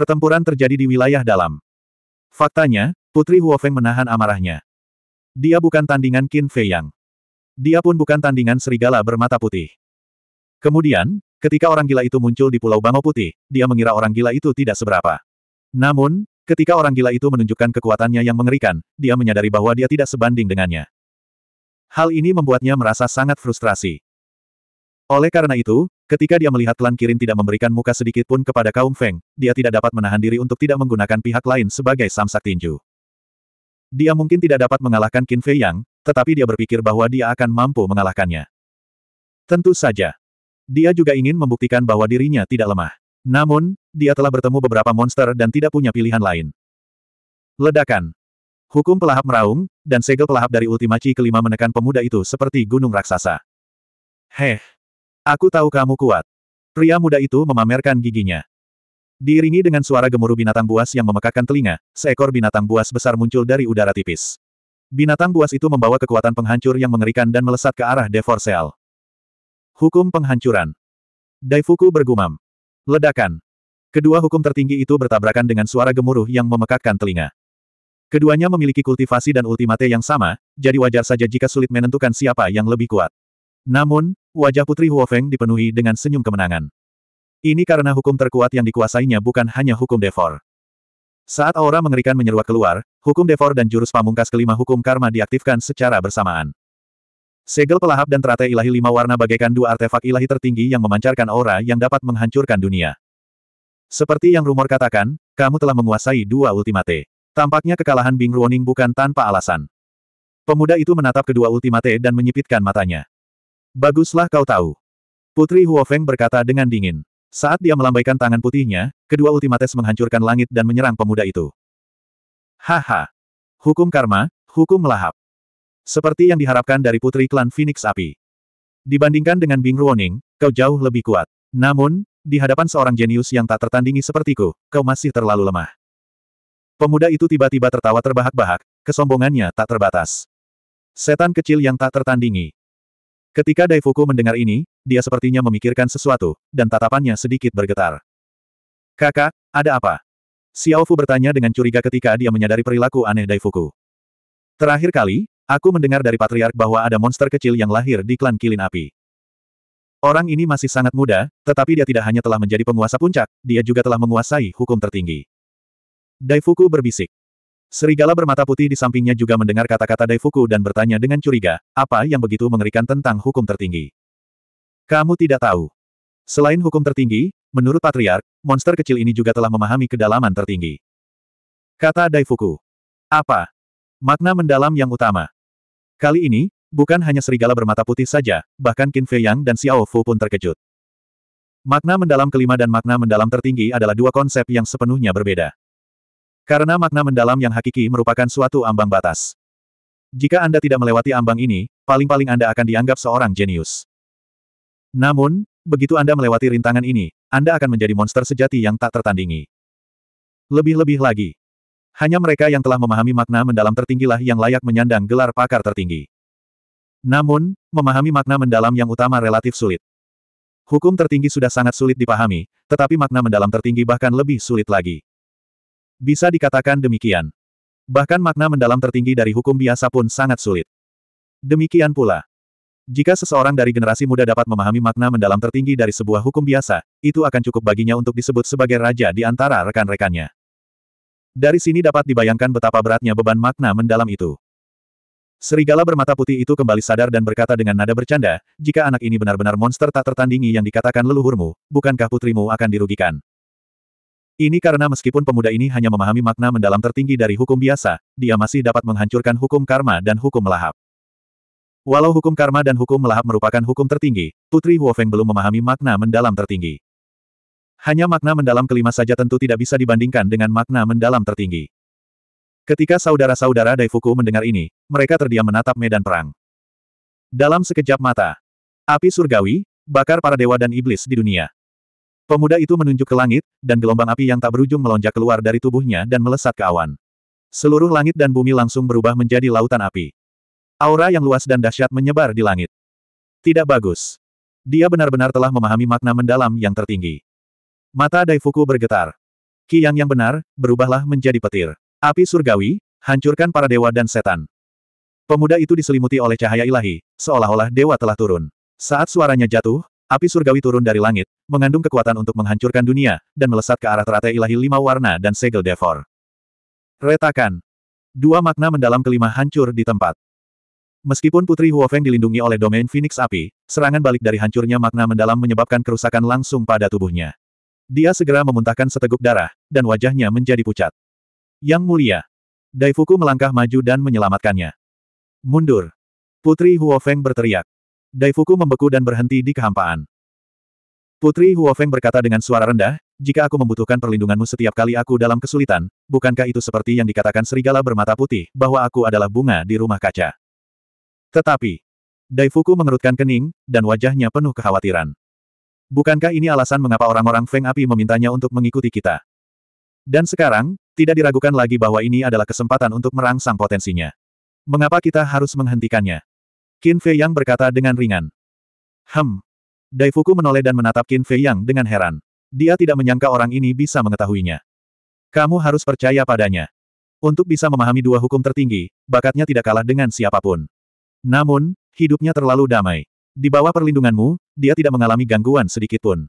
Pertempuran terjadi di wilayah dalam. Faktanya, Putri Huofeng menahan amarahnya. Dia bukan tandingan Qin Fei Yang. Dia pun bukan tandingan serigala bermata putih. Kemudian, ketika orang gila itu muncul di Pulau Bango Putih, dia mengira orang gila itu tidak seberapa. Namun, ketika orang gila itu menunjukkan kekuatannya yang mengerikan, dia menyadari bahwa dia tidak sebanding dengannya. Hal ini membuatnya merasa sangat frustrasi. Oleh karena itu, Ketika dia melihat klan Kirin tidak memberikan muka sedikit pun kepada kaum Feng, dia tidak dapat menahan diri untuk tidak menggunakan pihak lain sebagai samsak tinju. Dia mungkin tidak dapat mengalahkan Qin Fei Yang, tetapi dia berpikir bahwa dia akan mampu mengalahkannya. Tentu saja. Dia juga ingin membuktikan bahwa dirinya tidak lemah. Namun, dia telah bertemu beberapa monster dan tidak punya pilihan lain. Ledakan. Hukum pelahap meraung, dan segel pelahap dari Ultimaci kelima menekan pemuda itu seperti gunung raksasa. Heh, Aku tahu kamu kuat. Pria muda itu memamerkan giginya. Diiringi dengan suara gemuruh binatang buas yang memekakkan telinga, seekor binatang buas besar muncul dari udara tipis. Binatang buas itu membawa kekuatan penghancur yang mengerikan dan melesat ke arah Devorsel. Hukum penghancuran. Daifuku bergumam. Ledakan. Kedua hukum tertinggi itu bertabrakan dengan suara gemuruh yang memekakkan telinga. Keduanya memiliki kultivasi dan ultimate yang sama, jadi wajar saja jika sulit menentukan siapa yang lebih kuat. Namun, Wajah Putri Huofeng dipenuhi dengan senyum kemenangan. Ini karena hukum terkuat yang dikuasainya bukan hanya hukum Devor. Saat aura mengerikan menyeruak keluar, hukum Devor dan jurus pamungkas kelima hukum karma diaktifkan secara bersamaan. Segel pelahap dan teratai ilahi lima warna bagaikan dua artefak ilahi tertinggi yang memancarkan aura yang dapat menghancurkan dunia. Seperti yang rumor katakan, kamu telah menguasai dua ultimate. Tampaknya kekalahan Bing Ruoning bukan tanpa alasan. Pemuda itu menatap kedua ultimate dan menyipitkan matanya. Baguslah kau tahu. Putri Huofeng berkata dengan dingin. Saat dia melambaikan tangan putihnya, kedua ultimates menghancurkan langit dan menyerang pemuda itu. Haha. Hukum karma, hukum melahap. Seperti yang diharapkan dari putri klan Phoenix Api. Dibandingkan dengan Bing Ruoning, kau jauh lebih kuat. Namun, di hadapan seorang jenius yang tak tertandingi sepertiku, kau masih terlalu lemah. Pemuda itu tiba-tiba tertawa terbahak-bahak, kesombongannya tak terbatas. Setan kecil yang tak tertandingi, Ketika Daifuku mendengar ini, dia sepertinya memikirkan sesuatu, dan tatapannya sedikit bergetar. Kakak, ada apa? Xiaofu bertanya dengan curiga ketika dia menyadari perilaku aneh Daifuku. Terakhir kali, aku mendengar dari Patriark bahwa ada monster kecil yang lahir di klan Kilin Api. Orang ini masih sangat muda, tetapi dia tidak hanya telah menjadi penguasa puncak, dia juga telah menguasai hukum tertinggi. Daifuku berbisik. Serigala bermata putih di sampingnya juga mendengar kata-kata Daifuku dan bertanya dengan curiga, apa yang begitu mengerikan tentang hukum tertinggi? Kamu tidak tahu. Selain hukum tertinggi, menurut Patriark, monster kecil ini juga telah memahami kedalaman tertinggi. Kata Daifuku. Apa? Makna mendalam yang utama. Kali ini, bukan hanya serigala bermata putih saja, bahkan Qin Fei Yang dan Xiao Fu pun terkejut. Makna mendalam kelima dan makna mendalam tertinggi adalah dua konsep yang sepenuhnya berbeda. Karena makna mendalam yang hakiki merupakan suatu ambang batas. Jika Anda tidak melewati ambang ini, paling-paling Anda akan dianggap seorang jenius. Namun, begitu Anda melewati rintangan ini, Anda akan menjadi monster sejati yang tak tertandingi. Lebih-lebih lagi, hanya mereka yang telah memahami makna mendalam tertinggilah yang layak menyandang gelar pakar tertinggi. Namun, memahami makna mendalam yang utama relatif sulit. Hukum tertinggi sudah sangat sulit dipahami, tetapi makna mendalam tertinggi bahkan lebih sulit lagi. Bisa dikatakan demikian. Bahkan makna mendalam tertinggi dari hukum biasa pun sangat sulit. Demikian pula. Jika seseorang dari generasi muda dapat memahami makna mendalam tertinggi dari sebuah hukum biasa, itu akan cukup baginya untuk disebut sebagai raja di antara rekan-rekannya. Dari sini dapat dibayangkan betapa beratnya beban makna mendalam itu. Serigala bermata putih itu kembali sadar dan berkata dengan nada bercanda, jika anak ini benar-benar monster tak tertandingi yang dikatakan leluhurmu, bukankah putrimu akan dirugikan? Ini karena meskipun pemuda ini hanya memahami makna mendalam tertinggi dari hukum biasa, dia masih dapat menghancurkan hukum karma dan hukum melahap. Walau hukum karma dan hukum melahap merupakan hukum tertinggi, Putri Huofeng belum memahami makna mendalam tertinggi. Hanya makna mendalam kelima saja tentu tidak bisa dibandingkan dengan makna mendalam tertinggi. Ketika saudara-saudara Daifuku mendengar ini, mereka terdiam menatap medan perang. Dalam sekejap mata, api surgawi, bakar para dewa dan iblis di dunia. Pemuda itu menunjuk ke langit, dan gelombang api yang tak berujung melonjak keluar dari tubuhnya dan melesat ke awan. Seluruh langit dan bumi langsung berubah menjadi lautan api. Aura yang luas dan dahsyat menyebar di langit. Tidak bagus. Dia benar-benar telah memahami makna mendalam yang tertinggi. Mata Daifuku bergetar. Ki yang benar, berubahlah menjadi petir. Api surgawi, hancurkan para dewa dan setan. Pemuda itu diselimuti oleh cahaya ilahi, seolah-olah dewa telah turun. Saat suaranya jatuh, Api surgawi turun dari langit, mengandung kekuatan untuk menghancurkan dunia, dan melesat ke arah teratai ilahi lima warna dan segel devor. Retakan. Dua makna mendalam kelima hancur di tempat. Meskipun Putri Huofeng dilindungi oleh domain Phoenix api, serangan balik dari hancurnya makna mendalam menyebabkan kerusakan langsung pada tubuhnya. Dia segera memuntahkan seteguk darah, dan wajahnya menjadi pucat. Yang mulia. Daifuku melangkah maju dan menyelamatkannya. Mundur. Putri Huofeng berteriak. Daifuku membeku dan berhenti di kehampaan. Putri Huofeng berkata dengan suara rendah, jika aku membutuhkan perlindunganmu setiap kali aku dalam kesulitan, bukankah itu seperti yang dikatakan serigala bermata putih, bahwa aku adalah bunga di rumah kaca. Tetapi, Daifuku mengerutkan kening, dan wajahnya penuh kekhawatiran. Bukankah ini alasan mengapa orang-orang Feng Api memintanya untuk mengikuti kita? Dan sekarang, tidak diragukan lagi bahwa ini adalah kesempatan untuk merangsang potensinya. Mengapa kita harus menghentikannya? Qin Fei Yang berkata dengan ringan. Hem. Daifuku menoleh dan menatap Qin Fei Yang dengan heran. Dia tidak menyangka orang ini bisa mengetahuinya. Kamu harus percaya padanya. Untuk bisa memahami dua hukum tertinggi, bakatnya tidak kalah dengan siapapun. Namun, hidupnya terlalu damai. Di bawah perlindunganmu, dia tidak mengalami gangguan sedikitpun.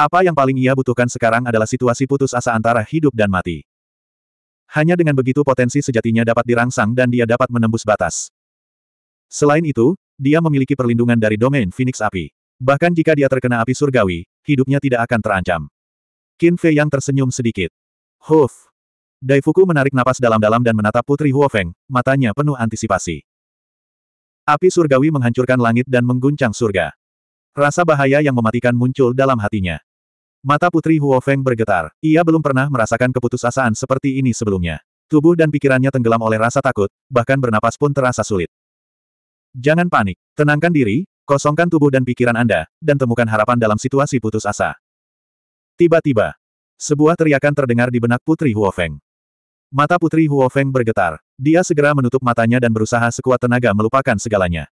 Apa yang paling ia butuhkan sekarang adalah situasi putus asa antara hidup dan mati. Hanya dengan begitu potensi sejatinya dapat dirangsang dan dia dapat menembus batas. Selain itu, dia memiliki perlindungan dari domain Phoenix Api. Bahkan jika dia terkena api surgawi, hidupnya tidak akan terancam. Qin Fei yang tersenyum sedikit. Huf. Daifuku menarik napas dalam-dalam dan menatap Putri Huofeng, matanya penuh antisipasi. Api surgawi menghancurkan langit dan mengguncang surga. Rasa bahaya yang mematikan muncul dalam hatinya. Mata Putri Huofeng bergetar. Ia belum pernah merasakan keputusasaan seperti ini sebelumnya. Tubuh dan pikirannya tenggelam oleh rasa takut, bahkan bernapas pun terasa sulit. Jangan panik. Tenangkan diri, kosongkan tubuh dan pikiran Anda, dan temukan harapan dalam situasi putus asa. Tiba-tiba, sebuah teriakan terdengar di benak Putri Huofeng. Mata Putri Huofeng bergetar. Dia segera menutup matanya dan berusaha sekuat tenaga melupakan segalanya.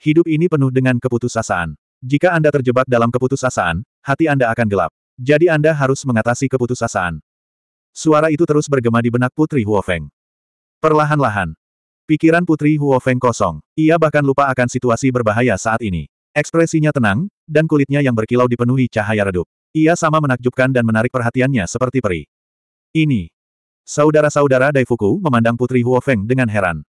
Hidup ini penuh dengan keputusasaan. Jika Anda terjebak dalam keputusasaan, hati Anda akan gelap. Jadi Anda harus mengatasi keputusasaan. Suara itu terus bergema di benak Putri Huofeng. Perlahan-lahan, Pikiran Putri Huo Feng kosong. Ia bahkan lupa akan situasi berbahaya saat ini. Ekspresinya tenang, dan kulitnya yang berkilau dipenuhi cahaya redup. Ia sama menakjubkan dan menarik perhatiannya seperti peri. Ini. Saudara-saudara Daifuku memandang Putri Huo Feng dengan heran.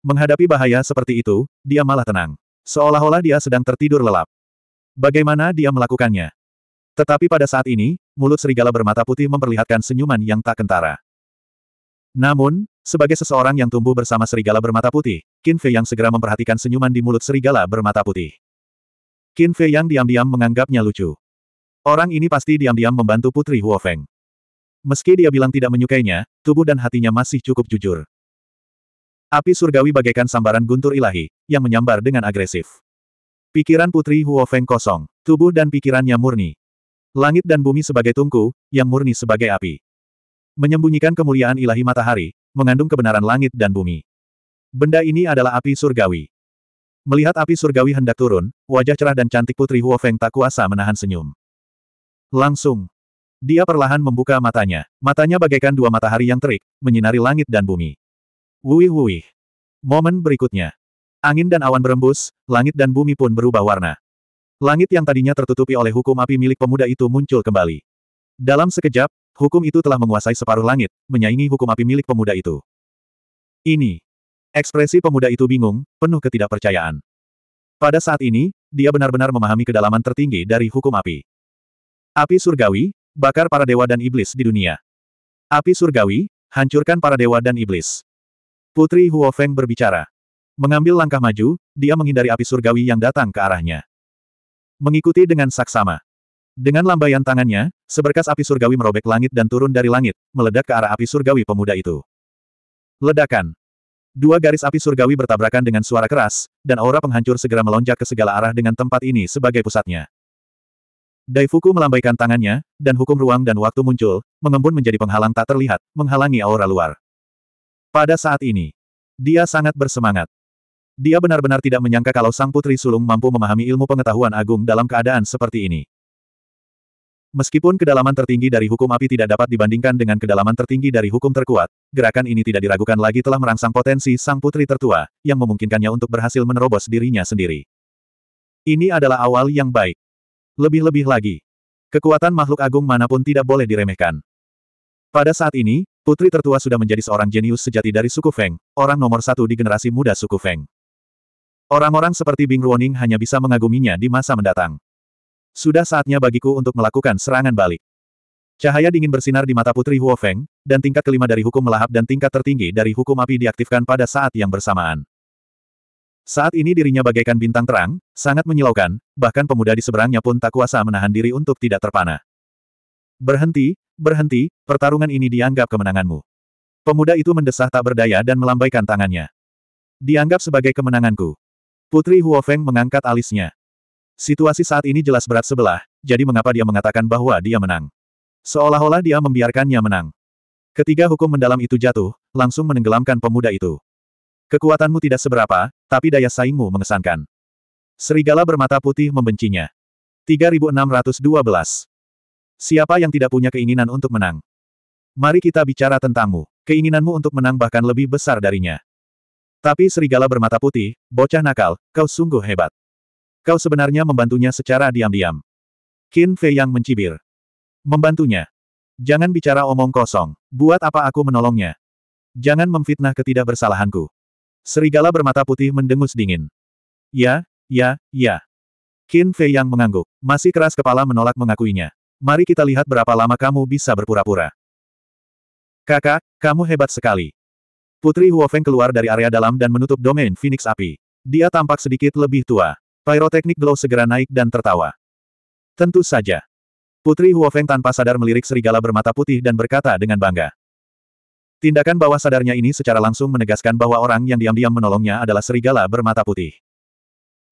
Menghadapi bahaya seperti itu, dia malah tenang. Seolah-olah dia sedang tertidur lelap. Bagaimana dia melakukannya? Tetapi pada saat ini, mulut serigala bermata putih memperlihatkan senyuman yang tak kentara. Namun, sebagai seseorang yang tumbuh bersama serigala bermata putih, Qin Fei yang segera memperhatikan senyuman di mulut serigala bermata putih. Qin Fei yang diam-diam menganggapnya lucu. Orang ini pasti diam-diam membantu Putri Huo Feng. Meski dia bilang tidak menyukainya, tubuh dan hatinya masih cukup jujur. Api surgawi bagaikan sambaran guntur ilahi, yang menyambar dengan agresif. Pikiran Putri Huo Feng kosong, tubuh dan pikirannya murni. Langit dan bumi sebagai tungku, yang murni sebagai api. Menyembunyikan kemuliaan ilahi matahari, mengandung kebenaran langit dan bumi. Benda ini adalah api surgawi. Melihat api surgawi hendak turun, wajah cerah dan cantik putri Huo Feng tak kuasa menahan senyum. Langsung. Dia perlahan membuka matanya. Matanya bagaikan dua matahari yang terik, menyinari langit dan bumi. Wuih wuih. Momen berikutnya. Angin dan awan berembus, langit dan bumi pun berubah warna. Langit yang tadinya tertutupi oleh hukum api milik pemuda itu muncul kembali. Dalam sekejap, Hukum itu telah menguasai separuh langit, menyaingi hukum api milik pemuda itu. Ini. Ekspresi pemuda itu bingung, penuh ketidakpercayaan. Pada saat ini, dia benar-benar memahami kedalaman tertinggi dari hukum api. Api surgawi, bakar para dewa dan iblis di dunia. Api surgawi, hancurkan para dewa dan iblis. Putri Huo Feng berbicara. Mengambil langkah maju, dia menghindari api surgawi yang datang ke arahnya. Mengikuti dengan saksama. Dengan lambaian tangannya, seberkas api surgawi merobek langit dan turun dari langit, meledak ke arah api surgawi pemuda itu. Ledakan. Dua garis api surgawi bertabrakan dengan suara keras, dan aura penghancur segera melonjak ke segala arah dengan tempat ini sebagai pusatnya. Daifuku melambaikan tangannya, dan hukum ruang dan waktu muncul, mengembun menjadi penghalang tak terlihat, menghalangi aura luar. Pada saat ini, dia sangat bersemangat. Dia benar-benar tidak menyangka kalau sang putri sulung mampu memahami ilmu pengetahuan agung dalam keadaan seperti ini. Meskipun kedalaman tertinggi dari hukum api tidak dapat dibandingkan dengan kedalaman tertinggi dari hukum terkuat, gerakan ini tidak diragukan lagi telah merangsang potensi sang putri tertua, yang memungkinkannya untuk berhasil menerobos dirinya sendiri. Ini adalah awal yang baik. Lebih-lebih lagi, kekuatan makhluk agung manapun tidak boleh diremehkan. Pada saat ini, putri tertua sudah menjadi seorang jenius sejati dari suku Feng, orang nomor satu di generasi muda suku Feng. Orang-orang seperti Bing Ruoning hanya bisa mengaguminya di masa mendatang. Sudah saatnya bagiku untuk melakukan serangan balik. Cahaya dingin bersinar di mata Putri Huo Feng, dan tingkat kelima dari hukum melahap dan tingkat tertinggi dari hukum api diaktifkan pada saat yang bersamaan. Saat ini dirinya bagaikan bintang terang, sangat menyilaukan, bahkan pemuda di seberangnya pun tak kuasa menahan diri untuk tidak terpana. Berhenti, berhenti, pertarungan ini dianggap kemenanganmu. Pemuda itu mendesah tak berdaya dan melambaikan tangannya. Dianggap sebagai kemenanganku. Putri Huo Feng mengangkat alisnya. Situasi saat ini jelas berat sebelah, jadi mengapa dia mengatakan bahwa dia menang? Seolah-olah dia membiarkannya menang. Ketiga hukum mendalam itu jatuh, langsung menenggelamkan pemuda itu. Kekuatanmu tidak seberapa, tapi daya saingmu mengesankan. Serigala bermata putih membencinya. 3612. Siapa yang tidak punya keinginan untuk menang? Mari kita bicara tentangmu. Keinginanmu untuk menang bahkan lebih besar darinya. Tapi serigala bermata putih, bocah nakal, kau sungguh hebat. Kau sebenarnya membantunya secara diam-diam. Qin Fei yang mencibir. Membantunya. Jangan bicara omong kosong. Buat apa aku menolongnya? Jangan memfitnah ketidakbersalahanku. Serigala bermata putih mendengus dingin. Ya, ya, ya. Qin Fei yang mengangguk. Masih keras kepala menolak mengakuinya. Mari kita lihat berapa lama kamu bisa berpura-pura. Kakak, kamu hebat sekali. Putri Huofeng keluar dari area dalam dan menutup domain Phoenix Api. Dia tampak sedikit lebih tua. Pyroteknik Glow segera naik dan tertawa. Tentu saja. Putri Huofeng tanpa sadar melirik serigala bermata putih dan berkata dengan bangga. Tindakan bawah sadarnya ini secara langsung menegaskan bahwa orang yang diam-diam menolongnya adalah serigala bermata putih.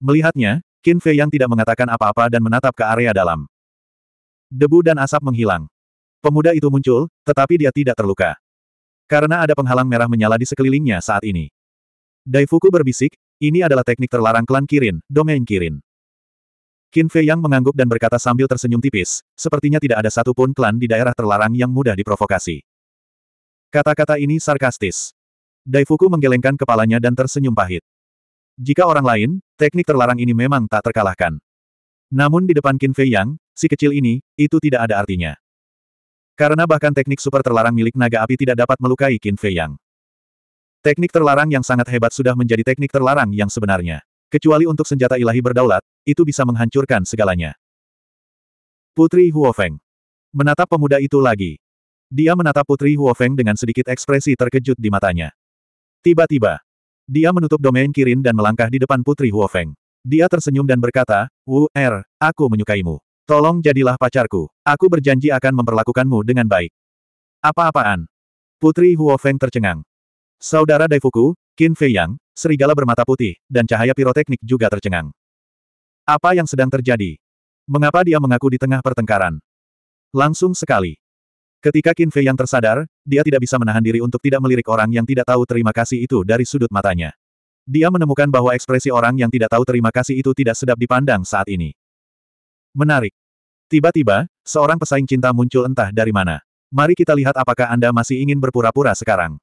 Melihatnya, Qin Fei yang tidak mengatakan apa-apa dan menatap ke area dalam. Debu dan asap menghilang. Pemuda itu muncul, tetapi dia tidak terluka. Karena ada penghalang merah menyala di sekelilingnya saat ini. Daifuku berbisik, ini adalah teknik terlarang klan Kirin, domain Kirin. Qin Fei Yang mengangguk dan berkata sambil tersenyum tipis, sepertinya tidak ada satupun klan di daerah terlarang yang mudah diprovokasi. Kata-kata ini sarkastis. Dai Daifuku menggelengkan kepalanya dan tersenyum pahit. Jika orang lain, teknik terlarang ini memang tak terkalahkan. Namun di depan Qin Fei Yang, si kecil ini, itu tidak ada artinya. Karena bahkan teknik super terlarang milik naga api tidak dapat melukai Qin Fei Yang. Teknik terlarang yang sangat hebat sudah menjadi teknik terlarang yang sebenarnya. Kecuali untuk senjata ilahi berdaulat, itu bisa menghancurkan segalanya. Putri Huofeng. Menatap pemuda itu lagi. Dia menatap Putri Huofeng dengan sedikit ekspresi terkejut di matanya. Tiba-tiba, dia menutup domain Kirin dan melangkah di depan Putri Huofeng. Dia tersenyum dan berkata, Wu Er, aku menyukaimu. Tolong jadilah pacarku. Aku berjanji akan memperlakukanmu dengan baik. Apa-apaan? Putri Huofeng tercengang. Saudara Daifuku, Qin Fei Yang, serigala bermata putih, dan cahaya piroteknik juga tercengang. Apa yang sedang terjadi? Mengapa dia mengaku di tengah pertengkaran? Langsung sekali. Ketika Qin Fei Yang tersadar, dia tidak bisa menahan diri untuk tidak melirik orang yang tidak tahu terima kasih itu dari sudut matanya. Dia menemukan bahwa ekspresi orang yang tidak tahu terima kasih itu tidak sedap dipandang saat ini. Menarik. Tiba-tiba, seorang pesaing cinta muncul entah dari mana. Mari kita lihat apakah Anda masih ingin berpura-pura sekarang.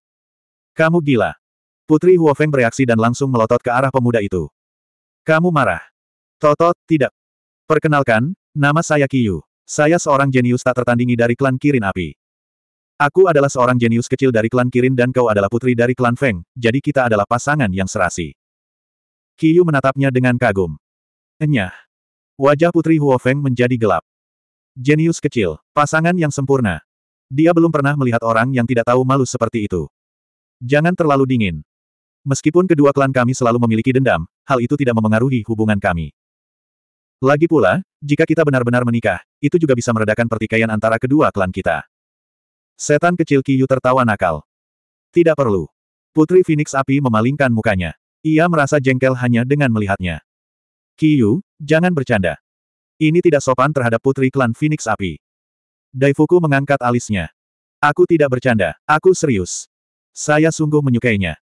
Kamu gila. Putri Huofeng bereaksi dan langsung melotot ke arah pemuda itu. Kamu marah. Totot, tidak. Perkenalkan, nama saya Kiyu. Saya seorang jenius tak tertandingi dari klan Kirin Api. Aku adalah seorang jenius kecil dari klan Kirin dan kau adalah putri dari klan Feng, jadi kita adalah pasangan yang serasi. Kiyu menatapnya dengan kagum. Enyah. Wajah putri Huofeng menjadi gelap. Jenius kecil, pasangan yang sempurna. Dia belum pernah melihat orang yang tidak tahu malu seperti itu. Jangan terlalu dingin. Meskipun kedua klan kami selalu memiliki dendam, hal itu tidak memengaruhi hubungan kami. Lagi pula, jika kita benar-benar menikah, itu juga bisa meredakan pertikaian antara kedua klan kita. Setan kecil Kiyu tertawa nakal. Tidak perlu. Putri Phoenix Api memalingkan mukanya. Ia merasa jengkel hanya dengan melihatnya. Kiyu, jangan bercanda. Ini tidak sopan terhadap putri klan Phoenix Api. Daifuku mengangkat alisnya. Aku tidak bercanda, aku serius. Saya sungguh menyukainya.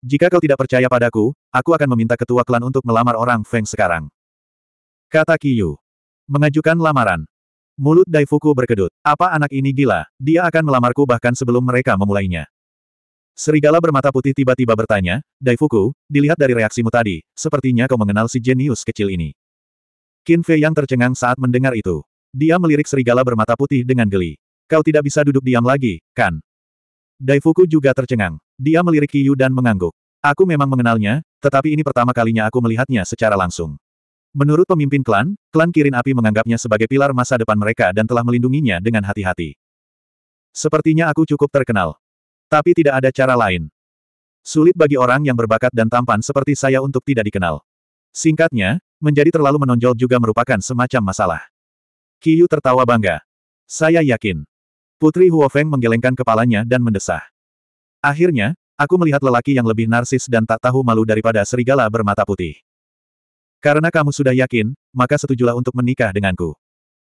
Jika kau tidak percaya padaku, aku akan meminta ketua klan untuk melamar orang Feng sekarang. Kata Kiyu. Mengajukan lamaran. Mulut Daifuku berkedut. Apa anak ini gila? Dia akan melamarku bahkan sebelum mereka memulainya. Serigala bermata putih tiba-tiba bertanya, Daifuku, dilihat dari reaksimu tadi, sepertinya kau mengenal si jenius kecil ini. Qin Fei yang tercengang saat mendengar itu. Dia melirik serigala bermata putih dengan geli. Kau tidak bisa duduk diam lagi, kan? Daifuku juga tercengang. Dia melirik Kiyu dan mengangguk. Aku memang mengenalnya, tetapi ini pertama kalinya aku melihatnya secara langsung. Menurut pemimpin klan, klan Kirin Api menganggapnya sebagai pilar masa depan mereka dan telah melindunginya dengan hati-hati. Sepertinya aku cukup terkenal. Tapi tidak ada cara lain. Sulit bagi orang yang berbakat dan tampan seperti saya untuk tidak dikenal. Singkatnya, menjadi terlalu menonjol juga merupakan semacam masalah. Kiyu tertawa bangga. Saya yakin. Putri Huofeng menggelengkan kepalanya dan mendesah. Akhirnya, aku melihat lelaki yang lebih narsis dan tak tahu malu daripada serigala bermata putih. Karena kamu sudah yakin, maka setujulah untuk menikah denganku.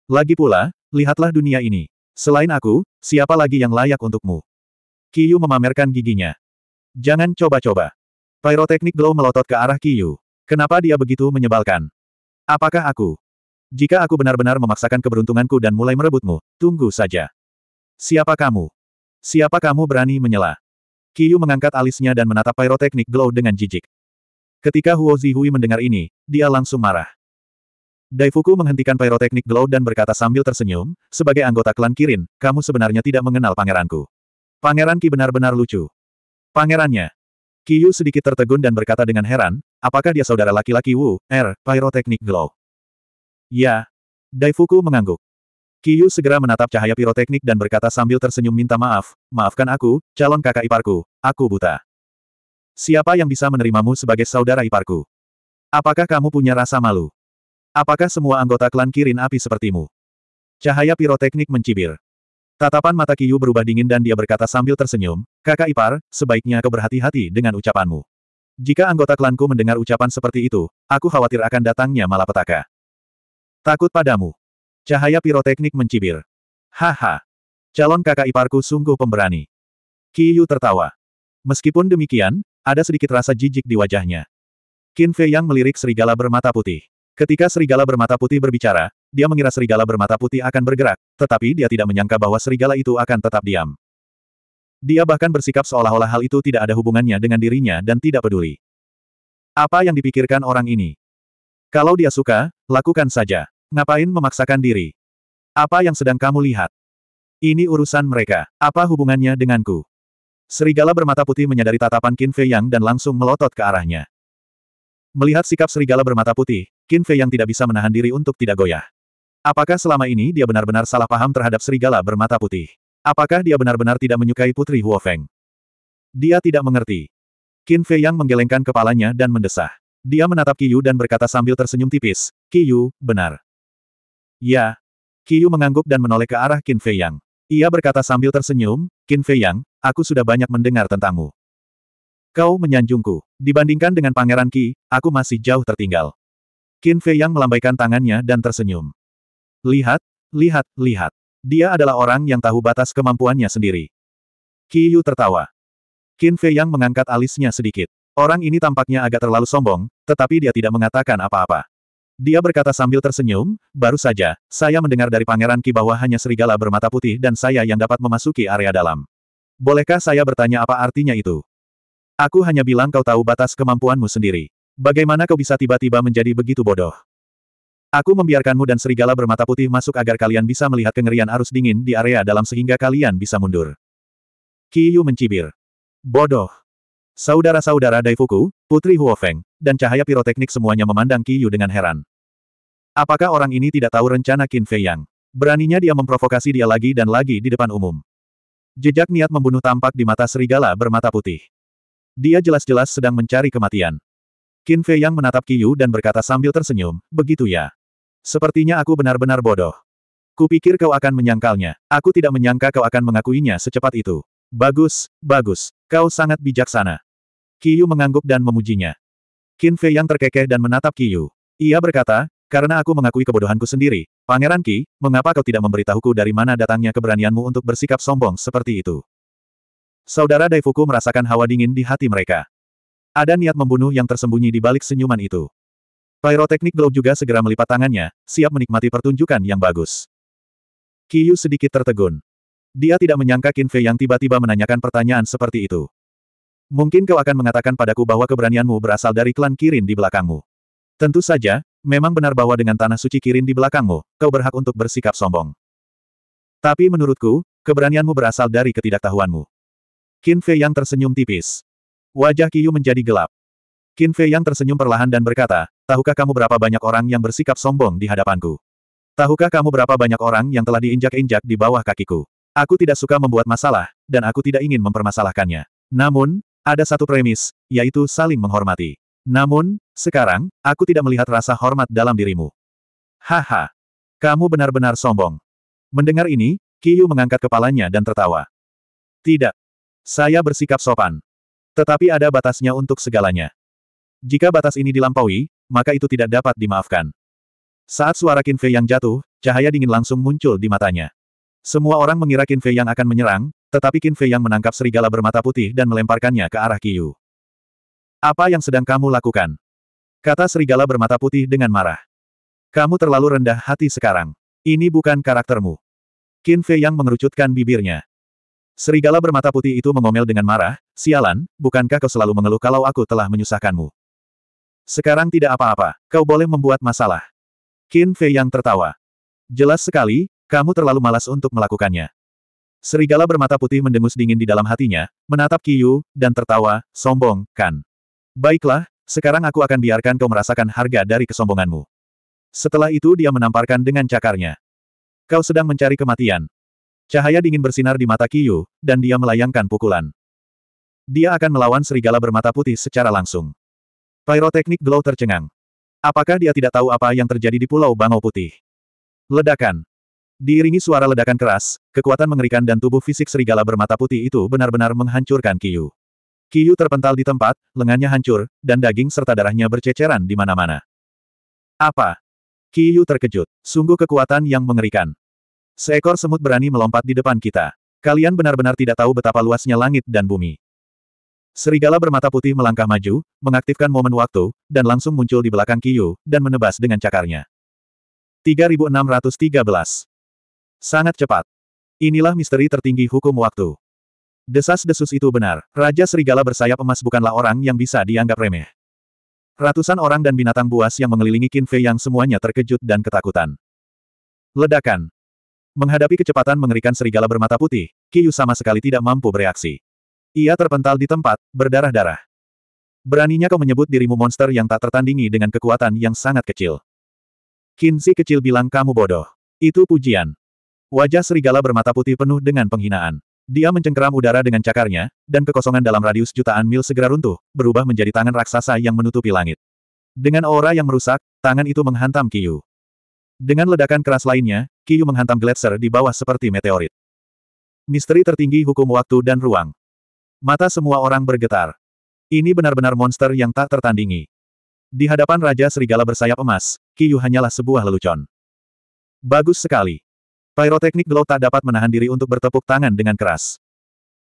Lagi pula, lihatlah dunia ini. Selain aku, siapa lagi yang layak untukmu? Kiyu memamerkan giginya. Jangan coba-coba. Pyroteknik Glow melotot ke arah Kiyu. Kenapa dia begitu menyebalkan? Apakah aku? Jika aku benar-benar memaksakan keberuntunganku dan mulai merebutmu, tunggu saja. Siapa kamu? Siapa kamu berani menyela? Kiyu mengangkat alisnya dan menatap pyroteknik glow dengan jijik. Ketika Huo Zihui mendengar ini, dia langsung marah. Daifuku menghentikan pyroteknik glow dan berkata sambil tersenyum, sebagai anggota klan Kirin, kamu sebenarnya tidak mengenal pangeranku. Pangeran Ki benar-benar lucu. Pangerannya. Kiyu sedikit tertegun dan berkata dengan heran, apakah dia saudara laki-laki Wu, R, er, pyroteknik glow? Ya. Daifuku mengangguk. Kiyu segera menatap cahaya piroteknik dan berkata sambil tersenyum minta maaf, maafkan aku, calon kakak iparku, aku buta. Siapa yang bisa menerimamu sebagai saudara iparku? Apakah kamu punya rasa malu? Apakah semua anggota klan kirin api sepertimu? Cahaya piroteknik mencibir. Tatapan mata Kiyu berubah dingin dan dia berkata sambil tersenyum, kakak ipar, sebaiknya kau berhati-hati dengan ucapanmu. Jika anggota klanku mendengar ucapan seperti itu, aku khawatir akan datangnya malapetaka. Takut padamu. Cahaya piroteknik mencibir. Haha. Calon kakak iparku sungguh pemberani. Yu tertawa. Meskipun demikian, ada sedikit rasa jijik di wajahnya. Qin Fei Yang melirik serigala bermata putih. Ketika serigala bermata putih berbicara, dia mengira serigala bermata putih akan bergerak, tetapi dia tidak menyangka bahwa serigala itu akan tetap diam. Dia bahkan bersikap seolah-olah hal itu tidak ada hubungannya dengan dirinya dan tidak peduli. Apa yang dipikirkan orang ini? Kalau dia suka, lakukan saja. Ngapain memaksakan diri? Apa yang sedang kamu lihat? Ini urusan mereka. Apa hubungannya denganku? Serigala bermata putih menyadari tatapan Qin Fei Yang dan langsung melotot ke arahnya. Melihat sikap serigala bermata putih, Qin Fei Yang tidak bisa menahan diri untuk tidak goyah. Apakah selama ini dia benar-benar salah paham terhadap serigala bermata putih? Apakah dia benar-benar tidak menyukai Putri Huo Feng? Dia tidak mengerti. Qin Fei Yang menggelengkan kepalanya dan mendesah. Dia menatap Qiyu dan berkata sambil tersenyum tipis, Qiyu, benar. Ya. Kiyu mengangguk dan menoleh ke arah Qin Fei Yang. Ia berkata sambil tersenyum, Qin Fei Yang, aku sudah banyak mendengar tentangmu. Kau menyanjungku. Dibandingkan dengan Pangeran Ki, aku masih jauh tertinggal. Qin Fei Yang melambaikan tangannya dan tersenyum. Lihat, lihat, lihat. Dia adalah orang yang tahu batas kemampuannya sendiri. Yu tertawa. Qin Fei Yang mengangkat alisnya sedikit. Orang ini tampaknya agak terlalu sombong, tetapi dia tidak mengatakan apa-apa. Dia berkata sambil tersenyum, baru saja, saya mendengar dari Pangeran Ki bahwa hanya serigala bermata putih dan saya yang dapat memasuki area dalam. Bolehkah saya bertanya apa artinya itu? Aku hanya bilang kau tahu batas kemampuanmu sendiri. Bagaimana kau bisa tiba-tiba menjadi begitu bodoh? Aku membiarkanmu dan serigala bermata putih masuk agar kalian bisa melihat kengerian arus dingin di area dalam sehingga kalian bisa mundur. Kiyu mencibir. Bodoh. Saudara-saudara Daifuku, Putri Huofeng, dan cahaya piroteknik semuanya memandang Kiyu dengan heran. Apakah orang ini tidak tahu rencana Qin Fei Yang? Beraninya dia memprovokasi dia lagi dan lagi di depan umum. Jejak niat membunuh tampak di mata serigala bermata putih. Dia jelas-jelas sedang mencari kematian. Qin Fei Yang menatap Qiyu dan berkata sambil tersenyum, begitu ya. Sepertinya aku benar-benar bodoh. Kupikir kau akan menyangkalnya. Aku tidak menyangka kau akan mengakuinya secepat itu. Bagus, bagus. Kau sangat bijaksana. Qiyu mengangguk dan memujinya. Qin Fei Yang terkekeh dan menatap Qiyu. Ia berkata, karena aku mengakui kebodohanku sendiri, Pangeran Ki, mengapa kau tidak memberitahuku dari mana datangnya keberanianmu untuk bersikap sombong seperti itu? Saudara Daifuku merasakan hawa dingin di hati mereka. Ada niat membunuh yang tersembunyi di balik senyuman itu. Pyroteknik Glow juga segera melipat tangannya, siap menikmati pertunjukan yang bagus. Kiyu sedikit tertegun. Dia tidak menyangka Qin yang tiba-tiba menanyakan pertanyaan seperti itu. Mungkin kau akan mengatakan padaku bahwa keberanianmu berasal dari klan Kirin di belakangmu. Tentu saja, Memang benar bahwa dengan tanah suci Kirin di belakangmu, kau berhak untuk bersikap sombong. Tapi menurutku, keberanianmu berasal dari ketidaktahuanmu. Qin Fei yang tersenyum tipis. Wajah Qiyu menjadi gelap. Qin Fei yang tersenyum perlahan dan berkata, Tahukah kamu berapa banyak orang yang bersikap sombong di hadapanku? Tahukah kamu berapa banyak orang yang telah diinjak-injak di bawah kakiku? Aku tidak suka membuat masalah, dan aku tidak ingin mempermasalahkannya. Namun, ada satu premis, yaitu saling menghormati. Namun, sekarang, aku tidak melihat rasa hormat dalam dirimu. Haha. Kamu benar-benar sombong. Mendengar ini, Kiyu mengangkat kepalanya dan tertawa. Tidak. Saya bersikap sopan. Tetapi ada batasnya untuk segalanya. Jika batas ini dilampaui, maka itu tidak dapat dimaafkan. Saat suara Qin Fei yang jatuh, cahaya dingin langsung muncul di matanya. Semua orang mengira Qin Fei yang akan menyerang, tetapi Qin Fei yang menangkap serigala bermata putih dan melemparkannya ke arah Kiyu. Apa yang sedang kamu lakukan? Kata serigala bermata putih dengan marah. Kamu terlalu rendah hati sekarang. Ini bukan karaktermu. Qin Fei yang mengerucutkan bibirnya. Serigala bermata putih itu mengomel dengan marah, sialan, bukankah kau selalu mengeluh kalau aku telah menyusahkanmu? Sekarang tidak apa-apa, kau boleh membuat masalah. Qin Fei yang tertawa. Jelas sekali, kamu terlalu malas untuk melakukannya. Serigala bermata putih mendengus dingin di dalam hatinya, menatap Kiyu, dan tertawa, sombong, kan. Baiklah, sekarang aku akan biarkan kau merasakan harga dari kesombonganmu. Setelah itu dia menamparkan dengan cakarnya. Kau sedang mencari kematian. Cahaya dingin bersinar di mata Kiyu, dan dia melayangkan pukulan. Dia akan melawan serigala bermata putih secara langsung. Pyroteknik Glow tercengang. Apakah dia tidak tahu apa yang terjadi di Pulau Bangau Putih? Ledakan. Diiringi suara ledakan keras, kekuatan mengerikan dan tubuh fisik serigala bermata putih itu benar-benar menghancurkan Kiyu. Kiyu terpental di tempat, lengannya hancur, dan daging serta darahnya berceceran di mana-mana. Apa? Kiyu terkejut. Sungguh kekuatan yang mengerikan. Seekor semut berani melompat di depan kita. Kalian benar-benar tidak tahu betapa luasnya langit dan bumi. Serigala bermata putih melangkah maju, mengaktifkan momen waktu, dan langsung muncul di belakang Kiyu, dan menebas dengan cakarnya. 3613. Sangat cepat. Inilah misteri tertinggi hukum waktu. Desas-desus itu benar, Raja Serigala bersayap emas bukanlah orang yang bisa dianggap remeh. Ratusan orang dan binatang buas yang mengelilingi Qin Fei yang semuanya terkejut dan ketakutan. Ledakan. Menghadapi kecepatan mengerikan serigala bermata putih, Kiyu sama sekali tidak mampu bereaksi. Ia terpental di tempat, berdarah-darah. Beraninya kau menyebut dirimu monster yang tak tertandingi dengan kekuatan yang sangat kecil. Kinsi kecil bilang kamu bodoh. Itu pujian. Wajah serigala bermata putih penuh dengan penghinaan. Dia mencengkeram udara dengan cakarnya, dan kekosongan dalam radius jutaan mil segera runtuh, berubah menjadi tangan raksasa yang menutupi langit. Dengan aura yang merusak, tangan itu menghantam Kiyu. Dengan ledakan keras lainnya, Kiyu menghantam gletser di bawah seperti meteorit. Misteri tertinggi hukum waktu dan ruang. Mata semua orang bergetar. Ini benar-benar monster yang tak tertandingi. Di hadapan Raja Serigala bersayap emas, Kiyu hanyalah sebuah lelucon. Bagus sekali. Pyroteknik Glow tak dapat menahan diri untuk bertepuk tangan dengan keras.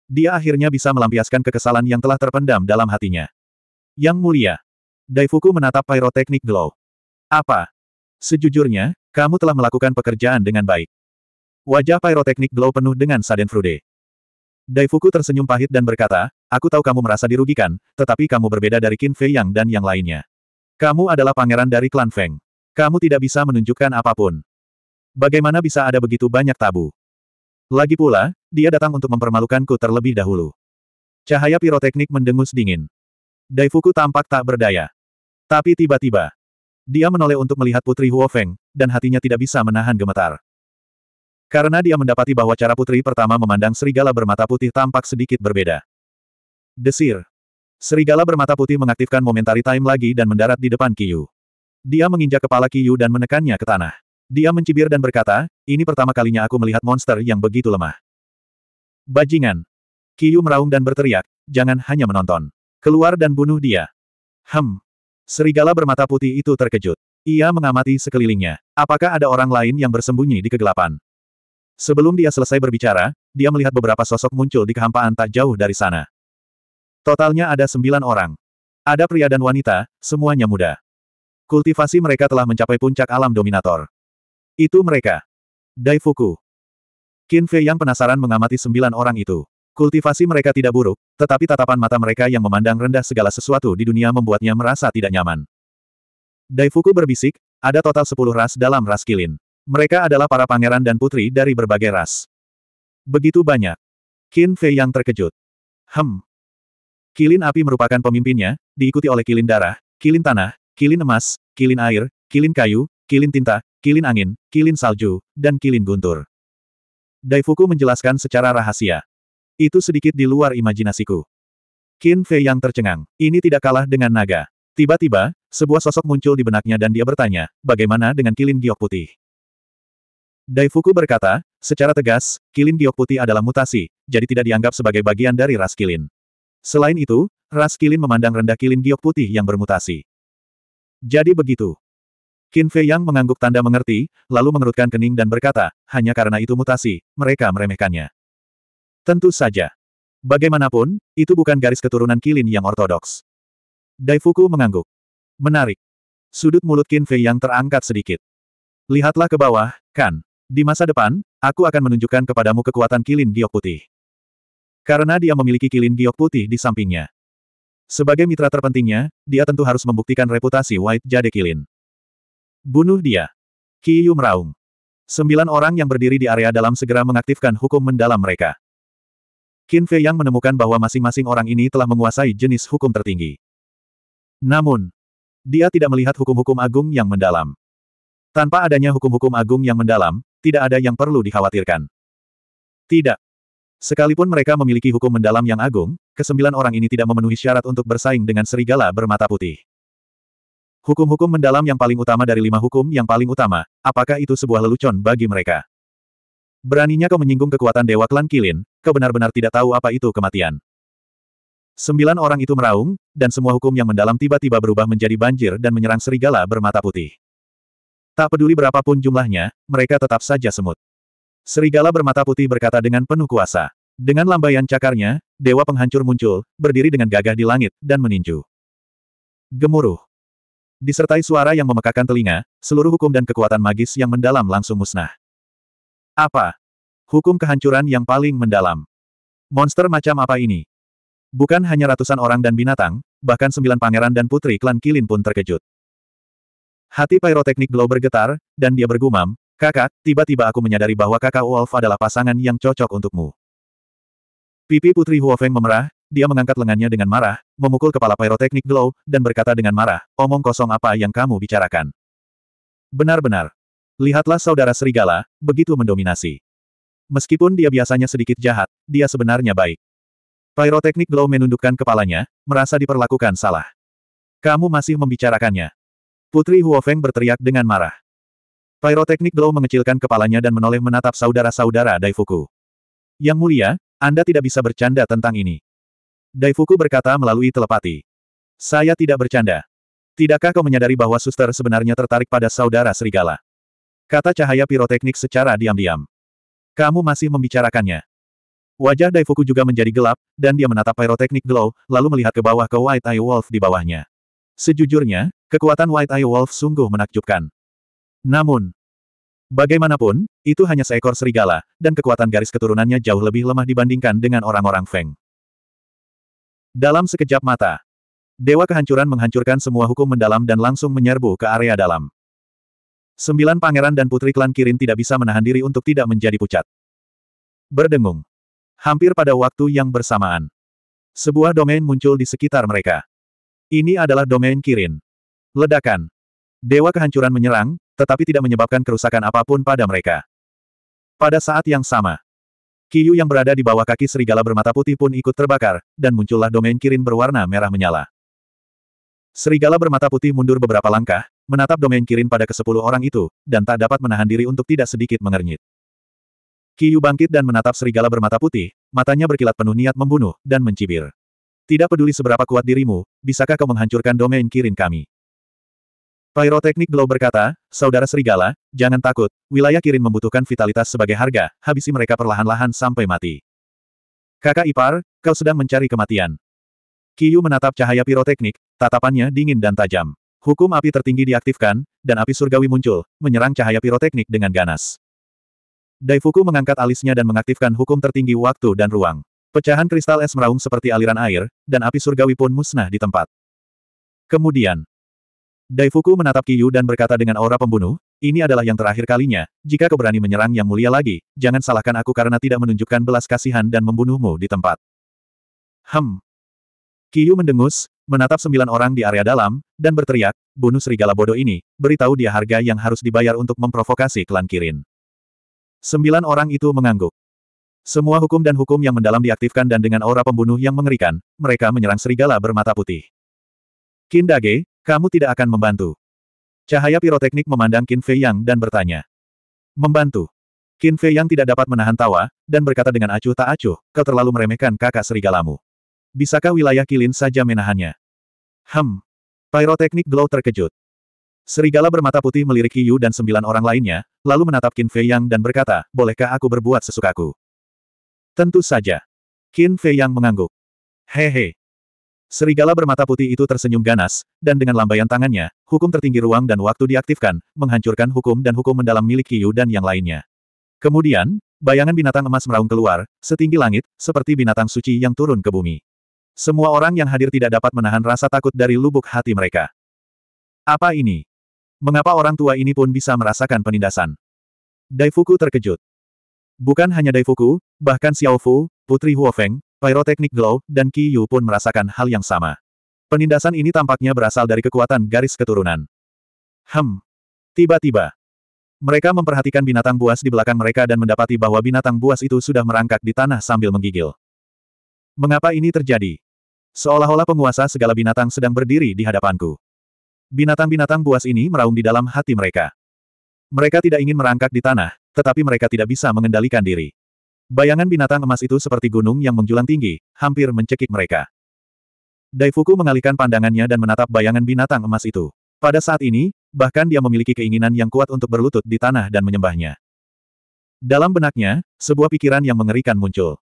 Dia akhirnya bisa melampiaskan kekesalan yang telah terpendam dalam hatinya. Yang mulia. Daifuku menatap Pyroteknik Glow. Apa? Sejujurnya, kamu telah melakukan pekerjaan dengan baik. Wajah Pyroteknik Glow penuh dengan saden frude. Daifuku tersenyum pahit dan berkata, aku tahu kamu merasa dirugikan, tetapi kamu berbeda dari Qin Fei Yang dan yang lainnya. Kamu adalah pangeran dari klan Feng. Kamu tidak bisa menunjukkan apapun. Bagaimana bisa ada begitu banyak tabu? Lagi pula, dia datang untuk mempermalukanku terlebih dahulu. Cahaya piroteknik mendengus dingin. Daifuku tampak tak berdaya. Tapi tiba-tiba, dia menoleh untuk melihat Putri Huofeng, dan hatinya tidak bisa menahan gemetar. Karena dia mendapati bahwa cara putri pertama memandang serigala bermata putih tampak sedikit berbeda. Desir. Serigala bermata putih mengaktifkan momentary time lagi dan mendarat di depan Kiyu. Dia menginjak kepala Kiyu dan menekannya ke tanah. Dia mencibir dan berkata, ini pertama kalinya aku melihat monster yang begitu lemah. Bajingan. Kiyu meraung dan berteriak, jangan hanya menonton. Keluar dan bunuh dia. Hem. Serigala bermata putih itu terkejut. Ia mengamati sekelilingnya. Apakah ada orang lain yang bersembunyi di kegelapan? Sebelum dia selesai berbicara, dia melihat beberapa sosok muncul di kehampaan tak jauh dari sana. Totalnya ada sembilan orang. Ada pria dan wanita, semuanya muda. Kultivasi mereka telah mencapai puncak alam dominator. Itu mereka. Daifuku. Qin Fei yang penasaran mengamati sembilan orang itu. Kultivasi mereka tidak buruk, tetapi tatapan mata mereka yang memandang rendah segala sesuatu di dunia membuatnya merasa tidak nyaman. Daifuku berbisik, ada total sepuluh ras dalam ras kilin. Mereka adalah para pangeran dan putri dari berbagai ras. Begitu banyak. Qin Fei yang terkejut. Hem. Kilin api merupakan pemimpinnya, diikuti oleh kilin darah, kilin tanah, kilin emas, kilin air, kilin kayu, kilin tinta, kilin angin, kilin salju, dan kilin guntur. Daifuku menjelaskan secara rahasia. Itu sedikit di luar imajinasiku. Qin Fei yang tercengang. Ini tidak kalah dengan naga. Tiba-tiba, sebuah sosok muncul di benaknya dan dia bertanya, bagaimana dengan kilin giok putih? Daifuku berkata, secara tegas, kilin giok putih adalah mutasi, jadi tidak dianggap sebagai bagian dari ras kilin. Selain itu, ras kilin memandang rendah kilin giok putih yang bermutasi. Jadi begitu. Qin Fei Yang mengangguk tanda mengerti, lalu mengerutkan kening dan berkata, hanya karena itu mutasi, mereka meremehkannya. Tentu saja. Bagaimanapun, itu bukan garis keturunan Kilin yang ortodoks. Daifuku mengangguk. Menarik. Sudut mulut Qin Fei Yang terangkat sedikit. Lihatlah ke bawah, kan. Di masa depan, aku akan menunjukkan kepadamu kekuatan Kilin Giok Putih. Karena dia memiliki Kilin Giok Putih di sampingnya. Sebagai mitra terpentingnya, dia tentu harus membuktikan reputasi White Jade Kilin. Bunuh dia. Yu meraung. Sembilan orang yang berdiri di area dalam segera mengaktifkan hukum mendalam mereka. Qin Fei yang menemukan bahwa masing-masing orang ini telah menguasai jenis hukum tertinggi. Namun, dia tidak melihat hukum-hukum agung yang mendalam. Tanpa adanya hukum-hukum agung yang mendalam, tidak ada yang perlu dikhawatirkan. Tidak. Sekalipun mereka memiliki hukum mendalam yang agung, kesembilan orang ini tidak memenuhi syarat untuk bersaing dengan serigala bermata putih. Hukum-hukum mendalam yang paling utama dari lima hukum yang paling utama, apakah itu sebuah lelucon bagi mereka? Beraninya kau menyinggung kekuatan Dewa Klan Kilin, kau benar-benar tidak tahu apa itu kematian. Sembilan orang itu meraung, dan semua hukum yang mendalam tiba-tiba berubah menjadi banjir dan menyerang serigala bermata putih. Tak peduli berapapun jumlahnya, mereka tetap saja semut. Serigala bermata putih berkata dengan penuh kuasa. Dengan lambaian cakarnya, dewa penghancur muncul, berdiri dengan gagah di langit, dan meninju. Gemuruh. Disertai suara yang memekakan telinga, seluruh hukum dan kekuatan magis yang mendalam langsung musnah. Apa? Hukum kehancuran yang paling mendalam. Monster macam apa ini? Bukan hanya ratusan orang dan binatang, bahkan sembilan pangeran dan putri klan Kilin pun terkejut. Hati pyroteknik Glow bergetar, dan dia bergumam, Kakak, tiba-tiba aku menyadari bahwa kakak Wolf adalah pasangan yang cocok untukmu. Pipi Putri Huofeng memerah, dia mengangkat lengannya dengan marah, memukul kepala pyroteknik Glow, dan berkata dengan marah, omong kosong apa yang kamu bicarakan. Benar-benar. Lihatlah saudara serigala, begitu mendominasi. Meskipun dia biasanya sedikit jahat, dia sebenarnya baik. Pyroteknik Glow menundukkan kepalanya, merasa diperlakukan salah. Kamu masih membicarakannya. Putri Huofeng berteriak dengan marah. Pyroteknik Glow mengecilkan kepalanya dan menoleh menatap saudara-saudara Daifuku. Yang mulia, Anda tidak bisa bercanda tentang ini. Daifuku berkata melalui telepati. Saya tidak bercanda. Tidakkah kau menyadari bahwa suster sebenarnya tertarik pada saudara serigala? Kata cahaya piroteknik secara diam-diam. Kamu masih membicarakannya. Wajah Daifuku juga menjadi gelap, dan dia menatap piroteknik glow, lalu melihat ke bawah ke White Eye Wolf di bawahnya. Sejujurnya, kekuatan White Eye Wolf sungguh menakjubkan. Namun, bagaimanapun, itu hanya seekor serigala, dan kekuatan garis keturunannya jauh lebih lemah dibandingkan dengan orang-orang Feng. Dalam sekejap mata, Dewa Kehancuran menghancurkan semua hukum mendalam dan langsung menyerbu ke area dalam. Sembilan pangeran dan putri klan Kirin tidak bisa menahan diri untuk tidak menjadi pucat. Berdengung. Hampir pada waktu yang bersamaan. Sebuah domain muncul di sekitar mereka. Ini adalah domain Kirin. Ledakan. Dewa Kehancuran menyerang, tetapi tidak menyebabkan kerusakan apapun pada mereka. Pada saat yang sama, Kiyu yang berada di bawah kaki serigala bermata putih pun ikut terbakar, dan muncullah domain kirin berwarna merah menyala. Serigala bermata putih mundur beberapa langkah, menatap domain kirin pada kesepuluh orang itu, dan tak dapat menahan diri untuk tidak sedikit mengernyit. Kiyu bangkit dan menatap serigala bermata putih, matanya berkilat penuh niat membunuh, dan mencibir. Tidak peduli seberapa kuat dirimu, bisakah kau menghancurkan domain kirin kami? Pyroteknik Glow berkata, Saudara Serigala, jangan takut, wilayah Kirin membutuhkan vitalitas sebagai harga, habisi mereka perlahan-lahan sampai mati. Kakak Ipar, kau sedang mencari kematian. Kiyu menatap cahaya piroteknik, tatapannya dingin dan tajam. Hukum api tertinggi diaktifkan, dan api surgawi muncul, menyerang cahaya piroteknik dengan ganas. Daifuku mengangkat alisnya dan mengaktifkan hukum tertinggi waktu dan ruang. Pecahan kristal es meraung seperti aliran air, dan api surgawi pun musnah di tempat. Kemudian, Daifuku menatap Kiyu dan berkata dengan aura pembunuh, ini adalah yang terakhir kalinya, jika kau berani menyerang yang mulia lagi, jangan salahkan aku karena tidak menunjukkan belas kasihan dan membunuhmu di tempat. Hem. Kiyu mendengus, menatap sembilan orang di area dalam, dan berteriak, bunuh serigala bodoh ini, beritahu dia harga yang harus dibayar untuk memprovokasi klan Kirin. Sembilan orang itu mengangguk. Semua hukum dan hukum yang mendalam diaktifkan dan dengan aura pembunuh yang mengerikan, mereka menyerang serigala bermata putih. Kindage, kamu tidak akan membantu. Cahaya piroteknik memandang Qin Fei Yang dan bertanya. Membantu. Qin Fei Yang tidak dapat menahan tawa, dan berkata dengan acuh tak acuh, kau terlalu meremehkan kakak serigalamu. Bisakah wilayah Kilin saja menahannya? Hmm. Piroteknik Glow terkejut. Serigala bermata putih melirik Yu dan sembilan orang lainnya, lalu menatap Qin Fei Yang dan berkata, bolehkah aku berbuat sesukaku? Tentu saja. Qin Fei Yang mengangguk. Hehe. Serigala bermata putih itu tersenyum ganas, dan dengan lambaian tangannya, hukum tertinggi ruang dan waktu diaktifkan, menghancurkan hukum dan hukum mendalam milik Kiyu dan yang lainnya. Kemudian, bayangan binatang emas meraung keluar, setinggi langit, seperti binatang suci yang turun ke bumi. Semua orang yang hadir tidak dapat menahan rasa takut dari lubuk hati mereka. Apa ini? Mengapa orang tua ini pun bisa merasakan penindasan? Daifuku terkejut. Bukan hanya Daifuku, bahkan Xiaofu, Putri Huofeng, Pyroteknik Glow, dan Qi Yu pun merasakan hal yang sama. Penindasan ini tampaknya berasal dari kekuatan garis keturunan. Hem. Tiba-tiba. Mereka memperhatikan binatang buas di belakang mereka dan mendapati bahwa binatang buas itu sudah merangkak di tanah sambil menggigil. Mengapa ini terjadi? Seolah-olah penguasa segala binatang sedang berdiri di hadapanku. Binatang-binatang buas ini meraung di dalam hati mereka. Mereka tidak ingin merangkak di tanah, tetapi mereka tidak bisa mengendalikan diri. Bayangan binatang emas itu seperti gunung yang menjulang tinggi, hampir mencekik mereka. Daifuku mengalihkan pandangannya dan menatap bayangan binatang emas itu. Pada saat ini, bahkan dia memiliki keinginan yang kuat untuk berlutut di tanah dan menyembahnya. Dalam benaknya, sebuah pikiran yang mengerikan muncul.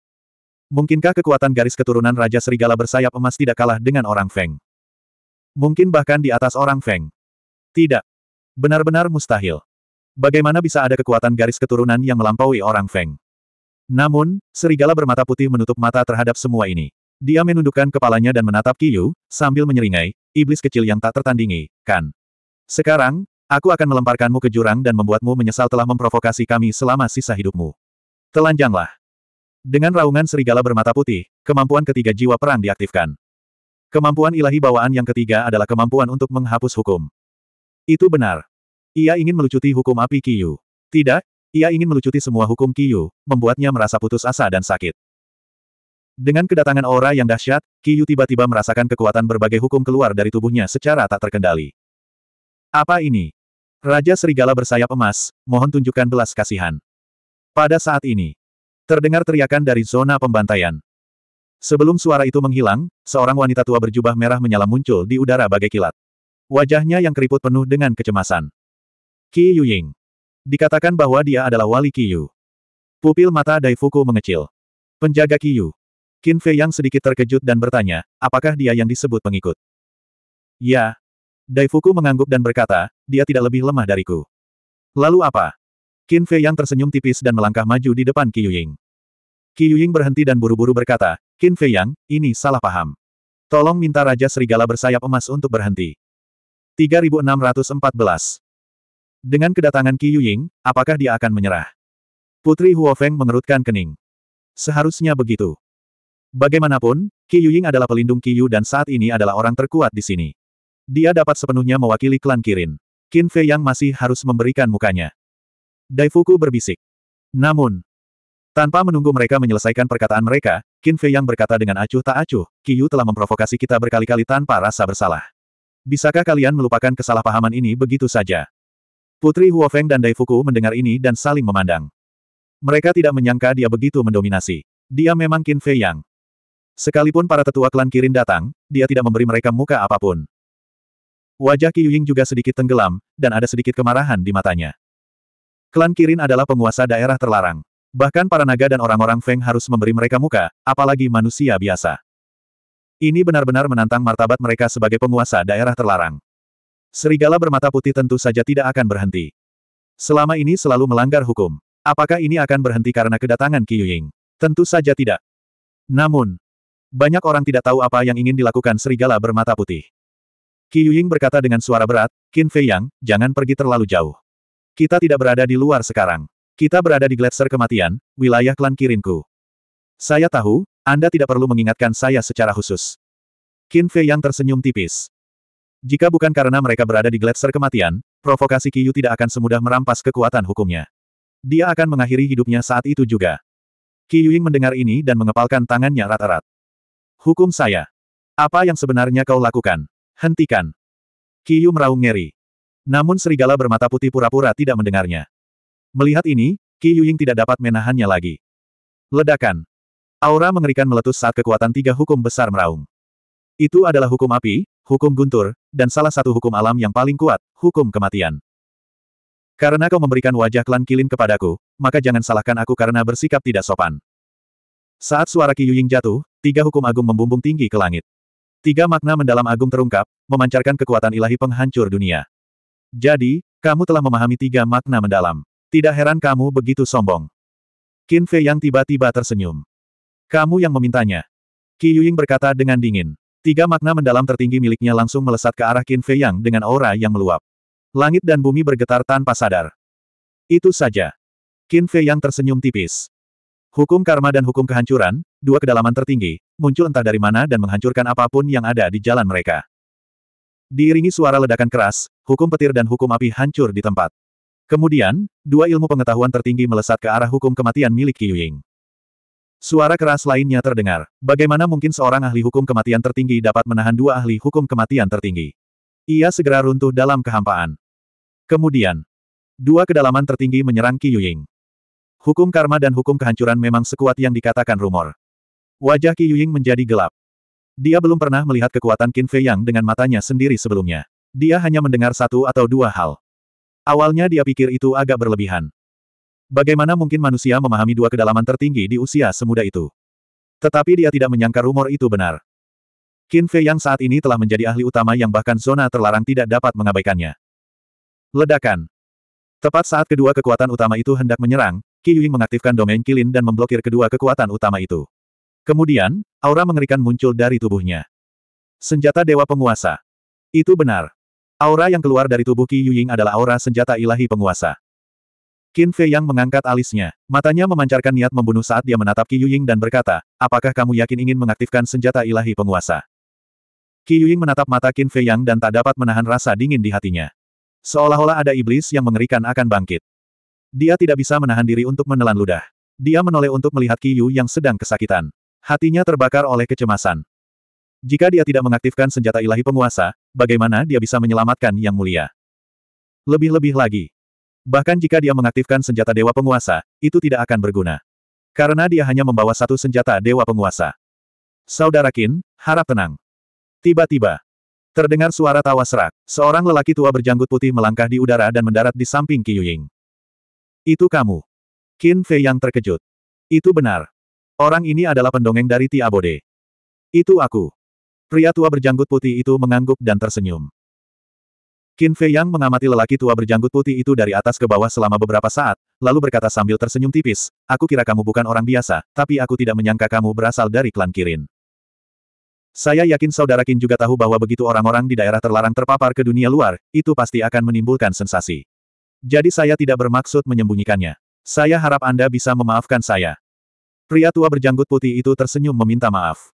Mungkinkah kekuatan garis keturunan Raja Serigala bersayap emas tidak kalah dengan orang Feng? Mungkin bahkan di atas orang Feng. Tidak. Benar-benar mustahil. Bagaimana bisa ada kekuatan garis keturunan yang melampaui orang Feng? Namun, serigala bermata putih menutup mata terhadap semua ini. Dia menundukkan kepalanya dan menatap Kiyu, sambil menyeringai, iblis kecil yang tak tertandingi, kan? Sekarang, aku akan melemparkanmu ke jurang dan membuatmu menyesal telah memprovokasi kami selama sisa hidupmu. Telanjanglah. Dengan raungan serigala bermata putih, kemampuan ketiga jiwa perang diaktifkan. Kemampuan ilahi bawaan yang ketiga adalah kemampuan untuk menghapus hukum. Itu benar. Ia ingin melucuti hukum api Kiyu. Tidak, ia ingin melucuti semua hukum Kiyu, membuatnya merasa putus asa dan sakit. Dengan kedatangan aura yang dahsyat, Kiyu tiba-tiba merasakan kekuatan berbagai hukum keluar dari tubuhnya secara tak terkendali. Apa ini? Raja Serigala bersayap emas, mohon tunjukkan belas kasihan. Pada saat ini, terdengar teriakan dari zona pembantaian. Sebelum suara itu menghilang, seorang wanita tua berjubah merah menyala muncul di udara bagai kilat. Wajahnya yang keriput penuh dengan kecemasan. Qi Yuying. Dikatakan bahwa dia adalah wali Kiyu. Pupil mata Daifuku mengecil. Penjaga Kiyu. Qin Fei yang sedikit terkejut dan bertanya, apakah dia yang disebut pengikut? Ya. Daifuku mengangguk dan berkata, dia tidak lebih lemah dariku. Lalu apa? Qin Fei yang tersenyum tipis dan melangkah maju di depan Qiu Ying. Qiu Ying berhenti dan buru-buru berkata, Qin Fei yang, ini salah paham. Tolong minta Raja Serigala bersayap emas untuk berhenti. 3614 dengan kedatangan Qi Yuying, apakah dia akan menyerah? Putri Huofeng mengerutkan kening. Seharusnya begitu. Bagaimanapun, Qi Yuying adalah pelindung Yu dan saat ini adalah orang terkuat di sini. Dia dapat sepenuhnya mewakili klan Kirin. Qin Fei yang masih harus memberikan mukanya. Daifuku berbisik. Namun, tanpa menunggu mereka menyelesaikan perkataan mereka, Qin Fei yang berkata dengan acuh tak acuh, Yu telah memprovokasi kita berkali-kali tanpa rasa bersalah. Bisakah kalian melupakan kesalahpahaman ini begitu saja? Putri Huofeng dan Daifuku mendengar ini dan saling memandang. Mereka tidak menyangka dia begitu mendominasi. Dia memang Qin Fei Yang. Sekalipun para tetua klan Kirin datang, dia tidak memberi mereka muka apapun. Wajah Qi Yuying juga sedikit tenggelam, dan ada sedikit kemarahan di matanya. Klan Kirin adalah penguasa daerah terlarang. Bahkan para naga dan orang-orang Feng harus memberi mereka muka, apalagi manusia biasa. Ini benar-benar menantang martabat mereka sebagai penguasa daerah terlarang. Serigala bermata putih tentu saja tidak akan berhenti. Selama ini selalu melanggar hukum. Apakah ini akan berhenti karena kedatangan Qiu Ying? Tentu saja tidak. Namun, banyak orang tidak tahu apa yang ingin dilakukan serigala bermata putih. Qi Yuying berkata dengan suara berat, Qin Fei Yang, jangan pergi terlalu jauh. Kita tidak berada di luar sekarang. Kita berada di gletser kematian, wilayah klan Kirinku. Saya tahu, Anda tidak perlu mengingatkan saya secara khusus. Qin Fei Yang tersenyum tipis. Jika bukan karena mereka berada di gletser kematian, provokasi Kiyu tidak akan semudah merampas kekuatan hukumnya. Dia akan mengakhiri hidupnya saat itu juga. Ying mendengar ini dan mengepalkan tangannya erat-erat. Hukum saya. Apa yang sebenarnya kau lakukan? Hentikan. Yu meraung ngeri. Namun serigala bermata putih pura-pura tidak mendengarnya. Melihat ini, Ying tidak dapat menahannya lagi. Ledakan. Aura mengerikan meletus saat kekuatan tiga hukum besar meraung. Itu adalah hukum api, hukum guntur, dan salah satu hukum alam yang paling kuat, hukum kematian. Karena kau memberikan wajah klan Kilin kepadaku, maka jangan salahkan aku karena bersikap tidak sopan. Saat suara Yuying jatuh, tiga hukum agung membumbung tinggi ke langit. Tiga makna mendalam agung terungkap, memancarkan kekuatan ilahi penghancur dunia. Jadi, kamu telah memahami tiga makna mendalam. Tidak heran kamu begitu sombong. Qin Fei yang tiba-tiba tersenyum. Kamu yang memintanya. Qi Yuying berkata dengan dingin. Tiga makna mendalam tertinggi miliknya langsung melesat ke arah Qin Fei Yang dengan aura yang meluap. Langit dan bumi bergetar tanpa sadar. Itu saja. Qin Fei Yang tersenyum tipis. Hukum karma dan hukum kehancuran, dua kedalaman tertinggi, muncul entah dari mana dan menghancurkan apapun yang ada di jalan mereka. Diiringi suara ledakan keras, hukum petir dan hukum api hancur di tempat. Kemudian, dua ilmu pengetahuan tertinggi melesat ke arah hukum kematian milik Qi Ying. Suara keras lainnya terdengar. Bagaimana mungkin seorang ahli hukum kematian tertinggi dapat menahan dua ahli hukum kematian tertinggi? Ia segera runtuh dalam kehampaan. Kemudian, dua kedalaman tertinggi menyerang Qi Yuying. Hukum karma dan hukum kehancuran memang sekuat yang dikatakan rumor. Wajah Qi Yuying menjadi gelap. Dia belum pernah melihat kekuatan Qin Fei Yang dengan matanya sendiri sebelumnya. Dia hanya mendengar satu atau dua hal. Awalnya dia pikir itu agak berlebihan. Bagaimana mungkin manusia memahami dua kedalaman tertinggi di usia semuda itu? Tetapi dia tidak menyangka rumor itu benar. Qin Fei yang saat ini telah menjadi ahli utama yang bahkan zona terlarang tidak dapat mengabaikannya. Ledakan. Tepat saat kedua kekuatan utama itu hendak menyerang, Qi Yuying mengaktifkan domain kilin dan memblokir kedua kekuatan utama itu. Kemudian, aura mengerikan muncul dari tubuhnya. Senjata Dewa Penguasa. Itu benar. Aura yang keluar dari tubuh Qi Yuying adalah aura senjata ilahi penguasa. Qin Fei Yang mengangkat alisnya. Matanya memancarkan niat membunuh saat dia menatap Qi Yuying dan berkata, apakah kamu yakin ingin mengaktifkan senjata ilahi penguasa? Qi Yuying menatap mata Qin Fei Yang dan tak dapat menahan rasa dingin di hatinya. Seolah-olah ada iblis yang mengerikan akan bangkit. Dia tidak bisa menahan diri untuk menelan ludah. Dia menoleh untuk melihat Qi Yu yang sedang kesakitan. Hatinya terbakar oleh kecemasan. Jika dia tidak mengaktifkan senjata ilahi penguasa, bagaimana dia bisa menyelamatkan Yang Mulia? Lebih-lebih lagi, Bahkan jika dia mengaktifkan senjata dewa penguasa, itu tidak akan berguna. Karena dia hanya membawa satu senjata dewa penguasa. Saudara Kin, harap tenang. Tiba-tiba, terdengar suara tawa serak. Seorang lelaki tua berjanggut putih melangkah di udara dan mendarat di samping Ying. Itu kamu. Qin Fei yang terkejut. Itu benar. Orang ini adalah pendongeng dari Tiabode. Itu aku. Pria tua berjanggut putih itu mengangguk dan tersenyum. Qin Fei Yang mengamati lelaki tua berjanggut putih itu dari atas ke bawah selama beberapa saat, lalu berkata sambil tersenyum tipis, aku kira kamu bukan orang biasa, tapi aku tidak menyangka kamu berasal dari klan Kirin. Saya yakin saudara Qin juga tahu bahwa begitu orang-orang di daerah terlarang terpapar ke dunia luar, itu pasti akan menimbulkan sensasi. Jadi saya tidak bermaksud menyembunyikannya. Saya harap Anda bisa memaafkan saya. Pria tua berjanggut putih itu tersenyum meminta maaf.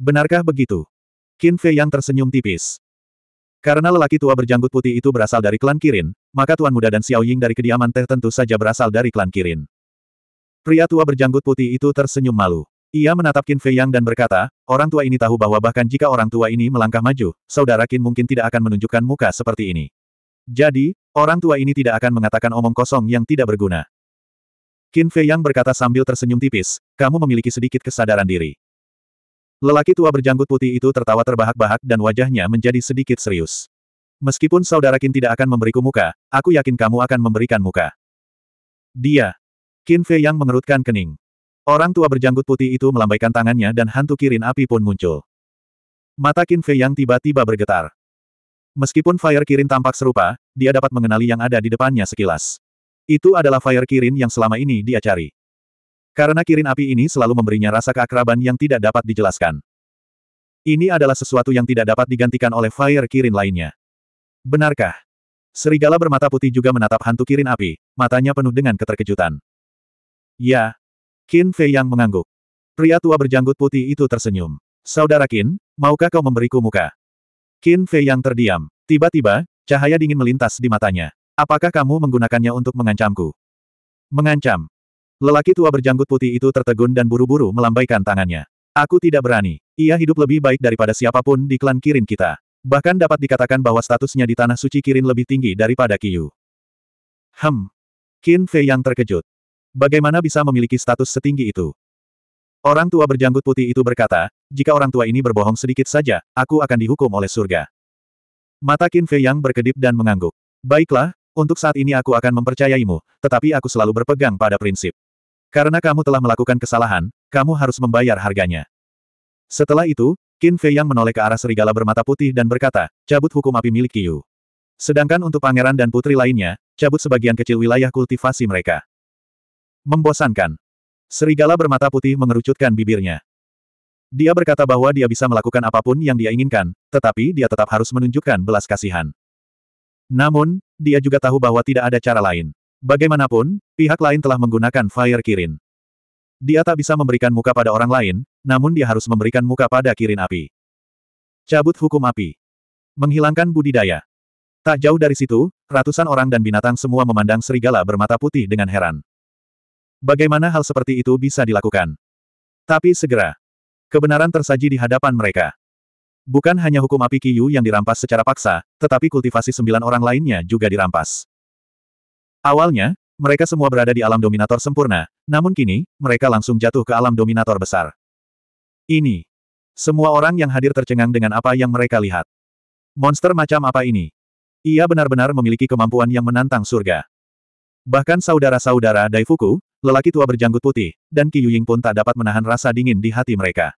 Benarkah begitu? Qin Fei Yang tersenyum tipis. Karena lelaki tua berjanggut putih itu berasal dari klan Kirin, maka tuan muda dan Xiao Ying dari kediaman teh tentu saja berasal dari klan Kirin. Pria tua berjanggut putih itu tersenyum malu. Ia menatap Qin Fei Yang dan berkata, orang tua ini tahu bahwa bahkan jika orang tua ini melangkah maju, saudara Qin mungkin tidak akan menunjukkan muka seperti ini. Jadi, orang tua ini tidak akan mengatakan omong kosong yang tidak berguna. Qin Fei Yang berkata sambil tersenyum tipis, kamu memiliki sedikit kesadaran diri. Lelaki tua berjanggut putih itu tertawa terbahak-bahak dan wajahnya menjadi sedikit serius. Meskipun saudara Kin tidak akan memberiku muka, aku yakin kamu akan memberikan muka. Dia. Kin Fei yang mengerutkan kening. Orang tua berjanggut putih itu melambaikan tangannya dan hantu kirin api pun muncul. Mata Kin Fei yang tiba-tiba bergetar. Meskipun Fire Kirin tampak serupa, dia dapat mengenali yang ada di depannya sekilas. Itu adalah Fire Kirin yang selama ini dia cari. Karena kirin api ini selalu memberinya rasa keakraban yang tidak dapat dijelaskan. Ini adalah sesuatu yang tidak dapat digantikan oleh fire kirin lainnya. Benarkah? Serigala bermata putih juga menatap hantu kirin api, matanya penuh dengan keterkejutan. Ya. Qin Fei yang mengangguk. Pria tua berjanggut putih itu tersenyum. Saudara Qin, maukah kau memberiku muka? Qin Fei yang terdiam. Tiba-tiba, cahaya dingin melintas di matanya. Apakah kamu menggunakannya untuk mengancamku? Mengancam. Lelaki tua berjanggut putih itu tertegun dan buru-buru melambaikan tangannya. Aku tidak berani. Ia hidup lebih baik daripada siapapun di klan Kirin kita. Bahkan dapat dikatakan bahwa statusnya di Tanah Suci Kirin lebih tinggi daripada Kiyu. Hem. Qin Fei yang terkejut. Bagaimana bisa memiliki status setinggi itu? Orang tua berjanggut putih itu berkata, jika orang tua ini berbohong sedikit saja, aku akan dihukum oleh surga. Mata Qin Fei yang berkedip dan mengangguk. Baiklah, untuk saat ini aku akan mempercayaimu, tetapi aku selalu berpegang pada prinsip. Karena kamu telah melakukan kesalahan, kamu harus membayar harganya. Setelah itu, Qin Fei yang menoleh ke arah serigala bermata putih dan berkata, cabut hukum api milik Yu. Sedangkan untuk pangeran dan putri lainnya, cabut sebagian kecil wilayah kultivasi mereka. Membosankan. Serigala bermata putih mengerucutkan bibirnya. Dia berkata bahwa dia bisa melakukan apapun yang dia inginkan, tetapi dia tetap harus menunjukkan belas kasihan. Namun, dia juga tahu bahwa tidak ada cara lain. Bagaimanapun, pihak lain telah menggunakan Fire Kirin. Dia tak bisa memberikan muka pada orang lain, namun dia harus memberikan muka pada Kirin api. Cabut hukum api. Menghilangkan budidaya. Tak jauh dari situ, ratusan orang dan binatang semua memandang serigala bermata putih dengan heran. Bagaimana hal seperti itu bisa dilakukan? Tapi segera, kebenaran tersaji di hadapan mereka. Bukan hanya hukum api Kiyu yang dirampas secara paksa, tetapi kultivasi sembilan orang lainnya juga dirampas. Awalnya, mereka semua berada di alam dominator sempurna, namun kini, mereka langsung jatuh ke alam dominator besar. Ini. Semua orang yang hadir tercengang dengan apa yang mereka lihat. Monster macam apa ini? Ia benar-benar memiliki kemampuan yang menantang surga. Bahkan saudara-saudara Daifuku, lelaki tua berjanggut putih, dan Qiyuying pun tak dapat menahan rasa dingin di hati mereka.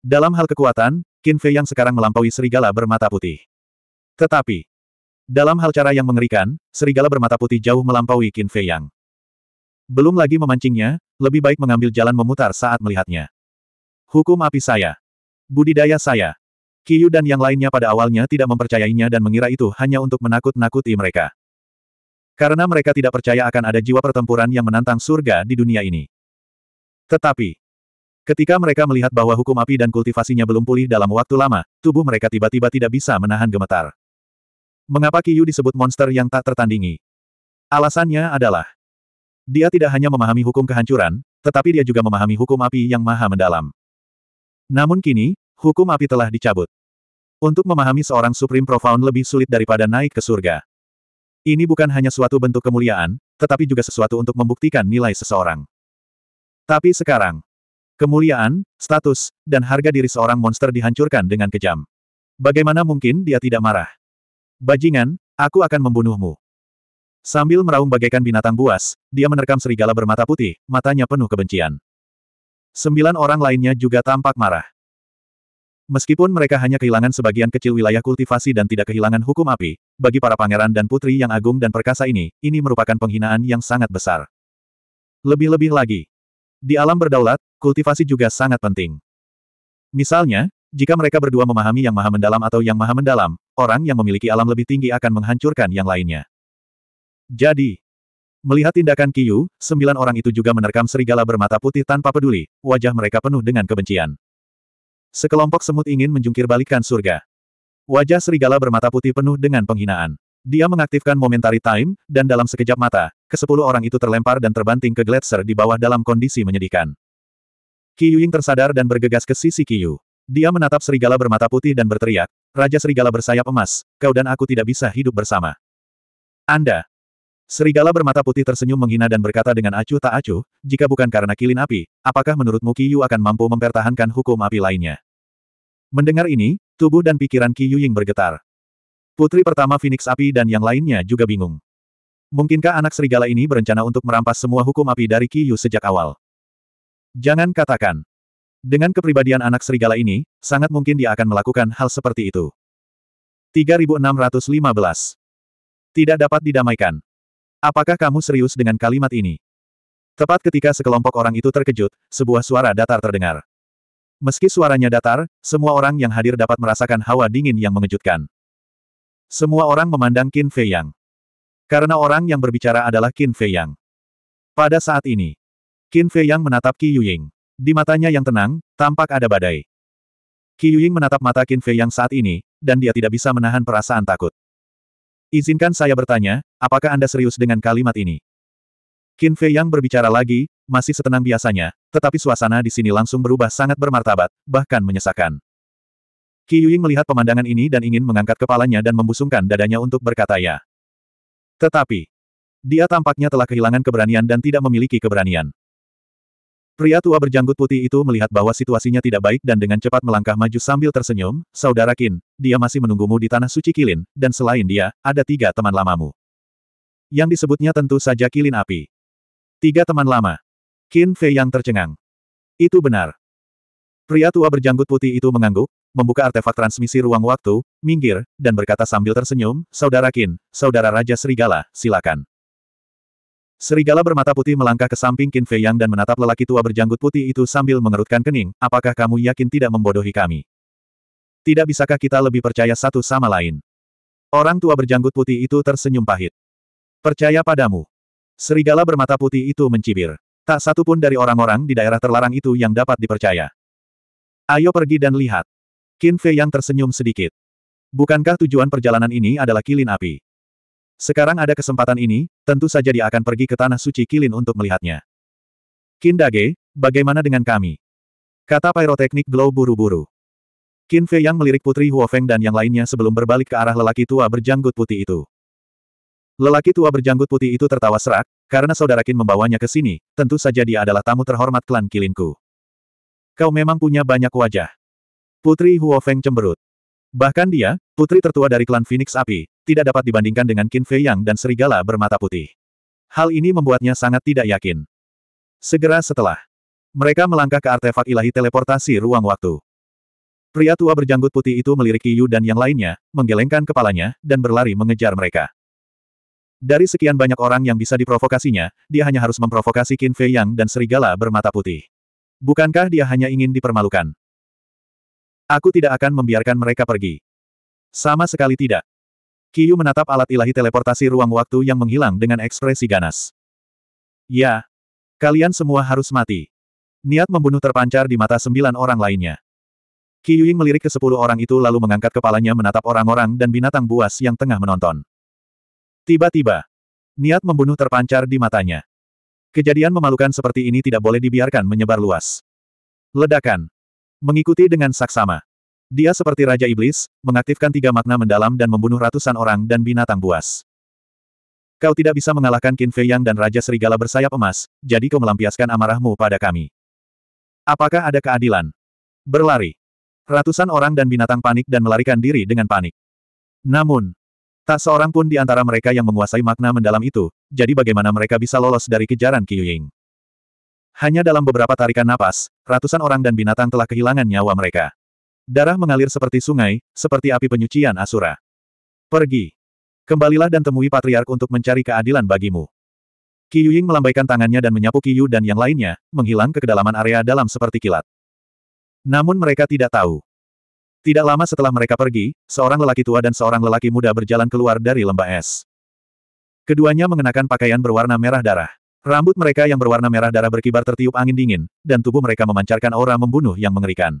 Dalam hal kekuatan, Qin Fei yang sekarang melampaui serigala bermata putih. Tetapi, dalam hal cara yang mengerikan, serigala bermata putih jauh melampaui Qin Fei Yang. Belum lagi memancingnya, lebih baik mengambil jalan memutar saat melihatnya. Hukum api saya. Budidaya saya. Kiyu dan yang lainnya pada awalnya tidak mempercayainya dan mengira itu hanya untuk menakut-nakuti mereka. Karena mereka tidak percaya akan ada jiwa pertempuran yang menantang surga di dunia ini. Tetapi, ketika mereka melihat bahwa hukum api dan kultivasinya belum pulih dalam waktu lama, tubuh mereka tiba-tiba tidak bisa menahan gemetar. Mengapa Qiyu disebut monster yang tak tertandingi? Alasannya adalah, dia tidak hanya memahami hukum kehancuran, tetapi dia juga memahami hukum api yang maha mendalam. Namun kini, hukum api telah dicabut. Untuk memahami seorang Supreme Profound lebih sulit daripada naik ke surga. Ini bukan hanya suatu bentuk kemuliaan, tetapi juga sesuatu untuk membuktikan nilai seseorang. Tapi sekarang, kemuliaan, status, dan harga diri seorang monster dihancurkan dengan kejam. Bagaimana mungkin dia tidak marah? Bajingan, aku akan membunuhmu. Sambil meraung bagaikan binatang buas, dia menerkam serigala bermata putih, matanya penuh kebencian. Sembilan orang lainnya juga tampak marah. Meskipun mereka hanya kehilangan sebagian kecil wilayah kultivasi dan tidak kehilangan hukum api, bagi para pangeran dan putri yang agung dan perkasa ini, ini merupakan penghinaan yang sangat besar. Lebih-lebih lagi, di alam berdaulat, kultivasi juga sangat penting. Misalnya, jika mereka berdua memahami yang maha mendalam atau yang maha mendalam, orang yang memiliki alam lebih tinggi akan menghancurkan yang lainnya. Jadi, melihat tindakan Kiyu, sembilan orang itu juga menerkam serigala bermata putih tanpa peduli, wajah mereka penuh dengan kebencian. Sekelompok semut ingin menjungkir balikan surga. Wajah serigala bermata putih penuh dengan penghinaan. Dia mengaktifkan momentary time, dan dalam sekejap mata, kesepuluh orang itu terlempar dan terbanting ke gletser di bawah dalam kondisi menyedihkan. Ying tersadar dan bergegas ke sisi Yu. Dia menatap serigala bermata putih dan berteriak, Raja Serigala bersayap emas, kau dan aku tidak bisa hidup bersama. Anda. Serigala bermata putih tersenyum menghina dan berkata dengan acuh tak acuh, jika bukan karena kilin api, apakah menurutmu Yu akan mampu mempertahankan hukum api lainnya? Mendengar ini, tubuh dan pikiran Yu Ying bergetar. Putri pertama Phoenix api dan yang lainnya juga bingung. Mungkinkah anak serigala ini berencana untuk merampas semua hukum api dari Yu sejak awal? Jangan katakan, dengan kepribadian anak serigala ini, sangat mungkin dia akan melakukan hal seperti itu. 3615. Tidak dapat didamaikan. Apakah kamu serius dengan kalimat ini? Tepat ketika sekelompok orang itu terkejut, sebuah suara datar terdengar. Meski suaranya datar, semua orang yang hadir dapat merasakan hawa dingin yang mengejutkan. Semua orang memandang Qin Fei Yang. Karena orang yang berbicara adalah Qin Fei Yang. Pada saat ini, Qin Fei Yang menatap Qi Yu Ying. Di matanya yang tenang, tampak ada badai. Yuying menatap mata Qin Fei yang saat ini, dan dia tidak bisa menahan perasaan takut. Izinkan saya bertanya, apakah Anda serius dengan kalimat ini? Qin Fei yang berbicara lagi, masih setenang biasanya, tetapi suasana di sini langsung berubah sangat bermartabat, bahkan menyesakan. Yuying melihat pemandangan ini dan ingin mengangkat kepalanya dan membusungkan dadanya untuk berkata ya. Tetapi, dia tampaknya telah kehilangan keberanian dan tidak memiliki keberanian. Pria tua berjanggut putih itu melihat bahwa situasinya tidak baik dan dengan cepat melangkah maju sambil tersenyum, Saudara Kin, dia masih menunggumu di Tanah Suci Kilin, dan selain dia, ada tiga teman lamamu. Yang disebutnya tentu saja Kilin Api. Tiga teman lama. Kin Fei yang tercengang. Itu benar. Pria tua berjanggut putih itu mengangguk, membuka artefak transmisi ruang waktu, minggir, dan berkata sambil tersenyum, Saudara Kin, Saudara Raja Serigala, silakan. Serigala bermata putih melangkah ke samping Qin Fei Yang dan menatap lelaki tua berjanggut putih itu sambil mengerutkan kening, apakah kamu yakin tidak membodohi kami? Tidak bisakah kita lebih percaya satu sama lain? Orang tua berjanggut putih itu tersenyum pahit. Percaya padamu. Serigala bermata putih itu mencibir. Tak satu pun dari orang-orang di daerah terlarang itu yang dapat dipercaya. Ayo pergi dan lihat. Qin Fei Yang tersenyum sedikit. Bukankah tujuan perjalanan ini adalah kilin api? Sekarang ada kesempatan ini, tentu saja dia akan pergi ke Tanah Suci Kilin untuk melihatnya. Kindage, bagaimana dengan kami? Kata piroteknik Glow buru-buru. Qin Fei yang melirik Putri Huofeng dan yang lainnya sebelum berbalik ke arah lelaki tua berjanggut putih itu. Lelaki tua berjanggut putih itu tertawa serak, karena saudara Qin membawanya ke sini, tentu saja dia adalah tamu terhormat klan Kilinku. Kau memang punya banyak wajah. Putri Huofeng cemberut. Bahkan dia, putri tertua dari klan Phoenix Api, tidak dapat dibandingkan dengan Qin Fei Yang dan serigala bermata putih. Hal ini membuatnya sangat tidak yakin. Segera setelah, mereka melangkah ke artefak ilahi teleportasi ruang waktu. Pria tua berjanggut putih itu melirik Yu dan yang lainnya, menggelengkan kepalanya, dan berlari mengejar mereka. Dari sekian banyak orang yang bisa diprovokasinya, dia hanya harus memprovokasi Qin Fei Yang dan serigala bermata putih. Bukankah dia hanya ingin dipermalukan? Aku tidak akan membiarkan mereka pergi. Sama sekali tidak. Kiyu menatap alat ilahi teleportasi ruang waktu yang menghilang dengan ekspresi ganas. Ya. Kalian semua harus mati. Niat membunuh terpancar di mata sembilan orang lainnya. Ying melirik ke sepuluh orang itu lalu mengangkat kepalanya menatap orang-orang dan binatang buas yang tengah menonton. Tiba-tiba, niat membunuh terpancar di matanya. Kejadian memalukan seperti ini tidak boleh dibiarkan menyebar luas. Ledakan. Mengikuti dengan saksama. Dia seperti Raja Iblis, mengaktifkan tiga makna mendalam dan membunuh ratusan orang dan binatang buas. Kau tidak bisa mengalahkan Qin Fei Yang dan Raja Serigala bersayap emas, jadi kau melampiaskan amarahmu pada kami. Apakah ada keadilan? Berlari. Ratusan orang dan binatang panik dan melarikan diri dengan panik. Namun, tak seorang pun di antara mereka yang menguasai makna mendalam itu, jadi bagaimana mereka bisa lolos dari kejaran Qiu Ying? Hanya dalam beberapa tarikan napas, ratusan orang dan binatang telah kehilangan nyawa mereka. Darah mengalir seperti sungai, seperti api penyucian Asura. Pergi. Kembalilah dan temui Patriark untuk mencari keadilan bagimu. Qi Yuying melambaikan tangannya dan menyapu Yu dan yang lainnya, menghilang ke kedalaman area dalam seperti kilat. Namun mereka tidak tahu. Tidak lama setelah mereka pergi, seorang lelaki tua dan seorang lelaki muda berjalan keluar dari lembah es. Keduanya mengenakan pakaian berwarna merah darah. Rambut mereka yang berwarna merah darah berkibar tertiup angin dingin, dan tubuh mereka memancarkan aura membunuh yang mengerikan.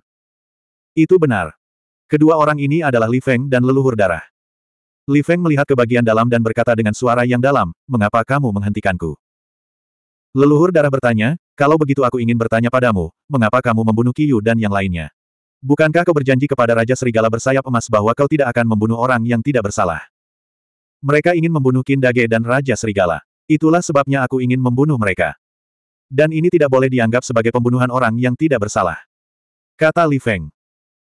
Itu benar. Kedua orang ini adalah Li Feng dan leluhur darah. Li Feng melihat ke bagian dalam dan berkata dengan suara yang dalam, mengapa kamu menghentikanku? Leluhur darah bertanya, kalau begitu aku ingin bertanya padamu, mengapa kamu membunuh Kiyu dan yang lainnya? Bukankah kau berjanji kepada Raja Serigala bersayap emas bahwa kau tidak akan membunuh orang yang tidak bersalah? Mereka ingin membunuh Kindage dan Raja Serigala. Itulah sebabnya aku ingin membunuh mereka. Dan ini tidak boleh dianggap sebagai pembunuhan orang yang tidak bersalah. Kata Li Feng.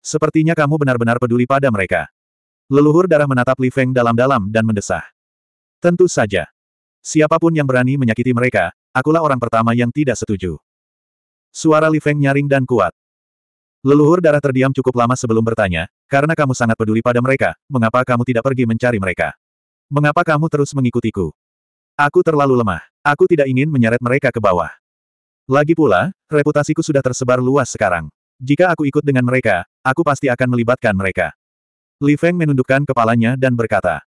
Sepertinya kamu benar-benar peduli pada mereka. Leluhur darah menatap Li Feng dalam-dalam dan mendesah. Tentu saja. Siapapun yang berani menyakiti mereka, akulah orang pertama yang tidak setuju. Suara Li Feng nyaring dan kuat. Leluhur darah terdiam cukup lama sebelum bertanya, karena kamu sangat peduli pada mereka, mengapa kamu tidak pergi mencari mereka? Mengapa kamu terus mengikutiku? Aku terlalu lemah. Aku tidak ingin menyeret mereka ke bawah. Lagi pula, reputasiku sudah tersebar luas sekarang. Jika aku ikut dengan mereka, aku pasti akan melibatkan mereka. Li Feng menundukkan kepalanya dan berkata,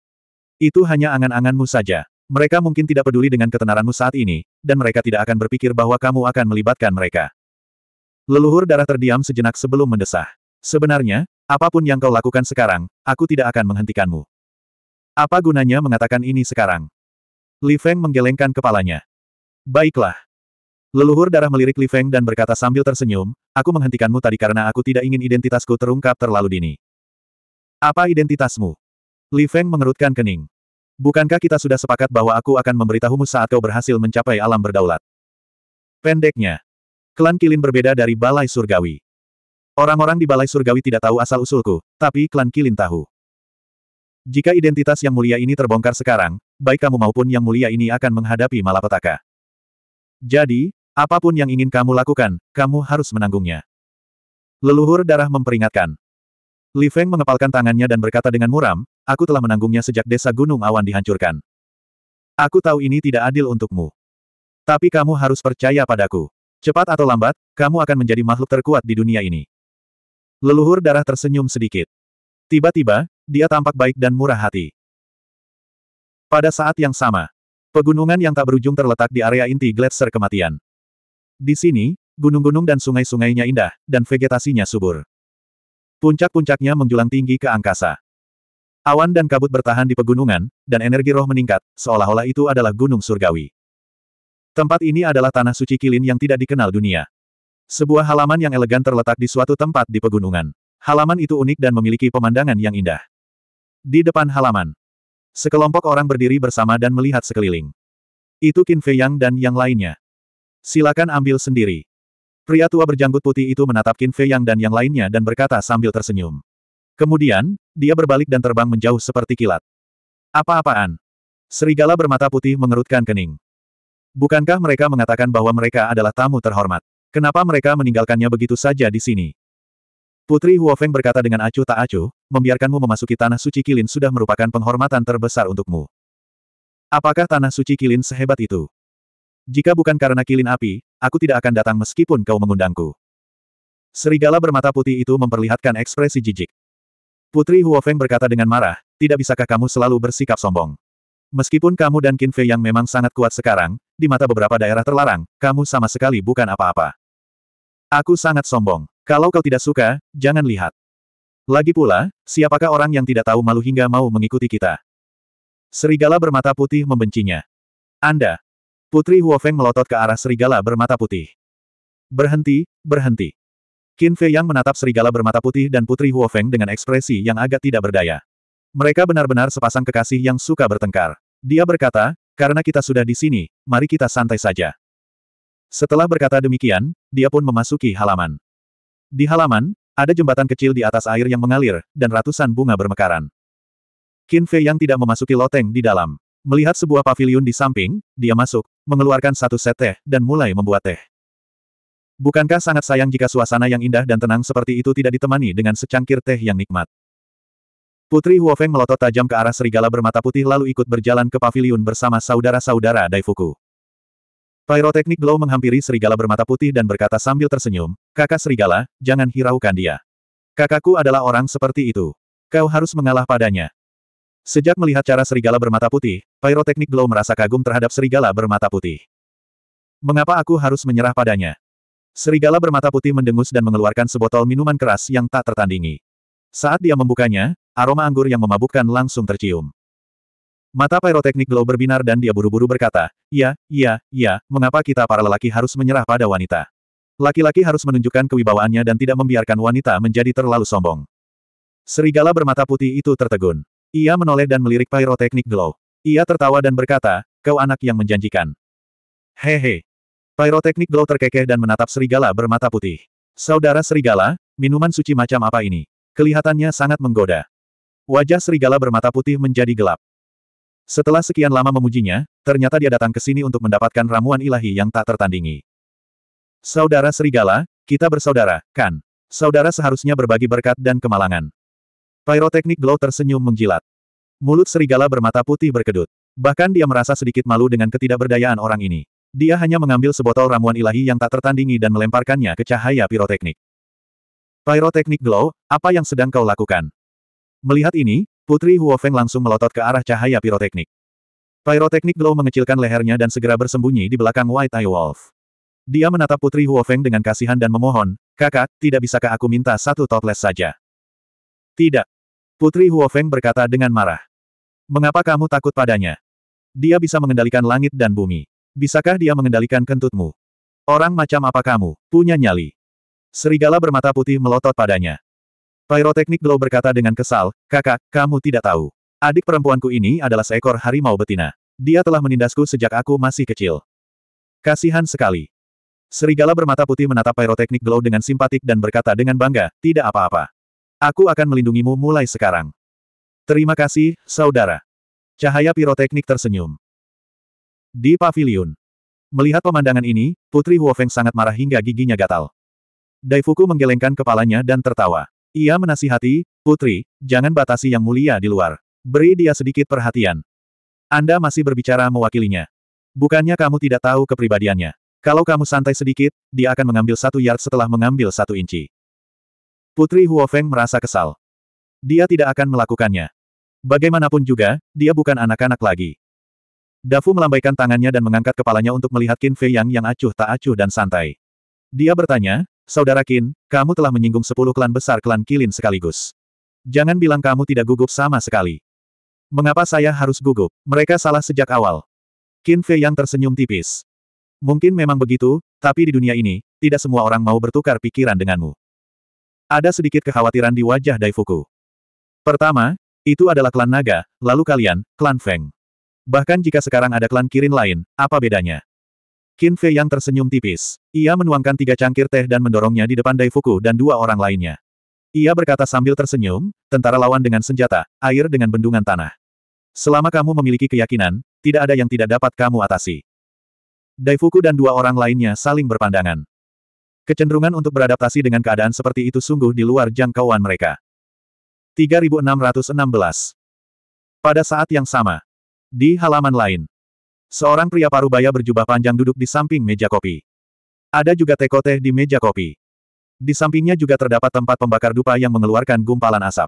Itu hanya angan-anganmu saja. Mereka mungkin tidak peduli dengan ketenaranmu saat ini, dan mereka tidak akan berpikir bahwa kamu akan melibatkan mereka. Leluhur darah terdiam sejenak sebelum mendesah. Sebenarnya, apapun yang kau lakukan sekarang, aku tidak akan menghentikanmu. Apa gunanya mengatakan ini sekarang? Li Feng menggelengkan kepalanya. Baiklah. Leluhur darah melirik Li Feng dan berkata sambil tersenyum, aku menghentikanmu tadi karena aku tidak ingin identitasku terungkap terlalu dini. Apa identitasmu? Li Feng mengerutkan kening. Bukankah kita sudah sepakat bahwa aku akan memberitahumu saat kau berhasil mencapai alam berdaulat? Pendeknya. Klan Kilin berbeda dari Balai Surgawi. Orang-orang di Balai Surgawi tidak tahu asal-usulku, tapi klan Kilin tahu. Jika identitas yang mulia ini terbongkar sekarang, baik kamu maupun yang mulia ini akan menghadapi malapetaka. Jadi, apapun yang ingin kamu lakukan, kamu harus menanggungnya. Leluhur darah memperingatkan. Li Feng mengepalkan tangannya dan berkata dengan muram, aku telah menanggungnya sejak desa Gunung Awan dihancurkan. Aku tahu ini tidak adil untukmu. Tapi kamu harus percaya padaku. Cepat atau lambat, kamu akan menjadi makhluk terkuat di dunia ini. Leluhur darah tersenyum sedikit. Tiba-tiba, dia tampak baik dan murah hati. Pada saat yang sama, pegunungan yang tak berujung terletak di area inti gletser kematian. Di sini, gunung-gunung dan sungai-sungainya indah, dan vegetasinya subur. Puncak-puncaknya menjulang tinggi ke angkasa. Awan dan kabut bertahan di pegunungan, dan energi roh meningkat, seolah-olah itu adalah gunung surgawi. Tempat ini adalah tanah suci kilin yang tidak dikenal dunia. Sebuah halaman yang elegan terletak di suatu tempat di pegunungan. Halaman itu unik dan memiliki pemandangan yang indah. Di depan halaman. Sekelompok orang berdiri bersama dan melihat sekeliling. Itu Qin Fei Yang dan yang lainnya. Silakan ambil sendiri. Pria tua berjanggut putih itu menatap Qin Fei Yang dan yang lainnya dan berkata sambil tersenyum. Kemudian, dia berbalik dan terbang menjauh seperti kilat. Apa-apaan? Serigala bermata putih mengerutkan kening. Bukankah mereka mengatakan bahwa mereka adalah tamu terhormat? Kenapa mereka meninggalkannya begitu saja di sini? Putri Huofeng berkata dengan acuh tak acuh, membiarkanmu memasuki tanah suci Kilin sudah merupakan penghormatan terbesar untukmu. Apakah tanah suci Kilin sehebat itu? Jika bukan karena Kilin api, aku tidak akan datang meskipun kau mengundangku. Serigala bermata putih itu memperlihatkan ekspresi jijik. Putri Huofeng berkata dengan marah, tidak bisakah kamu selalu bersikap sombong? Meskipun kamu dan Qin Fei yang memang sangat kuat sekarang, di mata beberapa daerah terlarang, kamu sama sekali bukan apa-apa. Aku sangat sombong. Kalau kau tidak suka, jangan lihat. Lagi pula, siapakah orang yang tidak tahu malu hingga mau mengikuti kita? Serigala bermata putih membencinya. Anda. Putri Huofeng melotot ke arah serigala bermata putih. Berhenti, berhenti. Qin Fei yang menatap serigala bermata putih dan Putri Huofeng dengan ekspresi yang agak tidak berdaya. Mereka benar-benar sepasang kekasih yang suka bertengkar. Dia berkata, karena kita sudah di sini, mari kita santai saja. Setelah berkata demikian, dia pun memasuki halaman. Di halaman, ada jembatan kecil di atas air yang mengalir, dan ratusan bunga bermekaran. Qin Fei yang tidak memasuki loteng di dalam. Melihat sebuah paviliun di samping, dia masuk, mengeluarkan satu set teh, dan mulai membuat teh. Bukankah sangat sayang jika suasana yang indah dan tenang seperti itu tidak ditemani dengan secangkir teh yang nikmat? Putri Huofeng melotot tajam ke arah serigala bermata putih lalu ikut berjalan ke paviliun bersama saudara-saudara Daifuku. Pyroteknik Glow menghampiri serigala bermata putih dan berkata sambil tersenyum, kakak serigala, jangan hiraukan dia. Kakakku adalah orang seperti itu. Kau harus mengalah padanya. Sejak melihat cara serigala bermata putih, Pyroteknik Glow merasa kagum terhadap serigala bermata putih. Mengapa aku harus menyerah padanya? Serigala bermata putih mendengus dan mengeluarkan sebotol minuman keras yang tak tertandingi. Saat dia membukanya, aroma anggur yang memabukkan langsung tercium. Mata piroteknik glow berbinar dan dia buru-buru berkata, Ya, ya, ya, mengapa kita para lelaki harus menyerah pada wanita? Laki-laki harus menunjukkan kewibawaannya dan tidak membiarkan wanita menjadi terlalu sombong. Serigala bermata putih itu tertegun. Ia menoleh dan melirik piroteknik glow. Ia tertawa dan berkata, kau anak yang menjanjikan. Hehe. Piroteknik glow terkekeh dan menatap serigala bermata putih. Saudara serigala, minuman suci macam apa ini? Kelihatannya sangat menggoda. Wajah serigala bermata putih menjadi gelap. Setelah sekian lama memujinya, ternyata dia datang ke sini untuk mendapatkan ramuan ilahi yang tak tertandingi. Saudara Serigala, kita bersaudara, kan? Saudara seharusnya berbagi berkat dan kemalangan. Pyroteknik Glow tersenyum menjilat. Mulut Serigala bermata putih berkedut. Bahkan dia merasa sedikit malu dengan ketidakberdayaan orang ini. Dia hanya mengambil sebotol ramuan ilahi yang tak tertandingi dan melemparkannya ke cahaya piroteknik. Pyroteknik Glow, apa yang sedang kau lakukan? Melihat ini, Putri Huofeng langsung melotot ke arah cahaya piroteknik. Piroteknik Glow mengecilkan lehernya dan segera bersembunyi di belakang White Eye Wolf. Dia menatap Putri Huofeng dengan kasihan dan memohon, Kakak, tidak bisakah aku minta satu toples saja? Tidak. Putri Huofeng berkata dengan marah. Mengapa kamu takut padanya? Dia bisa mengendalikan langit dan bumi. Bisakah dia mengendalikan kentutmu? Orang macam apa kamu, punya nyali? Serigala bermata putih melotot padanya. Pyroteknik Glow berkata dengan kesal, kakak, kamu tidak tahu. Adik perempuanku ini adalah seekor harimau betina. Dia telah menindasku sejak aku masih kecil. Kasihan sekali. Serigala bermata putih menatap pyroteknik Glow dengan simpatik dan berkata dengan bangga, tidak apa-apa. Aku akan melindungimu mulai sekarang. Terima kasih, saudara. Cahaya piroteknik tersenyum. Di pavilion. Melihat pemandangan ini, Putri Huofeng sangat marah hingga giginya gatal. Daifuku menggelengkan kepalanya dan tertawa. Ia menasihati, Putri, jangan batasi yang mulia di luar. Beri dia sedikit perhatian. Anda masih berbicara mewakilinya. Bukannya kamu tidak tahu kepribadiannya. Kalau kamu santai sedikit, dia akan mengambil satu yard setelah mengambil satu inci. Putri Huofeng merasa kesal. Dia tidak akan melakukannya. Bagaimanapun juga, dia bukan anak-anak lagi. Dafu melambaikan tangannya dan mengangkat kepalanya untuk melihat Qin Fei Yang yang acuh tak acuh dan santai. Dia bertanya, Saudara Qin, kamu telah menyinggung sepuluh klan besar klan Kilin sekaligus. Jangan bilang kamu tidak gugup sama sekali. Mengapa saya harus gugup? Mereka salah sejak awal. Qin Fei yang tersenyum tipis. Mungkin memang begitu, tapi di dunia ini, tidak semua orang mau bertukar pikiran denganmu. Ada sedikit kekhawatiran di wajah Daifuku. Pertama, itu adalah klan naga, lalu kalian, klan Feng. Bahkan jika sekarang ada klan Kirin lain, apa bedanya? Qin Fei yang tersenyum tipis. Ia menuangkan tiga cangkir teh dan mendorongnya di depan Daifuku dan dua orang lainnya. Ia berkata sambil tersenyum, tentara lawan dengan senjata, air dengan bendungan tanah. Selama kamu memiliki keyakinan, tidak ada yang tidak dapat kamu atasi. Daifuku dan dua orang lainnya saling berpandangan. Kecenderungan untuk beradaptasi dengan keadaan seperti itu sungguh di luar jangkauan mereka. 3616 Pada saat yang sama, di halaman lain, Seorang pria parubaya berjubah panjang duduk di samping meja kopi. Ada juga teko teh di meja kopi. Di sampingnya juga terdapat tempat pembakar dupa yang mengeluarkan gumpalan asap.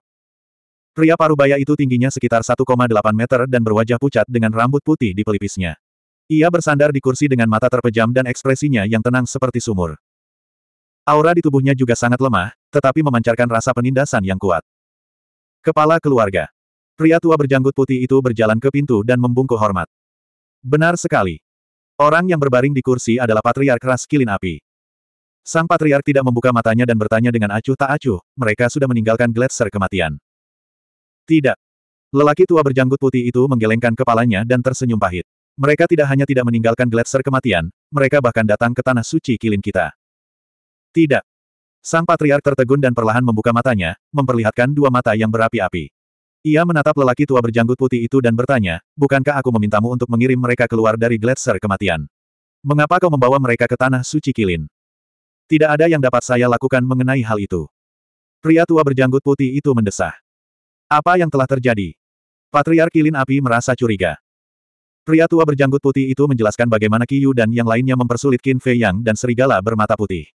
Pria parubaya itu tingginya sekitar 1,8 meter dan berwajah pucat dengan rambut putih di pelipisnya. Ia bersandar di kursi dengan mata terpejam dan ekspresinya yang tenang seperti sumur. Aura di tubuhnya juga sangat lemah, tetapi memancarkan rasa penindasan yang kuat. Kepala keluarga. Pria tua berjanggut putih itu berjalan ke pintu dan membungkuk hormat. Benar sekali. Orang yang berbaring di kursi adalah patriark ras kilin api. Sang patriark tidak membuka matanya dan bertanya dengan acuh tak acuh, mereka sudah meninggalkan gletser kematian. Tidak. Lelaki tua berjanggut putih itu menggelengkan kepalanya dan tersenyum pahit. Mereka tidak hanya tidak meninggalkan gletser kematian, mereka bahkan datang ke tanah suci kilin kita. Tidak. Sang patriark tertegun dan perlahan membuka matanya, memperlihatkan dua mata yang berapi-api. Ia menatap lelaki tua berjanggut putih itu dan bertanya, bukankah aku memintamu untuk mengirim mereka keluar dari gletser kematian? Mengapa kau membawa mereka ke tanah suci Kilin? Tidak ada yang dapat saya lakukan mengenai hal itu. Pria tua berjanggut putih itu mendesah. Apa yang telah terjadi? Patriark Kilin Api merasa curiga. Pria tua berjanggut putih itu menjelaskan bagaimana Yu dan yang lainnya mempersulit Qin Fei Yang dan serigala bermata putih.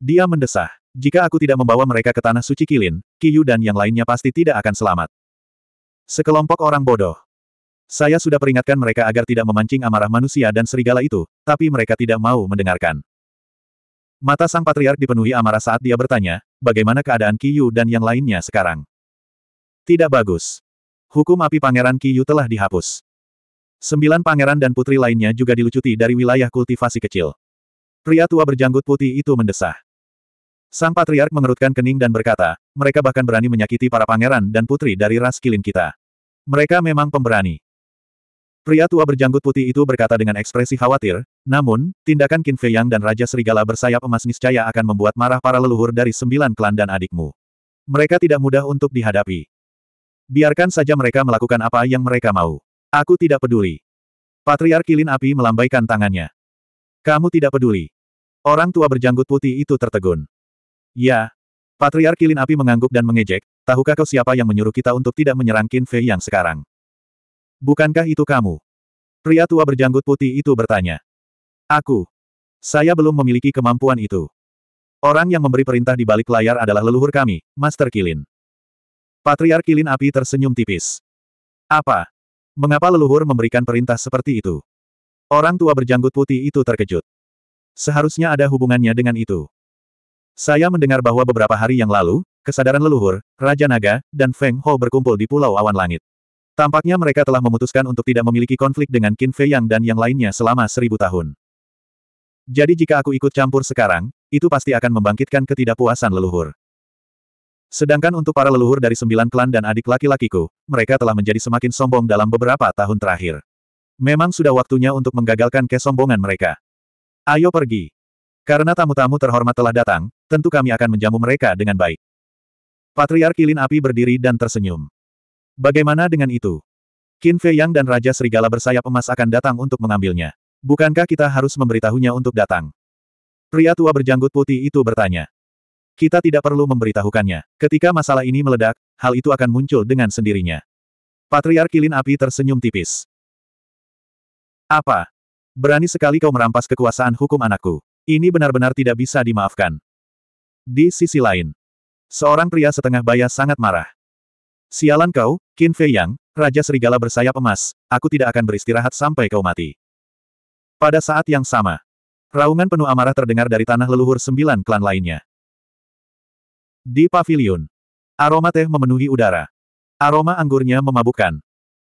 Dia mendesah. Jika aku tidak membawa mereka ke tanah suci Kilin, Yu dan yang lainnya pasti tidak akan selamat. Sekelompok orang bodoh. Saya sudah peringatkan mereka agar tidak memancing amarah manusia dan serigala itu, tapi mereka tidak mau mendengarkan. Mata sang patriark dipenuhi amarah saat dia bertanya, bagaimana keadaan Kiyu dan yang lainnya sekarang? Tidak bagus. Hukum api pangeran Kiyu telah dihapus. Sembilan pangeran dan putri lainnya juga dilucuti dari wilayah kultivasi kecil. Pria tua berjanggut putih itu mendesah. Sang patriark mengerutkan kening dan berkata, mereka bahkan berani menyakiti para pangeran dan putri dari ras kilin kita. Mereka memang pemberani. Pria tua berjanggut putih itu berkata dengan ekspresi khawatir, namun, tindakan Qin Fei Yang dan Raja Serigala bersayap emas niscaya akan membuat marah para leluhur dari sembilan klan dan adikmu. Mereka tidak mudah untuk dihadapi. Biarkan saja mereka melakukan apa yang mereka mau. Aku tidak peduli. Patriark Kilin Api melambaikan tangannya. Kamu tidak peduli. Orang tua berjanggut putih itu tertegun. Ya. Patriark Kilin Api mengangguk dan mengejek, Tahukah kau siapa yang menyuruh kita untuk tidak menyerang Qin Fei yang sekarang? Bukankah itu kamu? Pria tua berjanggut putih itu bertanya. Aku. Saya belum memiliki kemampuan itu. Orang yang memberi perintah di balik layar adalah leluhur kami, Master Kilin. Patriark Kilin api tersenyum tipis. Apa? Mengapa leluhur memberikan perintah seperti itu? Orang tua berjanggut putih itu terkejut. Seharusnya ada hubungannya dengan itu. Saya mendengar bahwa beberapa hari yang lalu, kesadaran leluhur, Raja Naga, dan Feng Ho berkumpul di Pulau Awan Langit. Tampaknya mereka telah memutuskan untuk tidak memiliki konflik dengan Qin Fei Yang dan yang lainnya selama seribu tahun. Jadi jika aku ikut campur sekarang, itu pasti akan membangkitkan ketidakpuasan leluhur. Sedangkan untuk para leluhur dari sembilan klan dan adik laki-lakiku, mereka telah menjadi semakin sombong dalam beberapa tahun terakhir. Memang sudah waktunya untuk menggagalkan kesombongan mereka. Ayo pergi. Karena tamu-tamu terhormat telah datang, tentu kami akan menjamu mereka dengan baik. Patriark Kilin Api berdiri dan tersenyum. Bagaimana dengan itu? Qin Fei Yang dan Raja Serigala bersayap emas akan datang untuk mengambilnya. Bukankah kita harus memberitahunya untuk datang? Pria tua berjanggut putih itu bertanya. Kita tidak perlu memberitahukannya. Ketika masalah ini meledak, hal itu akan muncul dengan sendirinya. Patriark Kilin Api tersenyum tipis. Apa? Berani sekali kau merampas kekuasaan hukum anakku. Ini benar-benar tidak bisa dimaafkan. Di sisi lain, Seorang pria setengah baya sangat marah. Sialan kau, Qin Fei Yang, Raja Serigala bersayap emas, aku tidak akan beristirahat sampai kau mati. Pada saat yang sama, raungan penuh amarah terdengar dari tanah leluhur sembilan klan lainnya. Di pavilion, aroma teh memenuhi udara. Aroma anggurnya memabukkan.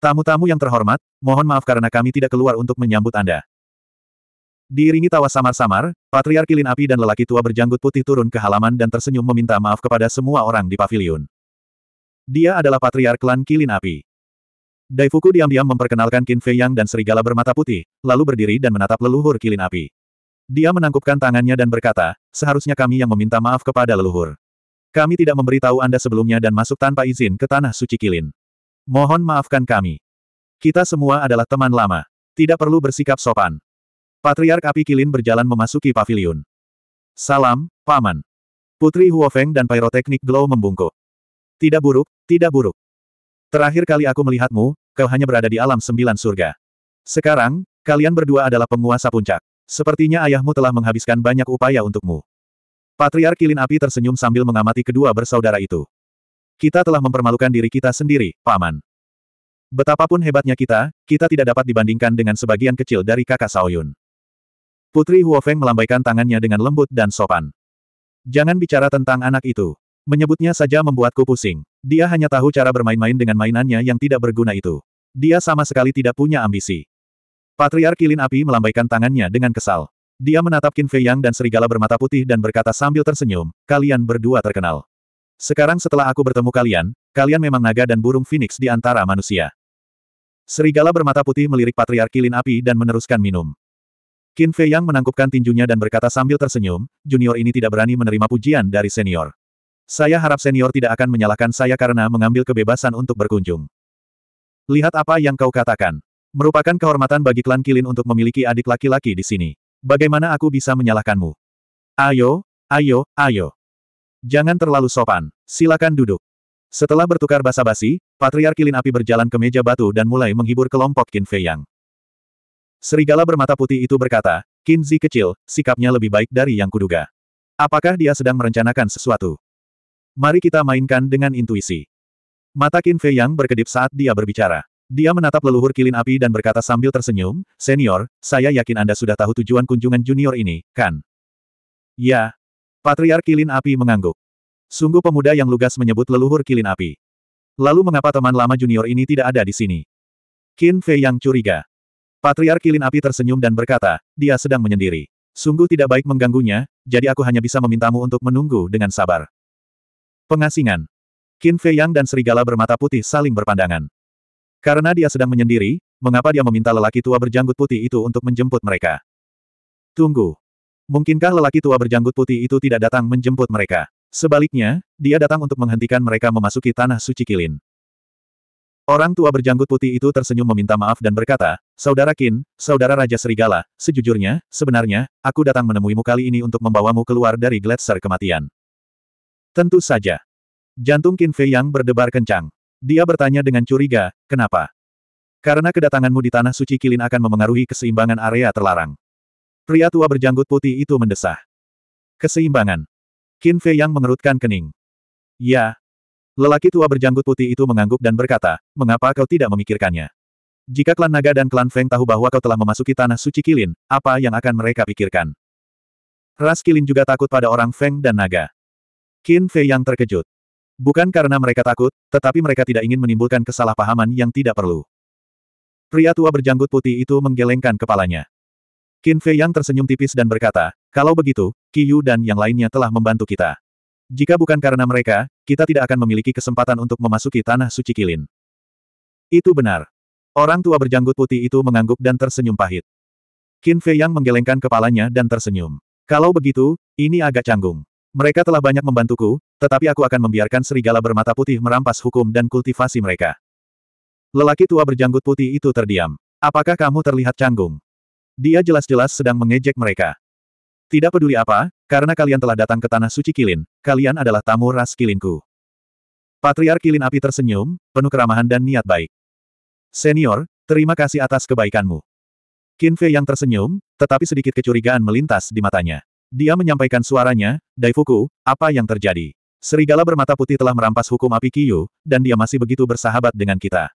Tamu-tamu yang terhormat, mohon maaf karena kami tidak keluar untuk menyambut Anda. Diiringi tawa samar-samar, Patriark Kilin Api dan lelaki tua berjanggut putih turun ke halaman dan tersenyum meminta maaf kepada semua orang di pavilion. Dia adalah Patriark Klan Kilin Api. Daifuku diam-diam memperkenalkan Qin Fei Yang dan serigala bermata putih, lalu berdiri dan menatap leluhur Kilin Api. Dia menangkupkan tangannya dan berkata, seharusnya kami yang meminta maaf kepada leluhur. Kami tidak memberitahu Anda sebelumnya dan masuk tanpa izin ke Tanah Suci Kilin. Mohon maafkan kami. Kita semua adalah teman lama. Tidak perlu bersikap sopan. Patriark Api Kilin berjalan memasuki pavilion. Salam, Paman. Putri Huofeng dan Pyroteknik Glow membungkuk. Tidak buruk, tidak buruk. Terakhir kali aku melihatmu, kau hanya berada di alam sembilan surga. Sekarang, kalian berdua adalah penguasa puncak. Sepertinya ayahmu telah menghabiskan banyak upaya untukmu. Patriark Kilin Api tersenyum sambil mengamati kedua bersaudara itu. Kita telah mempermalukan diri kita sendiri, Paman. Betapapun hebatnya kita, kita tidak dapat dibandingkan dengan sebagian kecil dari kakak Saoyun. Putri Huofeng melambaikan tangannya dengan lembut dan sopan. Jangan bicara tentang anak itu. Menyebutnya saja membuatku pusing. Dia hanya tahu cara bermain-main dengan mainannya yang tidak berguna itu. Dia sama sekali tidak punya ambisi. Patriark Kilin Api melambaikan tangannya dengan kesal. Dia menatap Qin Fei Yang dan serigala bermata putih dan berkata sambil tersenyum, kalian berdua terkenal. Sekarang setelah aku bertemu kalian, kalian memang naga dan burung phoenix di antara manusia. Serigala bermata putih melirik Patriark Kilin Api dan meneruskan minum. Qin Fei Yang menangkupkan tinjunya dan berkata sambil tersenyum, junior ini tidak berani menerima pujian dari senior. Saya harap senior tidak akan menyalahkan saya karena mengambil kebebasan untuk berkunjung. Lihat apa yang kau katakan. Merupakan kehormatan bagi klan Kilin untuk memiliki adik laki-laki di sini. Bagaimana aku bisa menyalahkanmu? Ayo, ayo, ayo. Jangan terlalu sopan. Silakan duduk. Setelah bertukar basa-basi, Patriark Kilin Api berjalan ke meja batu dan mulai menghibur kelompok Kin Fei Yang. Serigala bermata putih itu berkata, Kinzi kecil, sikapnya lebih baik dari yang kuduga. Apakah dia sedang merencanakan sesuatu? Mari kita mainkan dengan intuisi. Mata Qin Fei Yang berkedip saat dia berbicara. Dia menatap leluhur kilin api dan berkata sambil tersenyum, Senior, saya yakin Anda sudah tahu tujuan kunjungan junior ini, kan? Ya. Patriar kilin api mengangguk. Sungguh pemuda yang lugas menyebut leluhur kilin api. Lalu mengapa teman lama junior ini tidak ada di sini? Qin Fei Yang curiga. Patriark Kilin Api tersenyum dan berkata, dia sedang menyendiri. Sungguh tidak baik mengganggunya, jadi aku hanya bisa memintamu untuk menunggu dengan sabar. Pengasingan. Qin Fei Yang dan serigala bermata putih saling berpandangan. Karena dia sedang menyendiri, mengapa dia meminta lelaki tua berjanggut putih itu untuk menjemput mereka? Tunggu. Mungkinkah lelaki tua berjanggut putih itu tidak datang menjemput mereka? Sebaliknya, dia datang untuk menghentikan mereka memasuki tanah suci Kilin. Orang tua berjanggut putih itu tersenyum meminta maaf dan berkata, Saudara Kin, Saudara Raja Serigala, sejujurnya, sebenarnya, aku datang menemuimu kali ini untuk membawamu keluar dari gletser kematian. Tentu saja. Jantung Kin Fei yang berdebar kencang. Dia bertanya dengan curiga, kenapa? Karena kedatanganmu di Tanah Suci Kilin akan memengaruhi keseimbangan area terlarang. Pria tua berjanggut putih itu mendesah. Keseimbangan. Kin Fei yang mengerutkan kening. Ya, Lelaki tua berjanggut putih itu mengangguk dan berkata, mengapa kau tidak memikirkannya? Jika klan naga dan klan Feng tahu bahwa kau telah memasuki tanah suci Kilin, apa yang akan mereka pikirkan? Ras Kilin juga takut pada orang Feng dan naga. Qin Fei yang terkejut. Bukan karena mereka takut, tetapi mereka tidak ingin menimbulkan kesalahpahaman yang tidak perlu. Pria tua berjanggut putih itu menggelengkan kepalanya. Qin Fei yang tersenyum tipis dan berkata, kalau begitu, Qiyu dan yang lainnya telah membantu kita. Jika bukan karena mereka, kita tidak akan memiliki kesempatan untuk memasuki tanah suci Kilin. Itu benar. Orang tua berjanggut putih itu mengangguk dan tersenyum pahit. Qin Fei Yang menggelengkan kepalanya dan tersenyum. Kalau begitu, ini agak canggung. Mereka telah banyak membantuku, tetapi aku akan membiarkan serigala bermata putih merampas hukum dan kultivasi mereka. Lelaki tua berjanggut putih itu terdiam. Apakah kamu terlihat canggung? Dia jelas-jelas sedang mengejek mereka. Tidak peduli apa, karena kalian telah datang ke Tanah Suci Kilin, kalian adalah tamu ras Kilinku. Patriar Kilin Api tersenyum, penuh keramahan dan niat baik. Senior, terima kasih atas kebaikanmu. Qin Fei yang tersenyum, tetapi sedikit kecurigaan melintas di matanya. Dia menyampaikan suaranya, Daifuku, apa yang terjadi? Serigala bermata putih telah merampas hukum api Kiyu, dan dia masih begitu bersahabat dengan kita.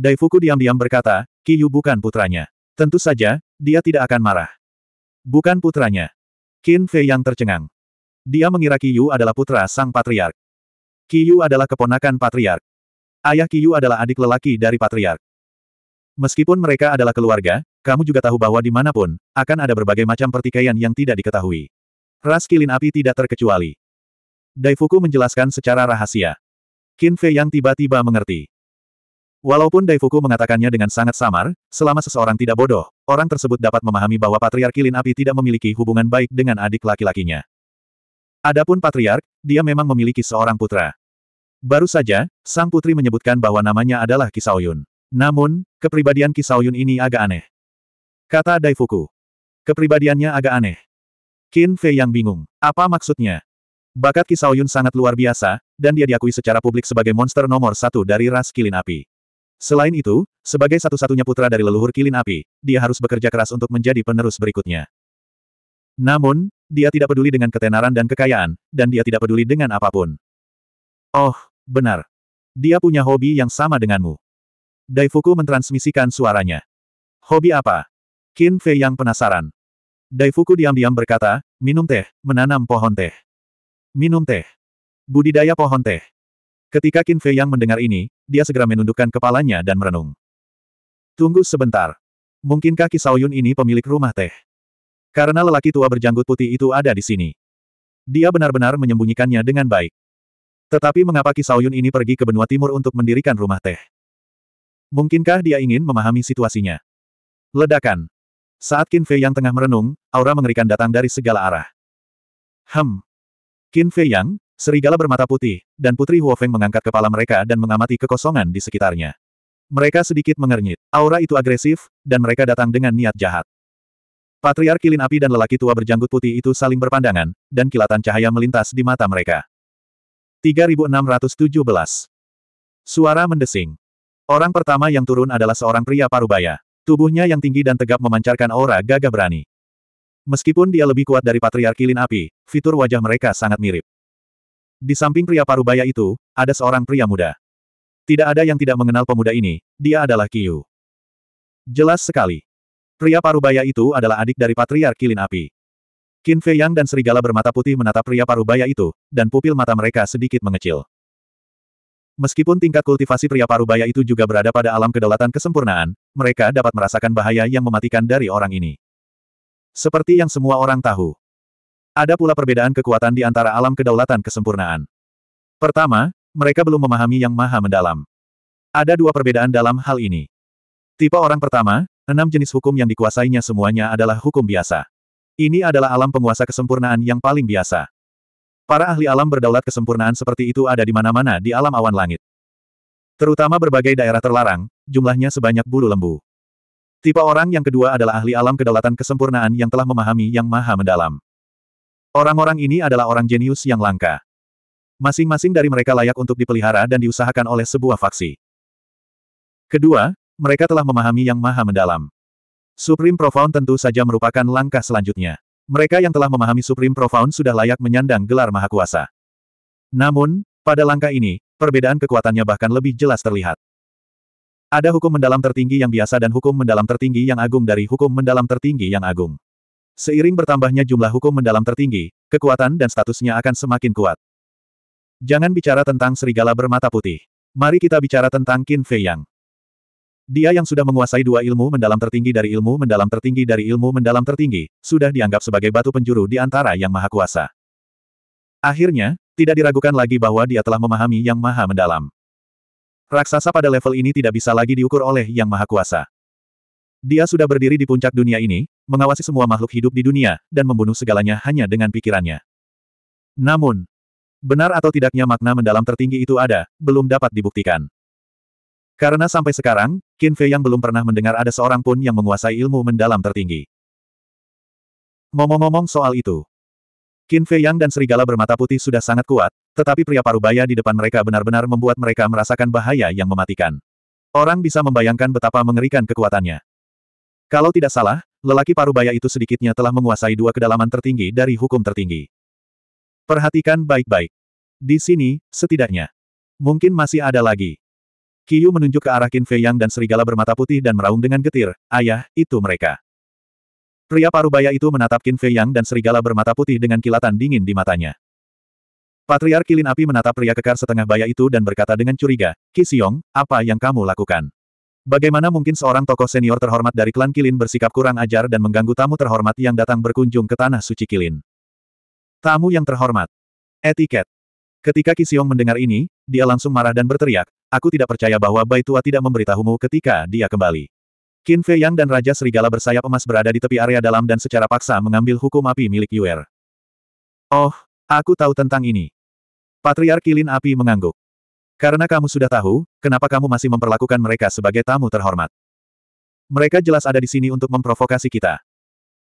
Daifuku diam-diam berkata, Kiyu bukan putranya. Tentu saja, dia tidak akan marah. Bukan putranya. Qin Fei yang tercengang. Dia mengira Qiyu adalah putra sang patriark. Qiyu adalah keponakan patriark. Ayah Qiyu adalah adik lelaki dari patriark. Meskipun mereka adalah keluarga, kamu juga tahu bahwa dimanapun, akan ada berbagai macam pertikaian yang tidak diketahui. Ras kilin api tidak terkecuali. Daifuku menjelaskan secara rahasia. Qin Fei yang tiba-tiba mengerti. Walaupun Daifuku mengatakannya dengan sangat samar, selama seseorang tidak bodoh, orang tersebut dapat memahami bahwa Patriark Kilin Api tidak memiliki hubungan baik dengan adik laki-lakinya. Adapun Patriark, dia memang memiliki seorang putra. Baru saja, sang putri menyebutkan bahwa namanya adalah Kisaoyun. Namun, kepribadian Kisaoyun ini agak aneh. Kata Daifuku. Kepribadiannya agak aneh. Qin Fei yang bingung. Apa maksudnya? Bakat Kisaoyun sangat luar biasa, dan dia diakui secara publik sebagai monster nomor satu dari ras kilin api. Selain itu, sebagai satu-satunya putra dari leluhur kilin api, dia harus bekerja keras untuk menjadi penerus berikutnya. Namun, dia tidak peduli dengan ketenaran dan kekayaan, dan dia tidak peduli dengan apapun. Oh, benar. Dia punya hobi yang sama denganmu. Daifuku mentransmisikan suaranya. Hobi apa? Qin Fei yang penasaran. Daifuku diam-diam berkata, minum teh, menanam pohon teh. Minum teh. Budidaya pohon teh. Ketika Qin Fei Yang mendengar ini, dia segera menundukkan kepalanya dan merenung. Tunggu sebentar. Mungkinkah Yun ini pemilik rumah teh? Karena lelaki tua berjanggut putih itu ada di sini. Dia benar-benar menyembunyikannya dengan baik. Tetapi mengapa Yun ini pergi ke benua timur untuk mendirikan rumah teh? Mungkinkah dia ingin memahami situasinya? Ledakan. Saat Qin Fei Yang tengah merenung, aura mengerikan datang dari segala arah. Hem. Qin Fei Yang, Serigala bermata putih, dan Putri Huofeng mengangkat kepala mereka dan mengamati kekosongan di sekitarnya. Mereka sedikit mengernyit. Aura itu agresif, dan mereka datang dengan niat jahat. Patriar Kilin Api dan lelaki tua berjanggut putih itu saling berpandangan, dan kilatan cahaya melintas di mata mereka. 3617 Suara mendesing. Orang pertama yang turun adalah seorang pria parubaya. Tubuhnya yang tinggi dan tegap memancarkan aura gagah berani. Meskipun dia lebih kuat dari Patriar Kilin Api, fitur wajah mereka sangat mirip. Di samping pria parubaya itu, ada seorang pria muda. Tidak ada yang tidak mengenal pemuda ini, dia adalah Kiyu. Jelas sekali. Pria parubaya itu adalah adik dari patriar Kilin Api. Qin Fei Yang dan serigala bermata putih menatap pria parubaya itu, dan pupil mata mereka sedikit mengecil. Meskipun tingkat kultivasi pria parubaya itu juga berada pada alam kedaulatan kesempurnaan, mereka dapat merasakan bahaya yang mematikan dari orang ini. Seperti yang semua orang tahu, ada pula perbedaan kekuatan di antara alam kedaulatan kesempurnaan. Pertama, mereka belum memahami yang maha mendalam. Ada dua perbedaan dalam hal ini. Tipe orang pertama, enam jenis hukum yang dikuasainya semuanya adalah hukum biasa. Ini adalah alam penguasa kesempurnaan yang paling biasa. Para ahli alam berdaulat kesempurnaan seperti itu ada di mana-mana di alam awan langit. Terutama berbagai daerah terlarang, jumlahnya sebanyak bulu lembu. Tipe orang yang kedua adalah ahli alam kedaulatan kesempurnaan yang telah memahami yang maha mendalam. Orang-orang ini adalah orang jenius yang langka. Masing-masing dari mereka layak untuk dipelihara dan diusahakan oleh sebuah faksi. Kedua, mereka telah memahami yang maha mendalam. Supreme Profound tentu saja merupakan langkah selanjutnya. Mereka yang telah memahami Supreme Profound sudah layak menyandang gelar maha kuasa. Namun, pada langkah ini, perbedaan kekuatannya bahkan lebih jelas terlihat. Ada hukum mendalam tertinggi yang biasa dan hukum mendalam tertinggi yang agung dari hukum mendalam tertinggi yang agung. Seiring bertambahnya jumlah hukum mendalam tertinggi, kekuatan dan statusnya akan semakin kuat. Jangan bicara tentang serigala bermata putih. Mari kita bicara tentang Qin Fei Yang. Dia yang sudah menguasai dua ilmu mendalam tertinggi dari ilmu mendalam tertinggi dari ilmu mendalam tertinggi, sudah dianggap sebagai batu penjuru di antara yang maha kuasa. Akhirnya, tidak diragukan lagi bahwa dia telah memahami yang maha mendalam. Raksasa pada level ini tidak bisa lagi diukur oleh yang maha kuasa. Dia sudah berdiri di puncak dunia ini, mengawasi semua makhluk hidup di dunia, dan membunuh segalanya hanya dengan pikirannya. Namun, benar atau tidaknya makna mendalam tertinggi itu ada, belum dapat dibuktikan. Karena sampai sekarang, Qin Fei yang belum pernah mendengar ada seorang pun yang menguasai ilmu mendalam tertinggi. Ngomong-ngomong soal itu, Qin Fei Yang dan serigala bermata putih sudah sangat kuat, tetapi pria parubaya di depan mereka benar-benar membuat mereka merasakan bahaya yang mematikan. Orang bisa membayangkan betapa mengerikan kekuatannya. Kalau tidak salah, lelaki parubaya itu sedikitnya telah menguasai dua kedalaman tertinggi dari hukum tertinggi. Perhatikan baik-baik. Di sini, setidaknya. Mungkin masih ada lagi. Kiyu menunjuk ke arah Qin Fei Yang dan serigala bermata putih dan meraung dengan getir, ayah, itu mereka. Pria parubaya itu menatap Qin Fei Yang dan serigala bermata putih dengan kilatan dingin di matanya. Patriar Kilin Api menatap pria kekar setengah baya itu dan berkata dengan curiga, Qi Xiong, apa yang kamu lakukan? Bagaimana mungkin seorang tokoh senior terhormat dari klan Kilin bersikap kurang ajar dan mengganggu tamu terhormat yang datang berkunjung ke tanah suci Kilin? Tamu yang terhormat. Etiket. Ketika Kisiong mendengar ini, dia langsung marah dan berteriak, aku tidak percaya bahwa Bai Tua tidak memberitahumu ketika dia kembali. Qin Fei Yang dan Raja Serigala bersayap emas berada di tepi area dalam dan secara paksa mengambil hukum api milik Yuer. Oh, aku tahu tentang ini. Patriark Kilin Api mengangguk. Karena kamu sudah tahu, kenapa kamu masih memperlakukan mereka sebagai tamu terhormat? Mereka jelas ada di sini untuk memprovokasi kita.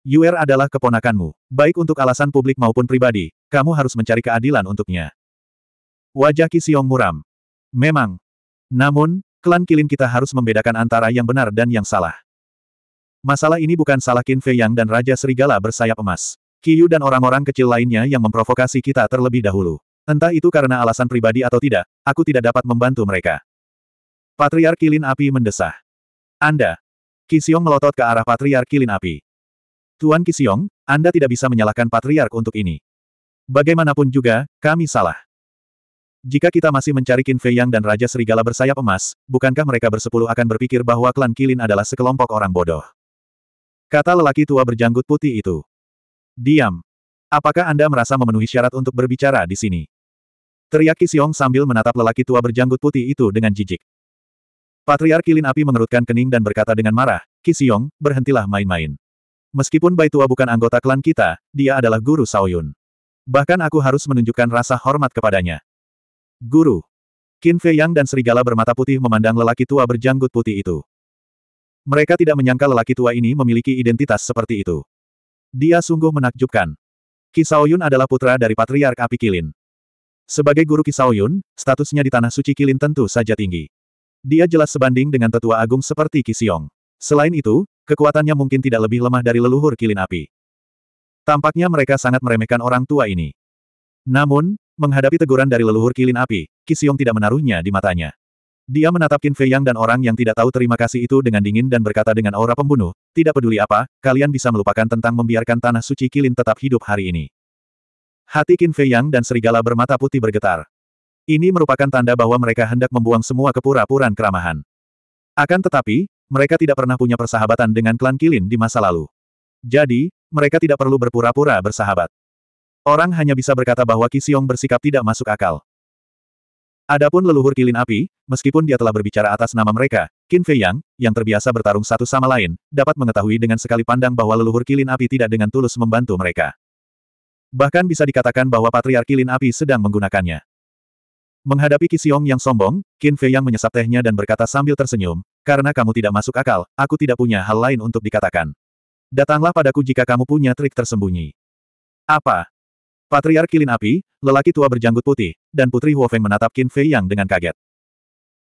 Yuer adalah keponakanmu, baik untuk alasan publik maupun pribadi, kamu harus mencari keadilan untuknya. Wajah Kisiong muram. Memang. Namun, klan Kilin kita harus membedakan antara yang benar dan yang salah. Masalah ini bukan salah Qin Fei Yang dan Raja Serigala bersayap emas. Yu dan orang-orang kecil lainnya yang memprovokasi kita terlebih dahulu. Entah itu karena alasan pribadi atau tidak, aku tidak dapat membantu mereka. Patriark Kilin Api mendesah. Anda. Kisiong melotot ke arah Patriark Kilin Api. Tuan Kisiong, Anda tidak bisa menyalahkan Patriark untuk ini. Bagaimanapun juga, kami salah. Jika kita masih mencari Qin Fei Yang dan Raja Serigala bersayap emas, bukankah mereka bersepuluh akan berpikir bahwa klan Kilin adalah sekelompok orang bodoh? Kata lelaki tua berjanggut putih itu. Diam. Apakah Anda merasa memenuhi syarat untuk berbicara di sini? Teriak Kisiong sambil menatap lelaki tua berjanggut putih itu dengan jijik. Patriark Kilin Api mengerutkan kening dan berkata dengan marah, Kisiong, berhentilah main-main. Meskipun Bai Tua bukan anggota klan kita, dia adalah guru Saoyun. Bahkan aku harus menunjukkan rasa hormat kepadanya. Guru. Qin Fei Yang dan serigala bermata putih memandang lelaki tua berjanggut putih itu. Mereka tidak menyangka lelaki tua ini memiliki identitas seperti itu. Dia sungguh menakjubkan. Kisaoyun adalah putra dari Patriark Api Kilin. Sebagai guru Kisaoyun, statusnya di Tanah Suci Kilin tentu saja tinggi. Dia jelas sebanding dengan tetua agung seperti Kisiong. Selain itu, kekuatannya mungkin tidak lebih lemah dari leluhur Kilin Api. Tampaknya mereka sangat meremehkan orang tua ini. Namun, menghadapi teguran dari leluhur Kilin Api, Kisiong tidak menaruhnya di matanya. Dia menatap Qin Fei Yang dan orang yang tidak tahu terima kasih itu dengan dingin dan berkata dengan aura pembunuh, tidak peduli apa, kalian bisa melupakan tentang membiarkan Tanah Suci Kilin tetap hidup hari ini. Hati Qin Fei Yang dan serigala bermata putih bergetar. Ini merupakan tanda bahwa mereka hendak membuang semua kepura-puran keramahan. Akan tetapi, mereka tidak pernah punya persahabatan dengan klan Kilin di masa lalu. Jadi, mereka tidak perlu berpura-pura bersahabat. Orang hanya bisa berkata bahwa Qi bersikap tidak masuk akal. Adapun leluhur kilin api, meskipun dia telah berbicara atas nama mereka, Qin Fei Yang, yang terbiasa bertarung satu sama lain, dapat mengetahui dengan sekali pandang bahwa leluhur kilin api tidak dengan tulus membantu mereka. Bahkan bisa dikatakan bahwa Patriarki Lin Api sedang menggunakannya. Menghadapi Kisiong yang sombong, Qin Fei yang menyesap tehnya dan berkata sambil tersenyum, karena kamu tidak masuk akal, aku tidak punya hal lain untuk dikatakan. Datanglah padaku jika kamu punya trik tersembunyi. Apa? Patriark Kilin Api, lelaki tua berjanggut putih, dan Putri Huofeng menatap Qin Fei Yang dengan kaget.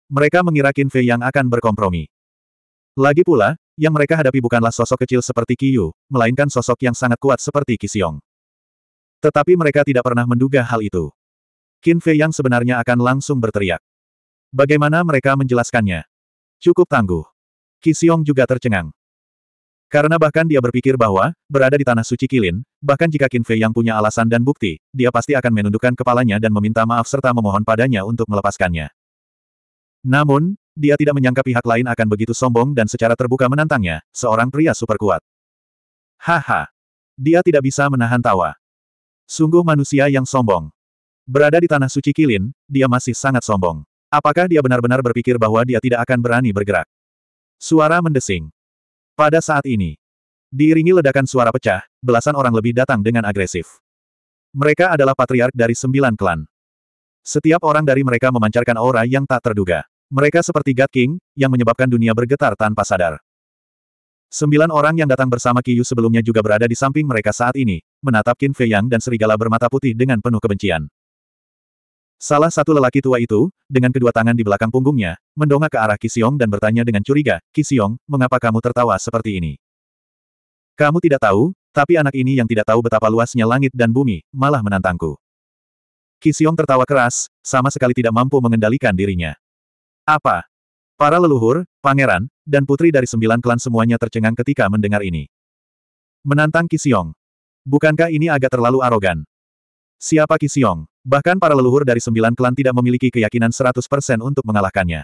Mereka mengira Qin Fei Yang akan berkompromi. Lagi pula, yang mereka hadapi bukanlah sosok kecil seperti Qiyu, melainkan sosok yang sangat kuat seperti Xiong. Tetapi mereka tidak pernah menduga hal itu. Qin Fei yang sebenarnya akan langsung berteriak. Bagaimana mereka menjelaskannya? Cukup tangguh. Kisiong juga tercengang. Karena bahkan dia berpikir bahwa, berada di tanah suci Kilin, bahkan jika Qin Fei yang punya alasan dan bukti, dia pasti akan menundukkan kepalanya dan meminta maaf serta memohon padanya untuk melepaskannya. Namun, dia tidak menyangka pihak lain akan begitu sombong dan secara terbuka menantangnya, seorang pria super kuat. Haha. Dia tidak bisa menahan tawa. Sungguh manusia yang sombong. Berada di tanah suci Kilin, dia masih sangat sombong. Apakah dia benar-benar berpikir bahwa dia tidak akan berani bergerak? Suara mendesing. Pada saat ini, diiringi ledakan suara pecah, belasan orang lebih datang dengan agresif. Mereka adalah patriark dari sembilan klan. Setiap orang dari mereka memancarkan aura yang tak terduga. Mereka seperti God King, yang menyebabkan dunia bergetar tanpa sadar. Sembilan orang yang datang bersama Kiyu sebelumnya juga berada di samping mereka saat ini, menatap Qin Fei Yang dan serigala bermata putih dengan penuh kebencian. Salah satu lelaki tua itu, dengan kedua tangan di belakang punggungnya, mendongak ke arah Kisiong dan bertanya dengan curiga, Kisiong, mengapa kamu tertawa seperti ini? Kamu tidak tahu, tapi anak ini yang tidak tahu betapa luasnya langit dan bumi, malah menantangku. Kisiong tertawa keras, sama sekali tidak mampu mengendalikan dirinya. Apa, Para leluhur, pangeran, dan putri dari sembilan klan semuanya tercengang ketika mendengar ini. Menantang Kisiong. Bukankah ini agak terlalu arogan? Siapa Kisiong? Bahkan para leluhur dari sembilan klan tidak memiliki keyakinan 100% untuk mengalahkannya.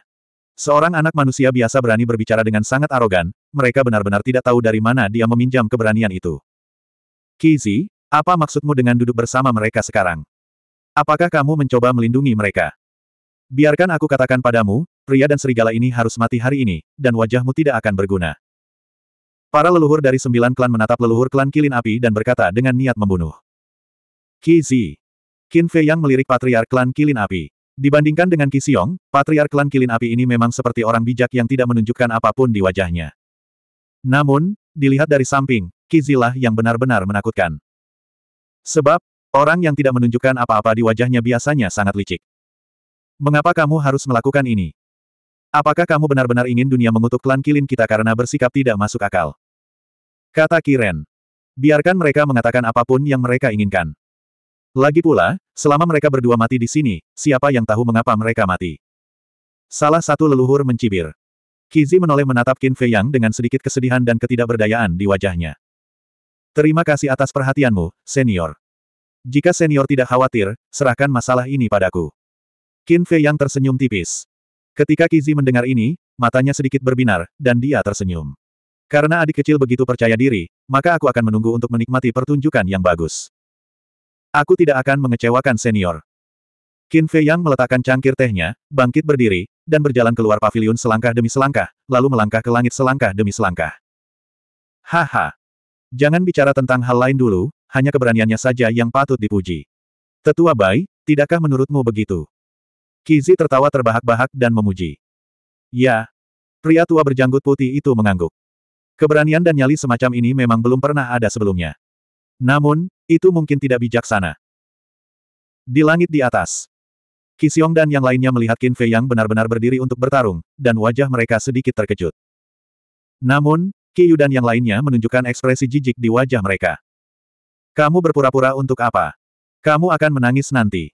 Seorang anak manusia biasa berani berbicara dengan sangat arogan, mereka benar-benar tidak tahu dari mana dia meminjam keberanian itu. Kizi, apa maksudmu dengan duduk bersama mereka sekarang? Apakah kamu mencoba melindungi mereka? Biarkan aku katakan padamu, pria dan serigala ini harus mati hari ini, dan wajahmu tidak akan berguna. Para leluhur dari sembilan klan menatap leluhur klan Kilin Api dan berkata dengan niat membunuh. Qi Zi. Qin Fei Yang melirik patriar klan Kilin Api. Dibandingkan dengan Qi Xiong, patriar klan Kilin Api ini memang seperti orang bijak yang tidak menunjukkan apapun di wajahnya. Namun, dilihat dari samping, Qi lah yang benar-benar menakutkan. Sebab, orang yang tidak menunjukkan apa-apa di wajahnya biasanya sangat licik. Mengapa kamu harus melakukan ini? Apakah kamu benar-benar ingin dunia mengutuk klan Kilin kita karena bersikap tidak masuk akal? Kata Kiren. Biarkan mereka mengatakan apapun yang mereka inginkan. Lagi pula, selama mereka berdua mati di sini, siapa yang tahu mengapa mereka mati? Salah satu leluhur mencibir. Kizi menoleh menatap Qin Fei Yang dengan sedikit kesedihan dan ketidakberdayaan di wajahnya. Terima kasih atas perhatianmu, senior. Jika senior tidak khawatir, serahkan masalah ini padaku. Qin Fei Yang tersenyum tipis. Ketika Kizi mendengar ini, matanya sedikit berbinar, dan dia tersenyum. Karena adik kecil begitu percaya diri, maka aku akan menunggu untuk menikmati pertunjukan yang bagus. Aku tidak akan mengecewakan senior. Qin Fei Yang meletakkan cangkir tehnya, bangkit berdiri, dan berjalan keluar pavilion selangkah demi selangkah, lalu melangkah ke langit selangkah demi selangkah. Haha. Jangan bicara tentang hal lain dulu, hanya keberaniannya saja yang patut dipuji. Tetua Bai, tidakkah menurutmu begitu? Kizi tertawa terbahak-bahak dan memuji. Ya. Pria tua berjanggut putih itu mengangguk. Keberanian dan nyali semacam ini memang belum pernah ada sebelumnya. Namun, itu mungkin tidak bijaksana. Di langit di atas. Kisiong dan yang lainnya melihat Qin Fei yang benar-benar berdiri untuk bertarung, dan wajah mereka sedikit terkejut. Namun, Yu dan yang lainnya menunjukkan ekspresi jijik di wajah mereka. Kamu berpura-pura untuk apa? Kamu akan menangis nanti.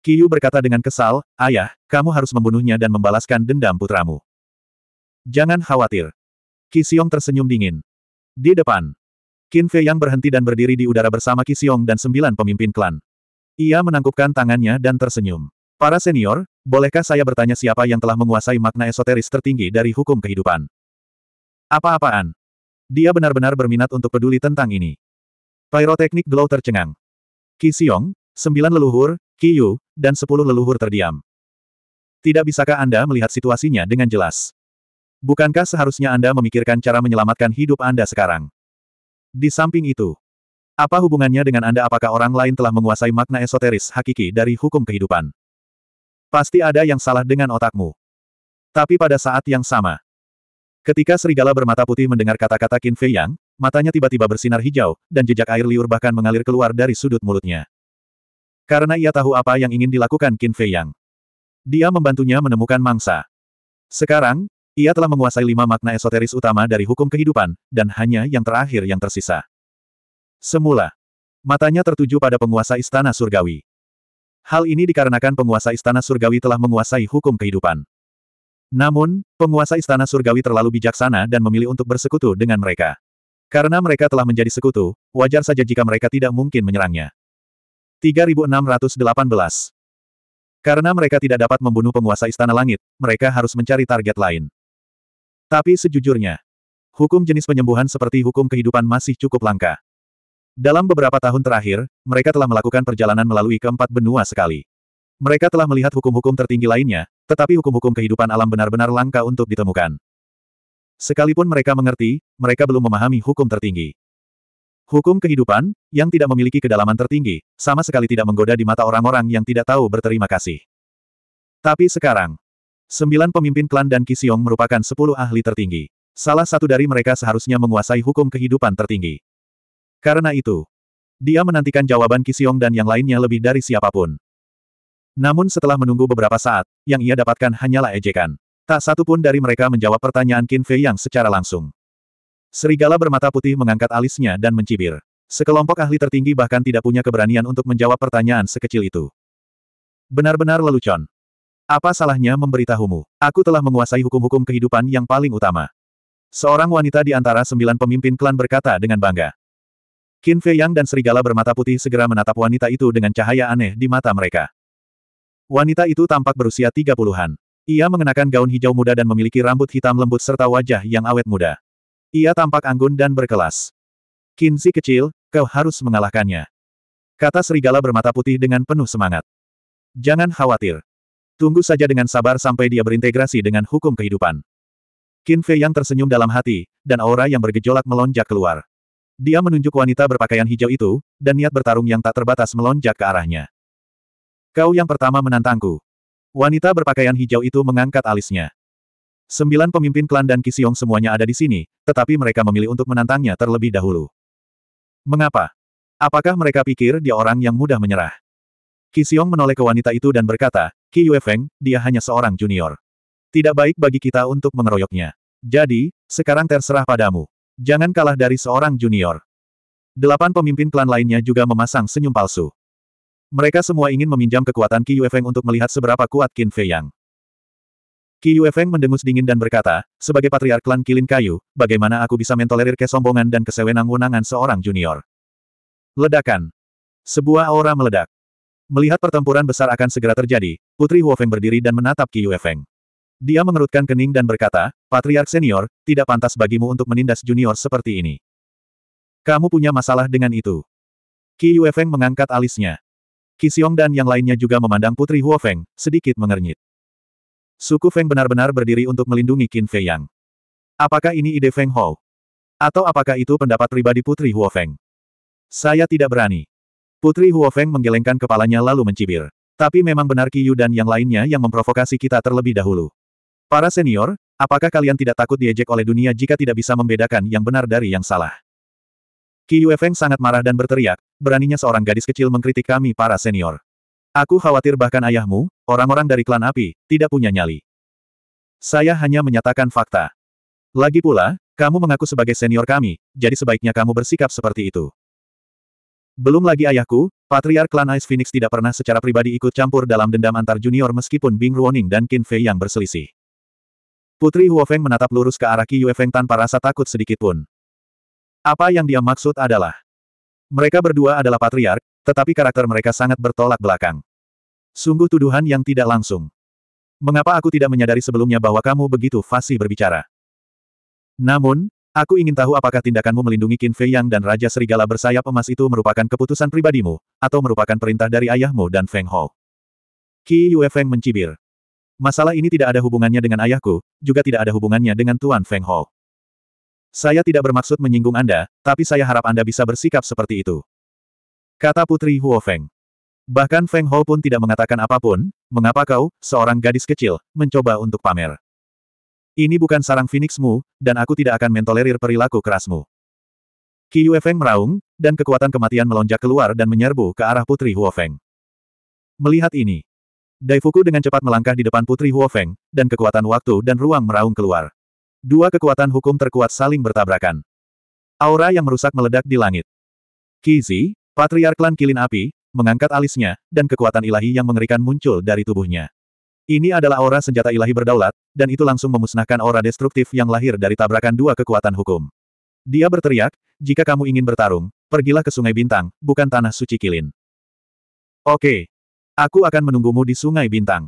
Kiyu berkata dengan kesal, Ayah, kamu harus membunuhnya dan membalaskan dendam putramu. Jangan khawatir. Kisiong tersenyum dingin. Di depan. Qin Fei yang berhenti dan berdiri di udara bersama Kisiong dan sembilan pemimpin klan. Ia menangkupkan tangannya dan tersenyum. Para senior, bolehkah saya bertanya siapa yang telah menguasai makna esoteris tertinggi dari hukum kehidupan? Apa-apaan? Dia benar-benar berminat untuk peduli tentang ini. Pyroteknik Glow tercengang. Kisiong, sembilan leluhur, Kiyu, dan sepuluh leluhur terdiam. Tidak bisakah Anda melihat situasinya dengan jelas? Bukankah seharusnya Anda memikirkan cara menyelamatkan hidup Anda sekarang? Di samping itu, apa hubungannya dengan Anda apakah orang lain telah menguasai makna esoteris hakiki dari hukum kehidupan? Pasti ada yang salah dengan otakmu. Tapi pada saat yang sama, ketika serigala bermata putih mendengar kata-kata Qin Fei Yang, matanya tiba-tiba bersinar hijau, dan jejak air liur bahkan mengalir keluar dari sudut mulutnya. Karena ia tahu apa yang ingin dilakukan Qin Fei Yang. Dia membantunya menemukan mangsa. Sekarang, ia telah menguasai lima makna esoteris utama dari hukum kehidupan, dan hanya yang terakhir yang tersisa. Semula, matanya tertuju pada penguasa istana surgawi. Hal ini dikarenakan penguasa istana surgawi telah menguasai hukum kehidupan. Namun, penguasa istana surgawi terlalu bijaksana dan memilih untuk bersekutu dengan mereka. Karena mereka telah menjadi sekutu, wajar saja jika mereka tidak mungkin menyerangnya. 3618. Karena mereka tidak dapat membunuh penguasa Istana Langit, mereka harus mencari target lain. Tapi sejujurnya, hukum jenis penyembuhan seperti hukum kehidupan masih cukup langka. Dalam beberapa tahun terakhir, mereka telah melakukan perjalanan melalui keempat benua sekali. Mereka telah melihat hukum-hukum tertinggi lainnya, tetapi hukum-hukum kehidupan alam benar-benar langka untuk ditemukan. Sekalipun mereka mengerti, mereka belum memahami hukum tertinggi. Hukum kehidupan, yang tidak memiliki kedalaman tertinggi, sama sekali tidak menggoda di mata orang-orang yang tidak tahu berterima kasih. Tapi sekarang, sembilan pemimpin klan dan Kisiong merupakan sepuluh ahli tertinggi. Salah satu dari mereka seharusnya menguasai hukum kehidupan tertinggi. Karena itu, dia menantikan jawaban Kisiong dan yang lainnya lebih dari siapapun. Namun setelah menunggu beberapa saat, yang ia dapatkan hanyalah ejekan. Tak satu pun dari mereka menjawab pertanyaan Qin Fei yang secara langsung. Serigala bermata putih mengangkat alisnya dan mencibir. Sekelompok ahli tertinggi bahkan tidak punya keberanian untuk menjawab pertanyaan sekecil itu. Benar-benar lelucon. Apa salahnya memberitahumu? Aku telah menguasai hukum-hukum kehidupan yang paling utama. Seorang wanita di antara sembilan pemimpin klan berkata dengan bangga. Qin Fei Yang dan serigala bermata putih segera menatap wanita itu dengan cahaya aneh di mata mereka. Wanita itu tampak berusia tiga puluhan. Ia mengenakan gaun hijau muda dan memiliki rambut hitam lembut serta wajah yang awet muda. Ia tampak anggun dan berkelas. Kinzi kecil, kau harus mengalahkannya. Kata serigala bermata putih dengan penuh semangat. Jangan khawatir. Tunggu saja dengan sabar sampai dia berintegrasi dengan hukum kehidupan. Qin Fei yang tersenyum dalam hati, dan aura yang bergejolak melonjak keluar. Dia menunjuk wanita berpakaian hijau itu, dan niat bertarung yang tak terbatas melonjak ke arahnya. Kau yang pertama menantangku. Wanita berpakaian hijau itu mengangkat alisnya. Sembilan pemimpin klan dan Kisiong semuanya ada di sini, tetapi mereka memilih untuk menantangnya terlebih dahulu. Mengapa? Apakah mereka pikir dia orang yang mudah menyerah? Kisiong menoleh ke wanita itu dan berkata, Yue Yuefeng, dia hanya seorang junior. Tidak baik bagi kita untuk mengeroyoknya. Jadi, sekarang terserah padamu. Jangan kalah dari seorang junior. Delapan pemimpin klan lainnya juga memasang senyum palsu. Mereka semua ingin meminjam kekuatan Yue Yuefeng untuk melihat seberapa kuat Qin Fei Yang. Qi Yuefeng mendengus dingin dan berkata, sebagai patriark klan Kilin Kayu, bagaimana aku bisa mentolerir kesombongan dan kesewenang-wenangan seorang junior? Ledakan. Sebuah aura meledak. Melihat pertempuran besar akan segera terjadi, Putri Huofeng berdiri dan menatap Qi Yuefeng. Dia mengerutkan kening dan berkata, Patriark Senior, tidak pantas bagimu untuk menindas junior seperti ini. Kamu punya masalah dengan itu. Qi Yuefeng mengangkat alisnya. Qi Xiong dan yang lainnya juga memandang Putri Huofeng, sedikit mengernyit. Suku Feng benar-benar berdiri untuk melindungi Qin Fei Yang. Apakah ini ide Feng Hou? Atau apakah itu pendapat pribadi Putri Huo Feng? Saya tidak berani. Putri Huo Feng menggelengkan kepalanya lalu mencibir. Tapi memang benar Qi Yu dan yang lainnya yang memprovokasi kita terlebih dahulu. Para senior, apakah kalian tidak takut diejek oleh dunia jika tidak bisa membedakan yang benar dari yang salah? Qi Yu Feng sangat marah dan berteriak, beraninya seorang gadis kecil mengkritik kami para senior. Aku khawatir bahkan ayahmu, orang-orang dari klan api, tidak punya nyali. Saya hanya menyatakan fakta. Lagi pula, kamu mengaku sebagai senior kami, jadi sebaiknya kamu bersikap seperti itu. Belum lagi ayahku, patriark klan Ice Phoenix tidak pernah secara pribadi ikut campur dalam dendam antar junior meskipun Bing Ruoning dan Qin Fei yang berselisih. Putri Huofeng menatap lurus ke arah Qi Feng tanpa rasa takut sedikitpun. Apa yang dia maksud adalah, mereka berdua adalah patriark, tetapi karakter mereka sangat bertolak belakang. Sungguh tuduhan yang tidak langsung. Mengapa aku tidak menyadari sebelumnya bahwa kamu begitu fasih berbicara? Namun, aku ingin tahu apakah tindakanmu melindungi Qin Fei Yang dan Raja Serigala bersayap emas itu merupakan keputusan pribadimu, atau merupakan perintah dari ayahmu dan Feng Hou. Qi Yue Feng mencibir. Masalah ini tidak ada hubungannya dengan ayahku, juga tidak ada hubungannya dengan Tuan Feng Hou. Saya tidak bermaksud menyinggung Anda, tapi saya harap Anda bisa bersikap seperti itu. Kata Putri Huo Feng. Bahkan Feng Ho pun tidak mengatakan apapun, mengapa kau, seorang gadis kecil, mencoba untuk pamer. Ini bukan sarang Phoenixmu, dan aku tidak akan mentolerir perilaku kerasmu. Yue Feng meraung, dan kekuatan kematian melonjak keluar dan menyerbu ke arah Putri Huo Feng. Melihat ini, Daifuku dengan cepat melangkah di depan Putri Huo Feng, dan kekuatan waktu dan ruang meraung keluar. Dua kekuatan hukum terkuat saling bertabrakan. Aura yang merusak meledak di langit. kizi Patriark klan Kilin Api, mengangkat alisnya, dan kekuatan ilahi yang mengerikan muncul dari tubuhnya. Ini adalah aura senjata ilahi berdaulat, dan itu langsung memusnahkan aura destruktif yang lahir dari tabrakan dua kekuatan hukum. Dia berteriak, jika kamu ingin bertarung, pergilah ke Sungai Bintang, bukan Tanah Suci Kilin. Oke. Aku akan menunggumu di Sungai Bintang.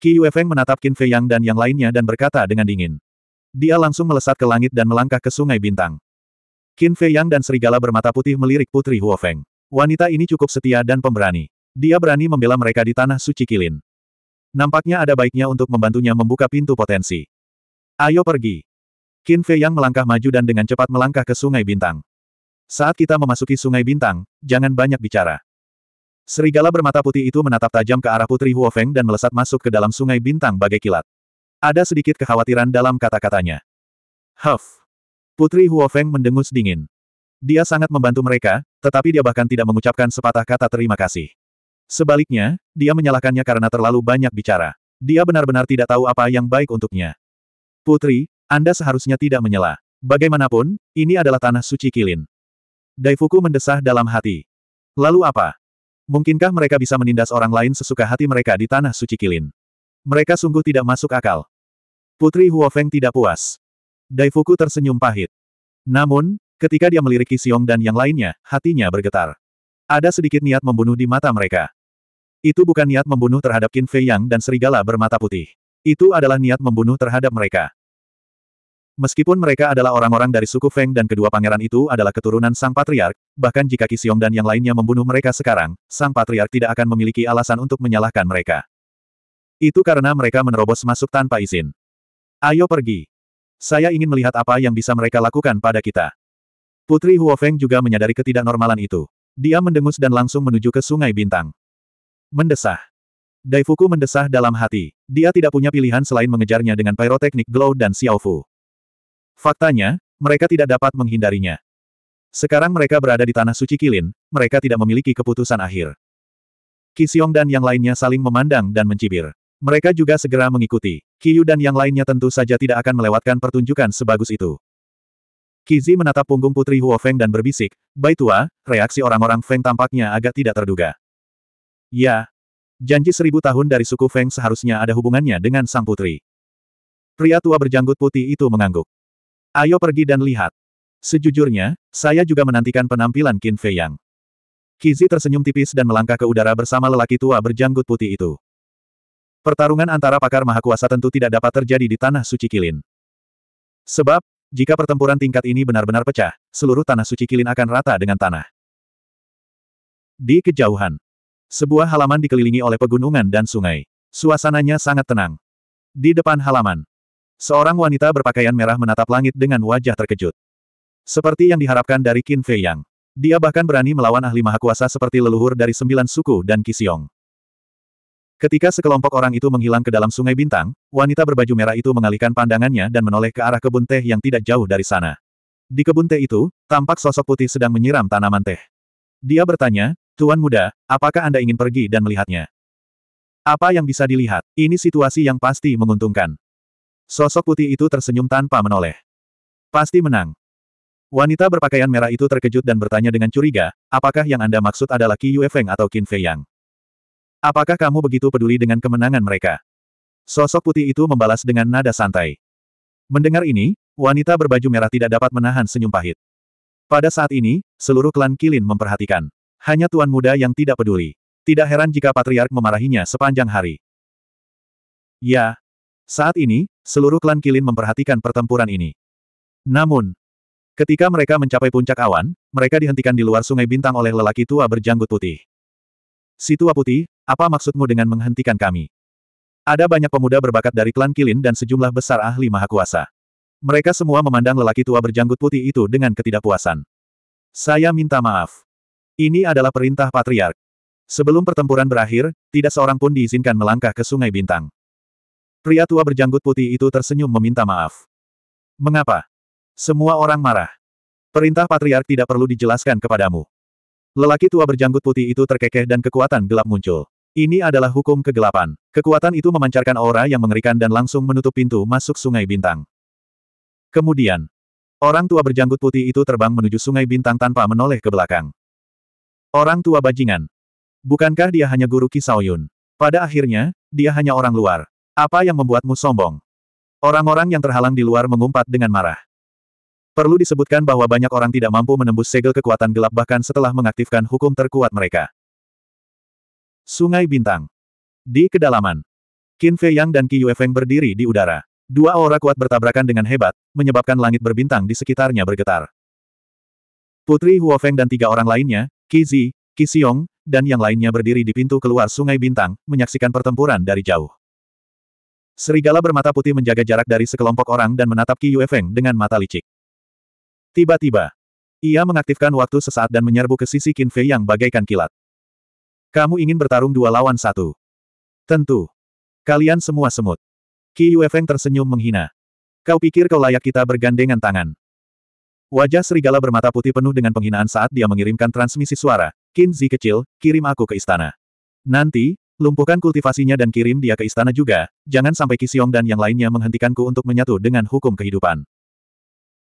Qi Yuefeng menatap Qin Fei Yang dan yang lainnya dan berkata dengan dingin. Dia langsung melesat ke langit dan melangkah ke Sungai Bintang. Qin Fei Yang dan serigala bermata putih melirik Putri Huofeng. Wanita ini cukup setia dan pemberani. Dia berani membela mereka di tanah suci Kilin. Nampaknya ada baiknya untuk membantunya membuka pintu potensi. Ayo pergi. Qin Fei Yang melangkah maju dan dengan cepat melangkah ke Sungai Bintang. Saat kita memasuki Sungai Bintang, jangan banyak bicara. Serigala bermata putih itu menatap tajam ke arah Putri Huofeng dan melesat masuk ke dalam Sungai Bintang bagai kilat. Ada sedikit kekhawatiran dalam kata-katanya. Huff. Putri Huofeng mendengus dingin. Dia sangat membantu mereka, tetapi dia bahkan tidak mengucapkan sepatah kata terima kasih. Sebaliknya, dia menyalahkannya karena terlalu banyak bicara. Dia benar-benar tidak tahu apa yang baik untuknya. Putri, Anda seharusnya tidak menyela. Bagaimanapun, ini adalah tanah suci Kilin. Daifuku mendesah dalam hati. Lalu apa? Mungkinkah mereka bisa menindas orang lain sesuka hati mereka di tanah suci Kilin? Mereka sungguh tidak masuk akal. Putri Huofeng tidak puas. Daifuku tersenyum pahit. Namun, ketika dia melirik Xiong dan yang lainnya, hatinya bergetar. Ada sedikit niat membunuh di mata mereka. Itu bukan niat membunuh terhadap Qin Fei Yang dan serigala bermata putih. Itu adalah niat membunuh terhadap mereka. Meskipun mereka adalah orang-orang dari suku Feng dan kedua pangeran itu adalah keturunan Sang Patriark, bahkan jika Kisiong dan yang lainnya membunuh mereka sekarang, Sang Patriark tidak akan memiliki alasan untuk menyalahkan mereka. Itu karena mereka menerobos masuk tanpa izin. Ayo pergi. Saya ingin melihat apa yang bisa mereka lakukan pada kita. Putri Huofeng juga menyadari ketidaknormalan itu. Dia mendengus dan langsung menuju ke Sungai Bintang. Mendesah. Daifuku mendesah dalam hati. Dia tidak punya pilihan selain mengejarnya dengan pyroteknik Glow dan Xiaofu. Faktanya, mereka tidak dapat menghindarinya. Sekarang mereka berada di Tanah Suci Kilin, mereka tidak memiliki keputusan akhir. Kisiong dan yang lainnya saling memandang dan mencibir. Mereka juga segera mengikuti. Kiyu dan yang lainnya tentu saja tidak akan melewatkan pertunjukan sebagus itu. Kizi menatap punggung Putri Huofeng dan berbisik, Bai Tua, reaksi orang-orang Feng tampaknya agak tidak terduga. Ya. Janji seribu tahun dari suku Feng seharusnya ada hubungannya dengan sang putri. Pria tua berjanggut putih itu mengangguk. Ayo pergi dan lihat. Sejujurnya, saya juga menantikan penampilan Qin Fei Yang. Kizi tersenyum tipis dan melangkah ke udara bersama lelaki tua berjanggut putih itu. Pertarungan antara pakar mahakuasa tentu tidak dapat terjadi di Tanah Suci Kilin. Sebab, jika pertempuran tingkat ini benar-benar pecah, seluruh Tanah Suci Kilin akan rata dengan tanah. Di kejauhan, sebuah halaman dikelilingi oleh pegunungan dan sungai. Suasananya sangat tenang. Di depan halaman, seorang wanita berpakaian merah menatap langit dengan wajah terkejut. Seperti yang diharapkan dari Qin Fei Yang. Dia bahkan berani melawan ahli maha kuasa seperti leluhur dari sembilan suku dan Kisiong. Ketika sekelompok orang itu menghilang ke dalam sungai bintang, wanita berbaju merah itu mengalihkan pandangannya dan menoleh ke arah kebun teh yang tidak jauh dari sana. Di kebun teh itu, tampak sosok putih sedang menyiram tanaman teh. Dia bertanya, Tuan muda, apakah Anda ingin pergi dan melihatnya? Apa yang bisa dilihat? Ini situasi yang pasti menguntungkan. Sosok putih itu tersenyum tanpa menoleh. Pasti menang. Wanita berpakaian merah itu terkejut dan bertanya dengan curiga, apakah yang Anda maksud adalah Qiu Feng atau Qin Fei Yang? Apakah kamu begitu peduli dengan kemenangan mereka? Sosok putih itu membalas dengan nada santai. Mendengar ini, wanita berbaju merah tidak dapat menahan senyum pahit. Pada saat ini, seluruh klan Kilin memperhatikan. Hanya tuan muda yang tidak peduli. Tidak heran jika patriark memarahinya sepanjang hari. Ya. Saat ini, seluruh klan Kilin memperhatikan pertempuran ini. Namun, ketika mereka mencapai puncak awan, mereka dihentikan di luar sungai bintang oleh lelaki tua berjanggut putih. Si tua putih, apa maksudmu dengan menghentikan kami? Ada banyak pemuda berbakat dari klan Kilin dan sejumlah besar ahli maha kuasa. Mereka semua memandang lelaki tua berjanggut putih itu dengan ketidakpuasan. Saya minta maaf. Ini adalah perintah patriark. Sebelum pertempuran berakhir, tidak seorang pun diizinkan melangkah ke Sungai Bintang. Pria tua berjanggut putih itu tersenyum meminta maaf. Mengapa? Semua orang marah. Perintah patriark tidak perlu dijelaskan kepadamu. Lelaki tua berjanggut putih itu terkekeh dan kekuatan gelap muncul. Ini adalah hukum kegelapan. Kekuatan itu memancarkan aura yang mengerikan dan langsung menutup pintu masuk Sungai Bintang. Kemudian, orang tua berjanggut putih itu terbang menuju Sungai Bintang tanpa menoleh ke belakang. Orang tua bajingan. Bukankah dia hanya guru Kisaoyun? Pada akhirnya, dia hanya orang luar. Apa yang membuatmu sombong? Orang-orang yang terhalang di luar mengumpat dengan marah. Perlu disebutkan bahwa banyak orang tidak mampu menembus segel kekuatan gelap bahkan setelah mengaktifkan hukum terkuat mereka. Sungai Bintang. Di kedalaman. Qin Fei Yang dan Qi Yuefeng berdiri di udara. Dua aura kuat bertabrakan dengan hebat, menyebabkan langit berbintang di sekitarnya bergetar. Putri Huofeng dan tiga orang lainnya, Qi Zi, Qi Xiong, dan yang lainnya berdiri di pintu keluar Sungai Bintang, menyaksikan pertempuran dari jauh. Serigala bermata putih menjaga jarak dari sekelompok orang dan menatap Qi Yuefeng dengan mata licik. Tiba-tiba, ia mengaktifkan waktu sesaat dan menyerbu ke sisi Qin Fei yang bagaikan kilat. Kamu ingin bertarung dua lawan satu? Tentu. Kalian semua semut. Qi Yuefeng tersenyum menghina. Kau pikir kau layak kita bergandengan tangan? Wajah serigala bermata putih penuh dengan penghinaan saat dia mengirimkan transmisi suara. Qin Zi kecil, kirim aku ke istana. Nanti, lumpuhkan kultivasinya dan kirim dia ke istana juga, jangan sampai Kisiong dan yang lainnya menghentikanku untuk menyatu dengan hukum kehidupan.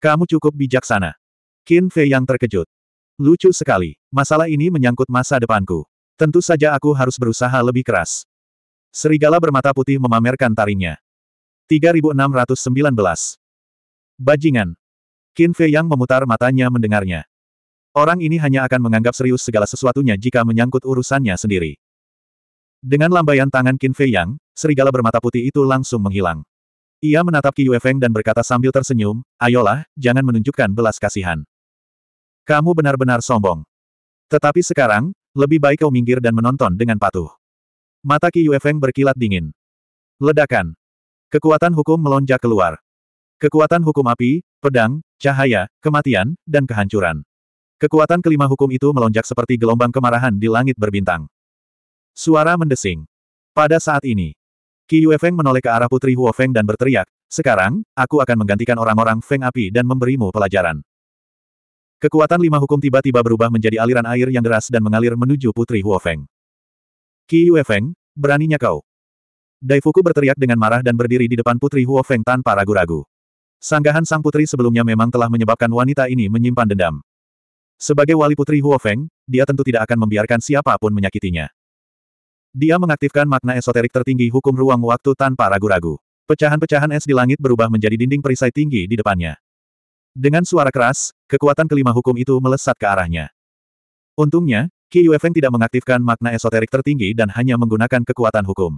Kamu cukup bijaksana. Qin Fei yang terkejut. Lucu sekali, masalah ini menyangkut masa depanku. Tentu saja aku harus berusaha lebih keras. Serigala bermata putih memamerkan taringnya. 3619. Bajingan. Qin Fei Yang memutar matanya mendengarnya. Orang ini hanya akan menganggap serius segala sesuatunya jika menyangkut urusannya sendiri. Dengan lambaian tangan Qin Fei Yang, serigala bermata putih itu langsung menghilang. Ia menatap Qi Yue Feng dan berkata sambil tersenyum, ayolah, jangan menunjukkan belas kasihan. Kamu benar-benar sombong. Tetapi sekarang, lebih baik kau minggir dan menonton dengan patuh. Mata Qi Yuefeng berkilat dingin. Ledakan. Kekuatan hukum melonjak keluar. Kekuatan hukum api, pedang, cahaya, kematian, dan kehancuran. Kekuatan kelima hukum itu melonjak seperti gelombang kemarahan di langit berbintang. Suara mendesing. Pada saat ini, Qi Yuefeng menoleh ke arah Putri Huo Feng dan berteriak, sekarang, aku akan menggantikan orang-orang Feng Api dan memberimu pelajaran. Kekuatan lima hukum tiba-tiba berubah menjadi aliran air yang deras dan mengalir menuju Putri Huofeng. Qi Yuefeng, beraninya kau. Daifuku berteriak dengan marah dan berdiri di depan Putri Huofeng tanpa ragu-ragu. Sanggahan sang putri sebelumnya memang telah menyebabkan wanita ini menyimpan dendam. Sebagai wali putri Huofeng, dia tentu tidak akan membiarkan siapapun menyakitinya. Dia mengaktifkan makna esoterik tertinggi hukum ruang waktu tanpa ragu-ragu. Pecahan-pecahan es di langit berubah menjadi dinding perisai tinggi di depannya. Dengan suara keras, kekuatan kelima hukum itu melesat ke arahnya. Untungnya, Qi Yuefeng tidak mengaktifkan makna esoterik tertinggi dan hanya menggunakan kekuatan hukum.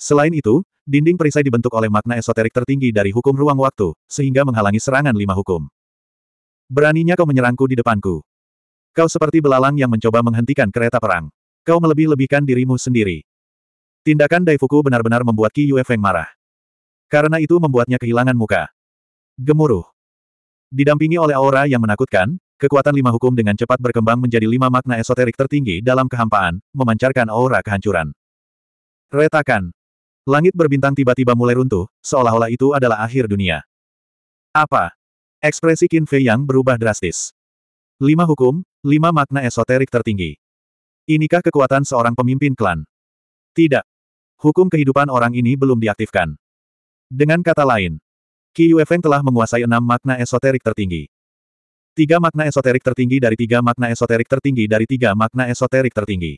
Selain itu, dinding perisai dibentuk oleh makna esoterik tertinggi dari hukum ruang waktu, sehingga menghalangi serangan lima hukum. Beraninya kau menyerangku di depanku. Kau seperti belalang yang mencoba menghentikan kereta perang. Kau melebih-lebihkan dirimu sendiri. Tindakan Daifuku benar-benar membuat Qi Yuefeng marah. Karena itu membuatnya kehilangan muka. Gemuruh. Didampingi oleh aura yang menakutkan, kekuatan lima hukum dengan cepat berkembang menjadi lima makna esoterik tertinggi dalam kehampaan, memancarkan aura kehancuran. Retakan. Langit berbintang tiba-tiba mulai runtuh, seolah-olah itu adalah akhir dunia. Apa? Ekspresi Qin Fei yang berubah drastis. Lima hukum, lima makna esoterik tertinggi. Inikah kekuatan seorang pemimpin klan? Tidak. Hukum kehidupan orang ini belum diaktifkan. Dengan kata lain, Qi Yuefeng telah menguasai enam makna esoterik tertinggi. Tiga makna esoterik tertinggi dari tiga makna esoterik tertinggi dari tiga makna esoterik tertinggi.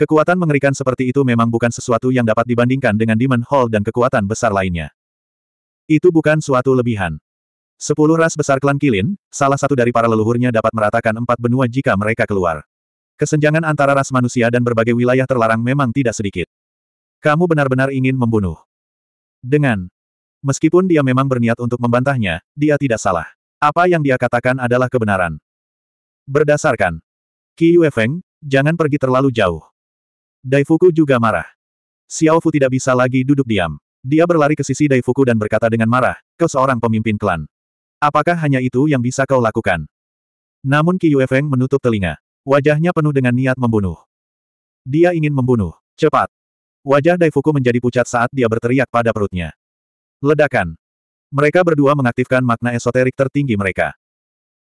Kekuatan mengerikan seperti itu memang bukan sesuatu yang dapat dibandingkan dengan Demon Hall dan kekuatan besar lainnya. Itu bukan suatu lebihan. Sepuluh ras besar klan Kilin, salah satu dari para leluhurnya dapat meratakan empat benua jika mereka keluar. Kesenjangan antara ras manusia dan berbagai wilayah terlarang memang tidak sedikit. Kamu benar-benar ingin membunuh. Dengan Meskipun dia memang berniat untuk membantahnya, dia tidak salah. Apa yang dia katakan adalah kebenaran. Berdasarkan Qi Yuefeng, jangan pergi terlalu jauh. Daifuku juga marah. Xiao Fu tidak bisa lagi duduk diam. Dia berlari ke sisi Daifuku dan berkata dengan marah, kau seorang pemimpin klan. Apakah hanya itu yang bisa kau lakukan? Namun Qi Yuefeng menutup telinga. Wajahnya penuh dengan niat membunuh. Dia ingin membunuh. Cepat. Wajah Daifuku menjadi pucat saat dia berteriak pada perutnya. Ledakan. Mereka berdua mengaktifkan makna esoterik tertinggi mereka.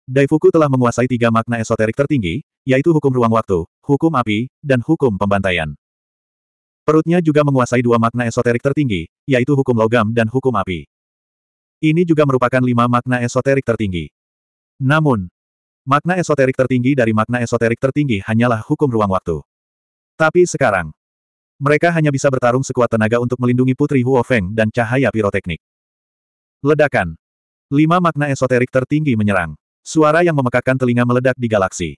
Daifuku telah menguasai tiga makna esoterik tertinggi, yaitu hukum ruang waktu, hukum api, dan hukum pembantaian. Perutnya juga menguasai dua makna esoterik tertinggi, yaitu hukum logam dan hukum api. Ini juga merupakan lima makna esoterik tertinggi. Namun, makna esoterik tertinggi dari makna esoterik tertinggi hanyalah hukum ruang waktu. Tapi sekarang, mereka hanya bisa bertarung sekuat tenaga untuk melindungi Putri Huo Feng dan cahaya piroteknik. Ledakan. Lima makna esoterik tertinggi menyerang. Suara yang memekakkan telinga meledak di galaksi.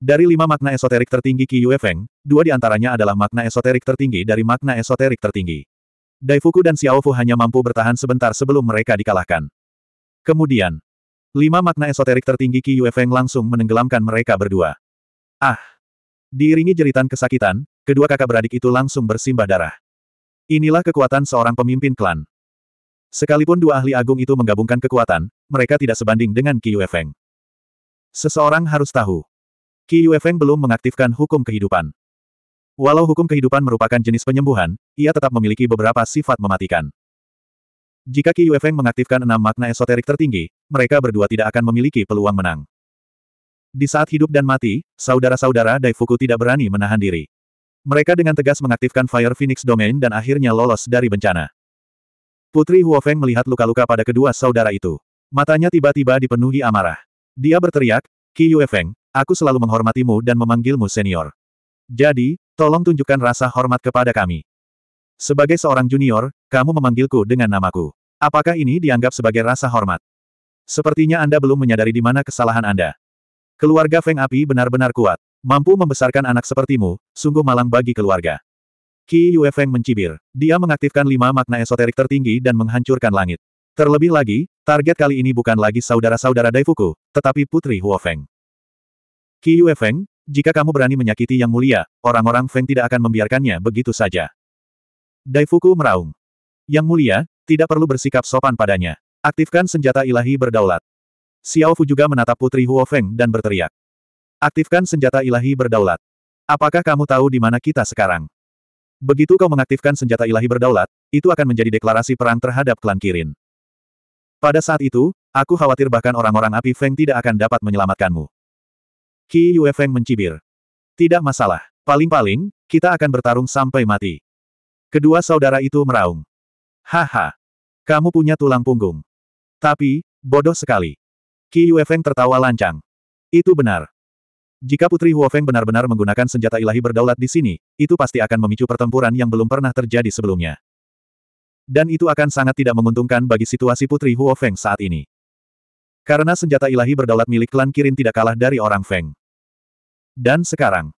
Dari lima makna esoterik tertinggi Qi Yue Feng, dua di antaranya adalah makna esoterik tertinggi dari makna esoterik tertinggi. Daifuku dan Xiao Fu hanya mampu bertahan sebentar sebelum mereka dikalahkan. Kemudian, lima makna esoterik tertinggi Qi Yue Feng langsung menenggelamkan mereka berdua. Ah! Diiringi jeritan kesakitan, Kedua kakak beradik itu langsung bersimbah darah. Inilah kekuatan seorang pemimpin klan. Sekalipun dua ahli agung itu menggabungkan kekuatan, mereka tidak sebanding dengan Qi Yuefeng. Seseorang harus tahu. Qi Yuefeng belum mengaktifkan hukum kehidupan. Walau hukum kehidupan merupakan jenis penyembuhan, ia tetap memiliki beberapa sifat mematikan. Jika Qi Yuefeng mengaktifkan enam makna esoterik tertinggi, mereka berdua tidak akan memiliki peluang menang. Di saat hidup dan mati, saudara-saudara Daifuku tidak berani menahan diri. Mereka dengan tegas mengaktifkan Fire Phoenix Domain dan akhirnya lolos dari bencana. Putri Huofeng melihat luka-luka pada kedua saudara itu. Matanya tiba-tiba dipenuhi amarah. Dia berteriak, Qi Yuefeng, aku selalu menghormatimu dan memanggilmu senior. Jadi, tolong tunjukkan rasa hormat kepada kami. Sebagai seorang junior, kamu memanggilku dengan namaku. Apakah ini dianggap sebagai rasa hormat? Sepertinya Anda belum menyadari di mana kesalahan Anda. Keluarga Feng Api benar-benar kuat. Mampu membesarkan anak sepertimu, sungguh malang bagi keluarga. Qi Yuefeng mencibir. Dia mengaktifkan lima makna esoterik tertinggi dan menghancurkan langit. Terlebih lagi, target kali ini bukan lagi saudara-saudara Daifuku, tetapi Putri Huofeng. Qi Yuefeng, jika kamu berani menyakiti Yang Mulia, orang-orang Feng tidak akan membiarkannya begitu saja. Daifuku meraung. Yang Mulia, tidak perlu bersikap sopan padanya. Aktifkan senjata ilahi berdaulat. Xiao Fu juga menatap Putri Huofeng dan berteriak. Aktifkan senjata ilahi berdaulat. Apakah kamu tahu di mana kita sekarang? Begitu kau mengaktifkan senjata ilahi berdaulat, itu akan menjadi deklarasi perang terhadap klan Kirin. Pada saat itu, aku khawatir bahkan orang-orang api Feng tidak akan dapat menyelamatkanmu. Qi Yue Feng mencibir. Tidak masalah. Paling-paling, kita akan bertarung sampai mati. Kedua saudara itu meraung. Haha. Kamu punya tulang punggung. Tapi, bodoh sekali. Qi Yue Feng tertawa lancang. Itu benar. Jika Putri Huofeng benar-benar menggunakan senjata ilahi berdaulat di sini, itu pasti akan memicu pertempuran yang belum pernah terjadi sebelumnya. Dan itu akan sangat tidak menguntungkan bagi situasi Putri Huofeng saat ini. Karena senjata ilahi berdaulat milik klan Kirin tidak kalah dari orang Feng. Dan sekarang,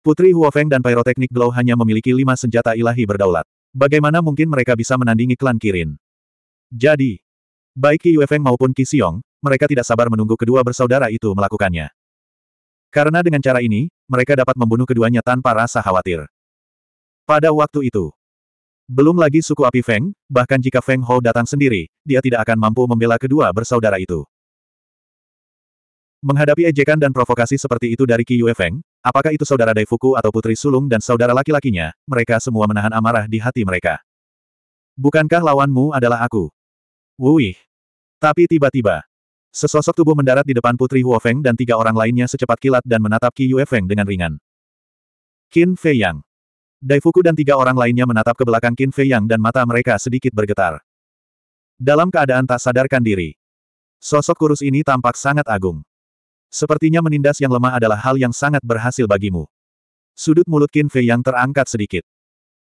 Putri Huofeng dan Pyroteknik Glow hanya memiliki lima senjata ilahi berdaulat. Bagaimana mungkin mereka bisa menandingi klan Kirin? Jadi, baik Ki Feng maupun Qi Xiong, mereka tidak sabar menunggu kedua bersaudara itu melakukannya. Karena dengan cara ini, mereka dapat membunuh keduanya tanpa rasa khawatir. Pada waktu itu, belum lagi suku api Feng, bahkan jika Feng Hou datang sendiri, dia tidak akan mampu membela kedua bersaudara itu. Menghadapi ejekan dan provokasi seperti itu dari Qi Yue Feng, apakah itu saudara Daifuku atau putri sulung dan saudara laki-lakinya, mereka semua menahan amarah di hati mereka. Bukankah lawanmu adalah aku? Wuih! Tapi tiba-tiba, Sesosok tubuh mendarat di depan Putri Huofeng dan tiga orang lainnya secepat kilat dan menatap Qi Yuefeng dengan ringan. Qin Fei Yang. Daifuku dan tiga orang lainnya menatap ke belakang Qin Fei Yang dan mata mereka sedikit bergetar. Dalam keadaan tak sadarkan diri. Sosok kurus ini tampak sangat agung. Sepertinya menindas yang lemah adalah hal yang sangat berhasil bagimu. Sudut mulut Qin Fei Yang terangkat sedikit.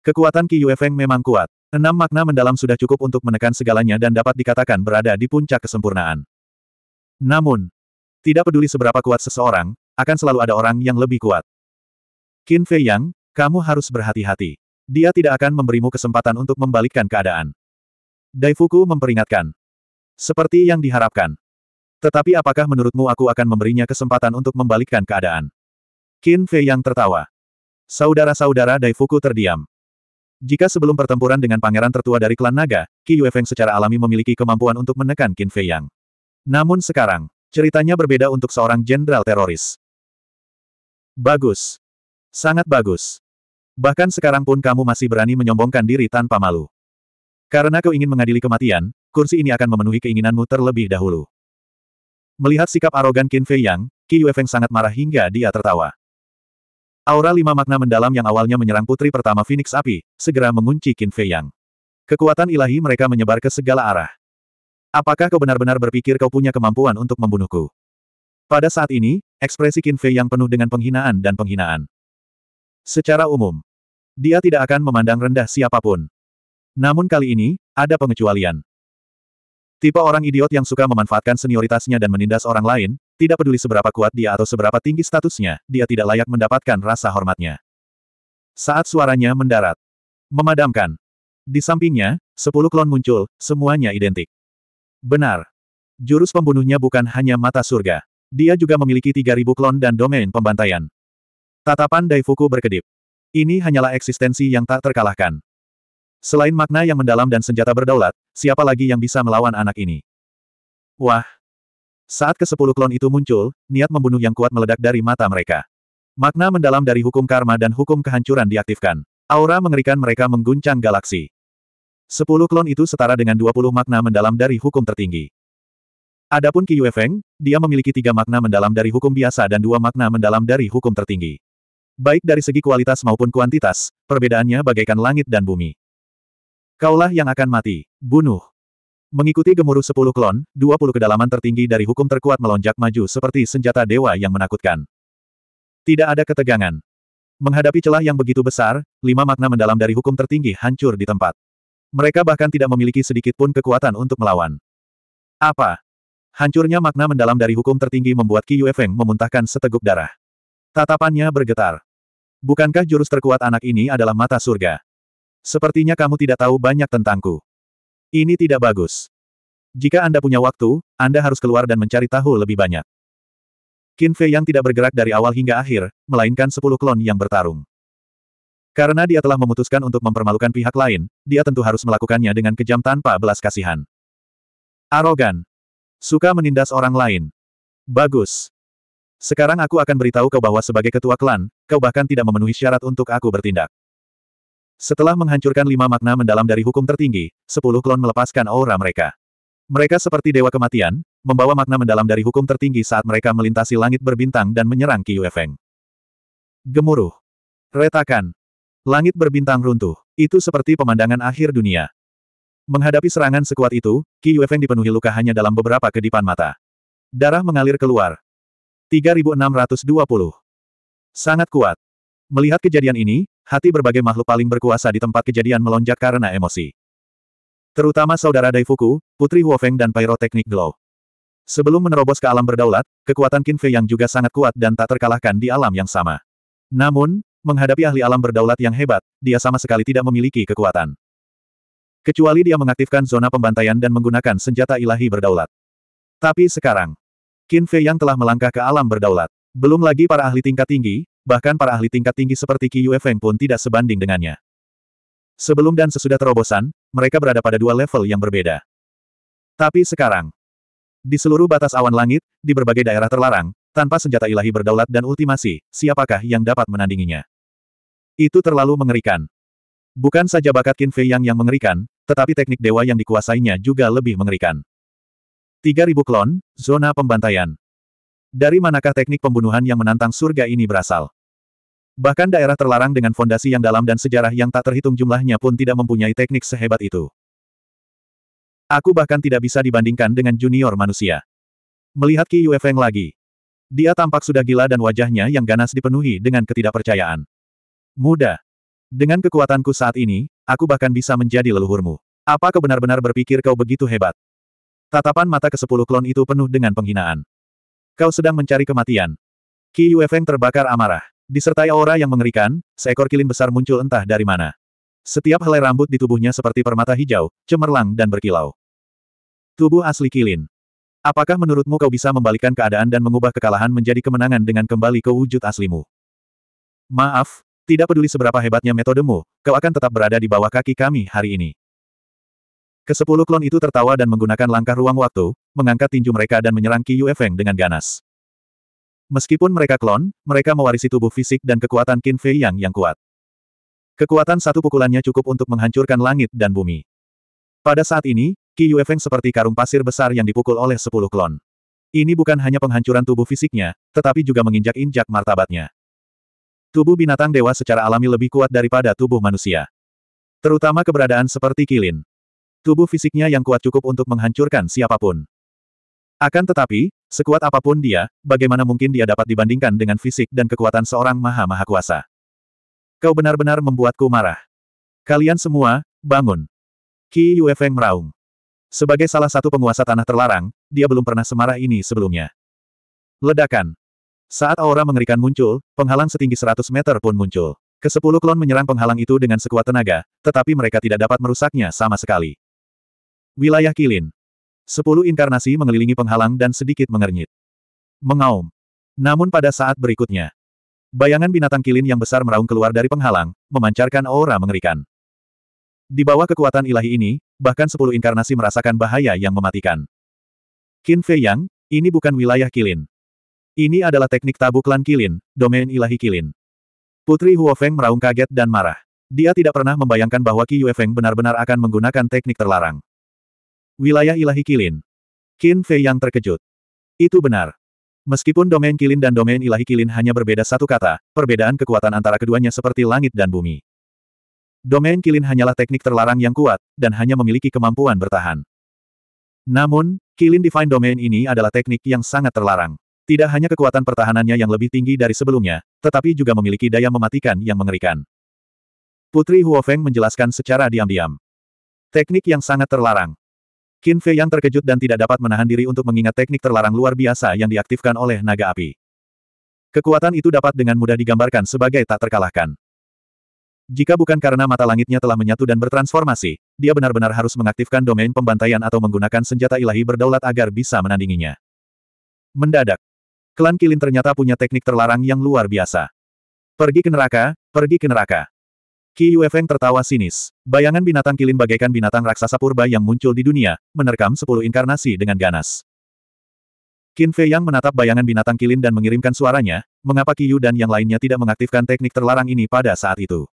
Kekuatan Qi Yuefeng memang kuat. Enam makna mendalam sudah cukup untuk menekan segalanya dan dapat dikatakan berada di puncak kesempurnaan. Namun, tidak peduli seberapa kuat seseorang, akan selalu ada orang yang lebih kuat. Qin Fei Yang, kamu harus berhati-hati. Dia tidak akan memberimu kesempatan untuk membalikkan keadaan. Daifuku memperingatkan. Seperti yang diharapkan. Tetapi apakah menurutmu aku akan memberinya kesempatan untuk membalikkan keadaan? Qin Fei Yang tertawa. Saudara-saudara Daifuku terdiam. Jika sebelum pertempuran dengan pangeran tertua dari klan naga, Qi Yuefeng secara alami memiliki kemampuan untuk menekan Qin Fei Yang. Namun sekarang, ceritanya berbeda untuk seorang jenderal teroris. Bagus. Sangat bagus. Bahkan sekarang pun kamu masih berani menyombongkan diri tanpa malu. Karena kau ingin mengadili kematian, kursi ini akan memenuhi keinginanmu terlebih dahulu. Melihat sikap arogan Qin Fei Yang, Qi Yuefeng sangat marah hingga dia tertawa. Aura lima makna mendalam yang awalnya menyerang putri pertama Phoenix Api, segera mengunci Qin Fei Yang. Kekuatan ilahi mereka menyebar ke segala arah. Apakah kau benar-benar berpikir kau punya kemampuan untuk membunuhku? Pada saat ini, ekspresi Qin Fei yang penuh dengan penghinaan dan penghinaan. Secara umum, dia tidak akan memandang rendah siapapun. Namun kali ini, ada pengecualian. Tipe orang idiot yang suka memanfaatkan senioritasnya dan menindas orang lain, tidak peduli seberapa kuat dia atau seberapa tinggi statusnya, dia tidak layak mendapatkan rasa hormatnya. Saat suaranya mendarat, memadamkan. Di sampingnya, sepuluh klon muncul, semuanya identik. Benar. Jurus pembunuhnya bukan hanya mata surga. Dia juga memiliki 3.000 klon dan domain pembantaian. Tatapan Daifuku berkedip. Ini hanyalah eksistensi yang tak terkalahkan. Selain makna yang mendalam dan senjata berdaulat, siapa lagi yang bisa melawan anak ini? Wah! Saat ke kesepuluh klon itu muncul, niat membunuh yang kuat meledak dari mata mereka. Makna mendalam dari hukum karma dan hukum kehancuran diaktifkan. Aura mengerikan mereka mengguncang galaksi. Sepuluh klon itu setara dengan dua puluh makna mendalam dari hukum tertinggi. Adapun Qi Feng, dia memiliki tiga makna mendalam dari hukum biasa dan dua makna mendalam dari hukum tertinggi. Baik dari segi kualitas maupun kuantitas, perbedaannya bagaikan langit dan bumi. Kaulah yang akan mati. Bunuh. Mengikuti gemuruh sepuluh klon, dua puluh kedalaman tertinggi dari hukum terkuat melonjak maju seperti senjata dewa yang menakutkan. Tidak ada ketegangan. Menghadapi celah yang begitu besar, lima makna mendalam dari hukum tertinggi hancur di tempat. Mereka bahkan tidak memiliki sedikit pun kekuatan untuk melawan. Apa? Hancurnya makna mendalam dari hukum tertinggi membuat Qi Yuefeng memuntahkan seteguk darah. Tatapannya bergetar. Bukankah jurus terkuat anak ini adalah mata surga? Sepertinya kamu tidak tahu banyak tentangku. Ini tidak bagus. Jika Anda punya waktu, Anda harus keluar dan mencari tahu lebih banyak. Qin Fei yang tidak bergerak dari awal hingga akhir, melainkan sepuluh klon yang bertarung. Karena dia telah memutuskan untuk mempermalukan pihak lain, dia tentu harus melakukannya dengan kejam tanpa belas kasihan. Arogan. Suka menindas orang lain. Bagus. Sekarang aku akan beritahu kau bahwa sebagai ketua klan, kau bahkan tidak memenuhi syarat untuk aku bertindak. Setelah menghancurkan lima makna mendalam dari hukum tertinggi, sepuluh klon melepaskan aura mereka. Mereka seperti dewa kematian, membawa makna mendalam dari hukum tertinggi saat mereka melintasi langit berbintang dan menyerang Qiu Feng. Gemuruh. Retakan. Langit berbintang runtuh. Itu seperti pemandangan akhir dunia. Menghadapi serangan sekuat itu, Qi Yuefeng dipenuhi luka hanya dalam beberapa kedipan mata. Darah mengalir keluar. 3620. Sangat kuat. Melihat kejadian ini, hati berbagai makhluk paling berkuasa di tempat kejadian melonjak karena emosi. Terutama saudara Daifuku, Putri Huofeng dan Pyroteknik Glow. Sebelum menerobos ke alam berdaulat, kekuatan Qin Fei yang juga sangat kuat dan tak terkalahkan di alam yang sama. Namun, Menghadapi ahli alam berdaulat yang hebat, dia sama sekali tidak memiliki kekuatan. Kecuali dia mengaktifkan zona pembantaian dan menggunakan senjata ilahi berdaulat. Tapi sekarang, Qin Fei yang telah melangkah ke alam berdaulat. Belum lagi para ahli tingkat tinggi, bahkan para ahli tingkat tinggi seperti Qi Yuefeng pun tidak sebanding dengannya. Sebelum dan sesudah terobosan, mereka berada pada dua level yang berbeda. Tapi sekarang, di seluruh batas awan langit, di berbagai daerah terlarang, tanpa senjata ilahi berdaulat dan ultimasi, siapakah yang dapat menandinginya? Itu terlalu mengerikan. Bukan saja bakat Qin Fei Yang yang mengerikan, tetapi teknik dewa yang dikuasainya juga lebih mengerikan. 3000 klon, zona pembantaian. Dari manakah teknik pembunuhan yang menantang surga ini berasal? Bahkan daerah terlarang dengan fondasi yang dalam dan sejarah yang tak terhitung jumlahnya pun tidak mempunyai teknik sehebat itu. Aku bahkan tidak bisa dibandingkan dengan junior manusia. Melihat Qi Yue Feng lagi, dia tampak sudah gila dan wajahnya yang ganas dipenuhi dengan ketidakpercayaan. Muda. Dengan kekuatanku saat ini, aku bahkan bisa menjadi leluhurmu. Apa kau benar-benar berpikir kau begitu hebat? Tatapan mata ke sepuluh klon itu penuh dengan penghinaan. Kau sedang mencari kematian. Qi Yuefeng terbakar amarah. Disertai aura yang mengerikan, seekor kilin besar muncul entah dari mana. Setiap helai rambut di tubuhnya seperti permata hijau, cemerlang dan berkilau. Tubuh asli kilin. Apakah menurutmu kau bisa membalikkan keadaan dan mengubah kekalahan menjadi kemenangan dengan kembali ke wujud aslimu? Maaf, tidak peduli seberapa hebatnya metodemu, kau akan tetap berada di bawah kaki kami hari ini. Kesepuluh klon itu tertawa dan menggunakan langkah ruang waktu, mengangkat tinju mereka dan menyerang Qi Feng dengan ganas. Meskipun mereka klon, mereka mewarisi tubuh fisik dan kekuatan Qin Fei Yang yang kuat. Kekuatan satu pukulannya cukup untuk menghancurkan langit dan bumi. Pada saat ini, Qi Yuefeng seperti karung pasir besar yang dipukul oleh sepuluh klon. Ini bukan hanya penghancuran tubuh fisiknya, tetapi juga menginjak-injak martabatnya. Tubuh binatang dewa secara alami lebih kuat daripada tubuh manusia. Terutama keberadaan seperti Kilin. Tubuh fisiknya yang kuat cukup untuk menghancurkan siapapun. Akan tetapi, sekuat apapun dia, bagaimana mungkin dia dapat dibandingkan dengan fisik dan kekuatan seorang maha-maha kuasa. Kau benar-benar membuatku marah. Kalian semua, bangun. Qi Yuefeng meraung. Sebagai salah satu penguasa tanah terlarang, dia belum pernah semarah ini sebelumnya. Ledakan. Saat aura mengerikan muncul, penghalang setinggi 100 meter pun muncul. Kesepuluh klon menyerang penghalang itu dengan sekuat tenaga, tetapi mereka tidak dapat merusaknya sama sekali. Wilayah Kilin. Sepuluh inkarnasi mengelilingi penghalang dan sedikit mengernyit. Mengaum. Namun pada saat berikutnya, bayangan binatang kilin yang besar meraung keluar dari penghalang, memancarkan aura mengerikan. Di bawah kekuatan ilahi ini, bahkan sepuluh inkarnasi merasakan bahaya yang mematikan. Qin Fei Yang, ini bukan wilayah Kilin. Ini adalah teknik tabu klan Kilin, domain ilahi Kilin. Putri Huo Feng meraung kaget dan marah. Dia tidak pernah membayangkan bahwa Qi Yue Feng benar-benar akan menggunakan teknik terlarang. Wilayah ilahi Kilin. Qin Fei Yang terkejut. Itu benar. Meskipun domain Kilin dan domain ilahi Kilin hanya berbeda satu kata, perbedaan kekuatan antara keduanya seperti langit dan bumi. Domain kilin hanyalah teknik terlarang yang kuat, dan hanya memiliki kemampuan bertahan. Namun, kilin divine domain ini adalah teknik yang sangat terlarang. Tidak hanya kekuatan pertahanannya yang lebih tinggi dari sebelumnya, tetapi juga memiliki daya mematikan yang mengerikan. Putri Huofeng menjelaskan secara diam-diam. Teknik yang sangat terlarang. Qin Fei yang terkejut dan tidak dapat menahan diri untuk mengingat teknik terlarang luar biasa yang diaktifkan oleh naga api. Kekuatan itu dapat dengan mudah digambarkan sebagai tak terkalahkan. Jika bukan karena mata langitnya telah menyatu dan bertransformasi, dia benar-benar harus mengaktifkan domain pembantaian atau menggunakan senjata ilahi berdaulat agar bisa menandinginya. Mendadak. Klan Kilin ternyata punya teknik terlarang yang luar biasa. Pergi ke neraka, pergi ke neraka. Qi Yuefeng tertawa sinis. Bayangan binatang kilin bagaikan binatang raksasa purba yang muncul di dunia, menerkam sepuluh inkarnasi dengan ganas. Qin Fei Yang menatap bayangan binatang kilin dan mengirimkan suaranya, mengapa Qi Yu dan yang lainnya tidak mengaktifkan teknik terlarang ini pada saat itu.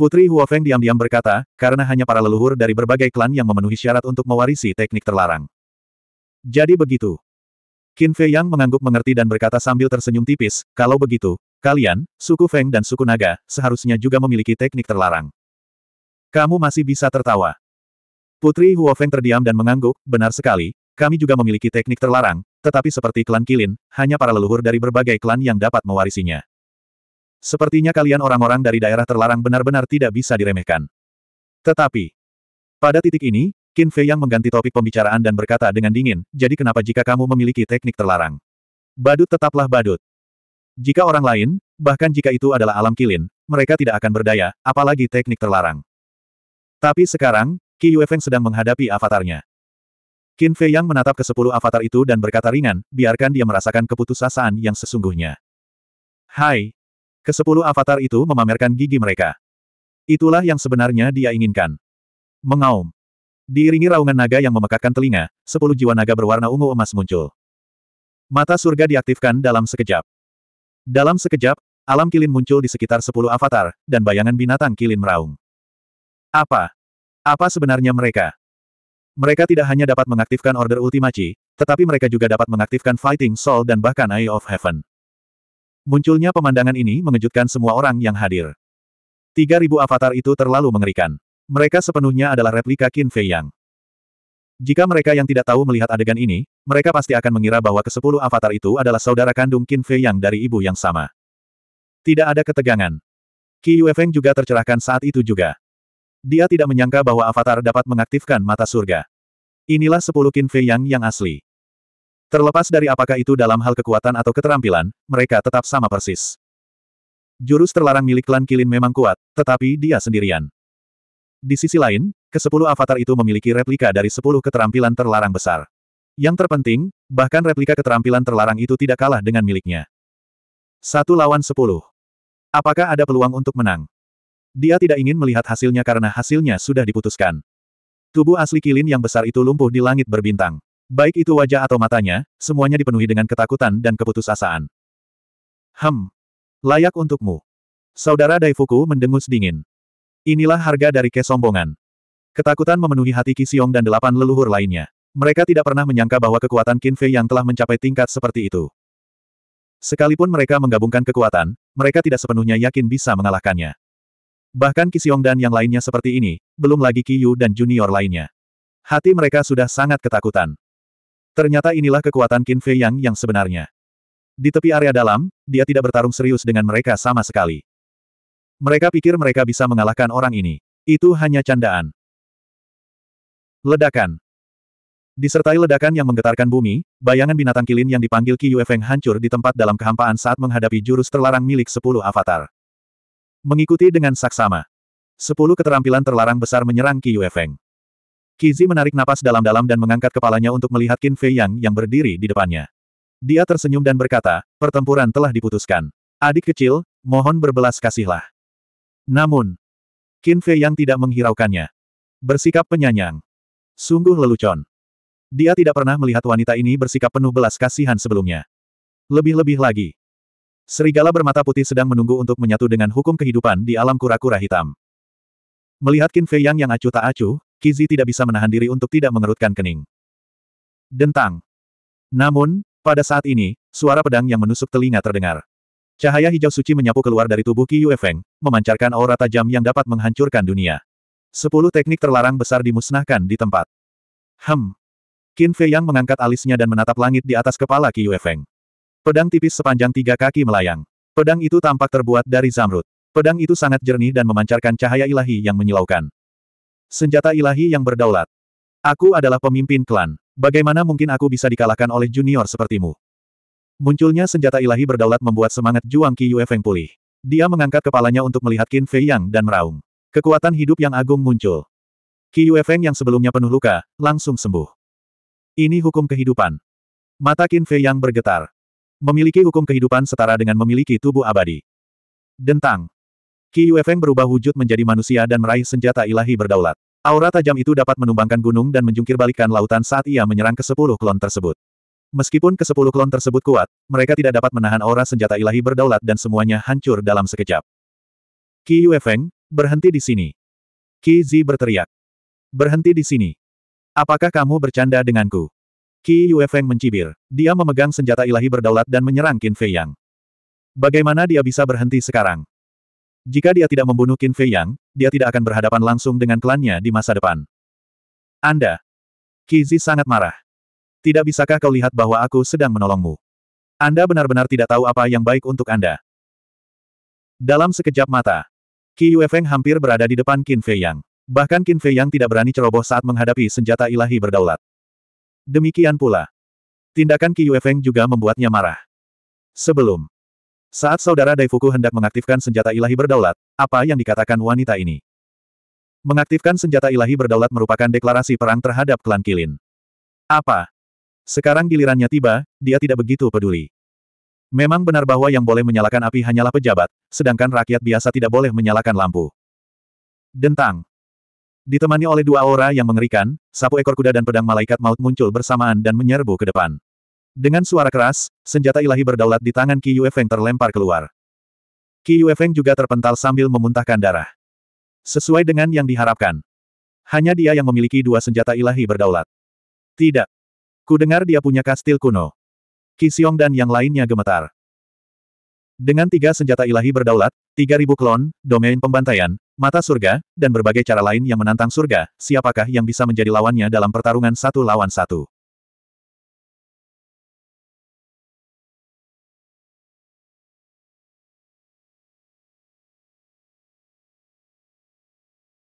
Putri Huofeng diam-diam berkata, karena hanya para leluhur dari berbagai klan yang memenuhi syarat untuk mewarisi teknik terlarang. Jadi begitu. Qin Fei Yang mengangguk mengerti dan berkata sambil tersenyum tipis, kalau begitu, kalian, suku Feng dan suku Naga, seharusnya juga memiliki teknik terlarang. Kamu masih bisa tertawa. Putri Huofeng terdiam dan mengangguk, benar sekali, kami juga memiliki teknik terlarang, tetapi seperti klan Kilin, hanya para leluhur dari berbagai klan yang dapat mewarisinya. Sepertinya kalian orang-orang dari daerah terlarang benar-benar tidak bisa diremehkan. Tetapi, pada titik ini, Qin Fei yang mengganti topik pembicaraan dan berkata dengan dingin, jadi kenapa jika kamu memiliki teknik terlarang? Badut tetaplah badut. Jika orang lain, bahkan jika itu adalah alam kilin, mereka tidak akan berdaya, apalagi teknik terlarang. Tapi sekarang, Qi Yuefeng sedang menghadapi avatarnya. Qin Fei yang menatap ke sepuluh avatar itu dan berkata ringan, biarkan dia merasakan keputusasaan yang sesungguhnya. Hai, Kesepuluh avatar itu memamerkan gigi mereka. Itulah yang sebenarnya dia inginkan. Mengaum. Diiringi raungan naga yang memekakkan telinga, sepuluh jiwa naga berwarna ungu emas muncul. Mata surga diaktifkan dalam sekejap. Dalam sekejap, alam kilin muncul di sekitar sepuluh avatar, dan bayangan binatang kilin meraung. Apa? Apa sebenarnya mereka? Mereka tidak hanya dapat mengaktifkan Order Ultimaci, tetapi mereka juga dapat mengaktifkan Fighting Soul dan bahkan Eye of Heaven. Munculnya pemandangan ini mengejutkan semua orang yang hadir. 3.000 avatar itu terlalu mengerikan. Mereka sepenuhnya adalah replika Qin Fei Yang. Jika mereka yang tidak tahu melihat adegan ini, mereka pasti akan mengira bahwa kesepuluh avatar itu adalah saudara kandung Qin Fei Yang dari ibu yang sama. Tidak ada ketegangan. Qi Yuefeng juga tercerahkan saat itu juga. Dia tidak menyangka bahwa avatar dapat mengaktifkan mata surga. Inilah sepuluh Qin Fei Yang yang asli. Terlepas dari apakah itu dalam hal kekuatan atau keterampilan, mereka tetap sama persis. Jurus terlarang milik klan Kilin memang kuat, tetapi dia sendirian. Di sisi lain, kesepuluh avatar itu memiliki replika dari sepuluh keterampilan terlarang besar. Yang terpenting, bahkan replika keterampilan terlarang itu tidak kalah dengan miliknya. Satu lawan sepuluh. Apakah ada peluang untuk menang? Dia tidak ingin melihat hasilnya karena hasilnya sudah diputuskan. Tubuh asli Kilin yang besar itu lumpuh di langit berbintang. Baik itu wajah atau matanya, semuanya dipenuhi dengan ketakutan dan keputusasaan. Hem. Layak untukmu. Saudara Daifuku mendengus dingin. Inilah harga dari kesombongan. Ketakutan memenuhi hati Kisiong dan delapan leluhur lainnya. Mereka tidak pernah menyangka bahwa kekuatan Qin yang telah mencapai tingkat seperti itu. Sekalipun mereka menggabungkan kekuatan, mereka tidak sepenuhnya yakin bisa mengalahkannya. Bahkan Kisiong dan yang lainnya seperti ini, belum lagi Kiyu dan junior lainnya. Hati mereka sudah sangat ketakutan. Ternyata inilah kekuatan Qin Fei Yang yang sebenarnya. Di tepi area dalam, dia tidak bertarung serius dengan mereka sama sekali. Mereka pikir mereka bisa mengalahkan orang ini. Itu hanya candaan. Ledakan. Disertai ledakan yang menggetarkan bumi, bayangan binatang kilin yang dipanggil Qi Feng hancur di tempat dalam kehampaan saat menghadapi jurus terlarang milik sepuluh avatar. Mengikuti dengan saksama. Sepuluh keterampilan terlarang besar menyerang Qi Feng. Kizi menarik napas dalam-dalam dan mengangkat kepalanya untuk melihat Qin Fei Yang yang berdiri di depannya. Dia tersenyum dan berkata, pertempuran telah diputuskan. Adik kecil, mohon berbelas kasihlah. Namun, Qin Fei Yang tidak menghiraukannya. Bersikap penyanyang. Sungguh lelucon. Dia tidak pernah melihat wanita ini bersikap penuh belas kasihan sebelumnya. Lebih-lebih lagi. Serigala bermata putih sedang menunggu untuk menyatu dengan hukum kehidupan di alam kura-kura hitam. Melihat Qin Fei Yang yang acuh tak acuh, Kizi tidak bisa menahan diri untuk tidak mengerutkan kening. Dentang. Namun, pada saat ini, suara pedang yang menusuk telinga terdengar. Cahaya hijau suci menyapu keluar dari tubuh Qi Yuefeng, memancarkan aura tajam yang dapat menghancurkan dunia. Sepuluh teknik terlarang besar dimusnahkan di tempat. Hem. Qin Fei Yang mengangkat alisnya dan menatap langit di atas kepala Qi Yuefeng. Pedang tipis sepanjang tiga kaki melayang. Pedang itu tampak terbuat dari zamrud. Pedang itu sangat jernih dan memancarkan cahaya ilahi yang menyilaukan. Senjata ilahi yang berdaulat. Aku adalah pemimpin klan. Bagaimana mungkin aku bisa dikalahkan oleh junior sepertimu? Munculnya senjata ilahi berdaulat membuat semangat Juang Qi Feng pulih. Dia mengangkat kepalanya untuk melihat Qin Fei Yang dan meraung. Kekuatan hidup yang agung muncul. Qi Feng yang sebelumnya penuh luka, langsung sembuh. Ini hukum kehidupan. Mata Qin Fei Yang bergetar. Memiliki hukum kehidupan setara dengan memiliki tubuh abadi. Dentang. Qi Yuefeng berubah wujud menjadi manusia dan meraih senjata ilahi berdaulat. Aura tajam itu dapat menumbangkan gunung dan menjungkirbalikkan lautan saat ia menyerang ke sepuluh klon tersebut. Meskipun ke sepuluh klon tersebut kuat, mereka tidak dapat menahan aura senjata ilahi berdaulat dan semuanya hancur dalam sekejap. Qi Yuefeng, berhenti di sini. Qi Zi berteriak. Berhenti di sini. Apakah kamu bercanda denganku? Qi Yuefeng mencibir. Dia memegang senjata ilahi berdaulat dan menyerang Qin Fei Yang. Bagaimana dia bisa berhenti sekarang? Jika dia tidak membunuh Qin Fei Yang, dia tidak akan berhadapan langsung dengan klannya di masa depan. Anda. Kizi sangat marah. Tidak bisakah kau lihat bahwa aku sedang menolongmu? Anda benar-benar tidak tahu apa yang baik untuk Anda. Dalam sekejap mata, Qi Feng hampir berada di depan Qin Fei Yang. Bahkan Qin Fei Yang tidak berani ceroboh saat menghadapi senjata ilahi berdaulat. Demikian pula. Tindakan Qi Feng juga membuatnya marah. Sebelum saat saudara Daifuku hendak mengaktifkan senjata ilahi berdaulat, apa yang dikatakan wanita ini? Mengaktifkan senjata ilahi berdaulat merupakan deklarasi perang terhadap klan Kilin. Apa? Sekarang gilirannya tiba, dia tidak begitu peduli. Memang benar bahwa yang boleh menyalakan api hanyalah pejabat, sedangkan rakyat biasa tidak boleh menyalakan lampu. Dentang. Ditemani oleh dua aura yang mengerikan, sapu ekor kuda dan pedang malaikat maut muncul bersamaan dan menyerbu ke depan. Dengan suara keras, senjata ilahi berdaulat di tangan Qi Yue terlempar keluar. Qi Yue juga terpental sambil memuntahkan darah. Sesuai dengan yang diharapkan. Hanya dia yang memiliki dua senjata ilahi berdaulat. Tidak. Ku dengar dia punya kastil kuno. Qi Xiong dan yang lainnya gemetar. Dengan tiga senjata ilahi berdaulat, tiga ribu klon, domain pembantaian, mata surga, dan berbagai cara lain yang menantang surga, siapakah yang bisa menjadi lawannya dalam pertarungan satu lawan satu?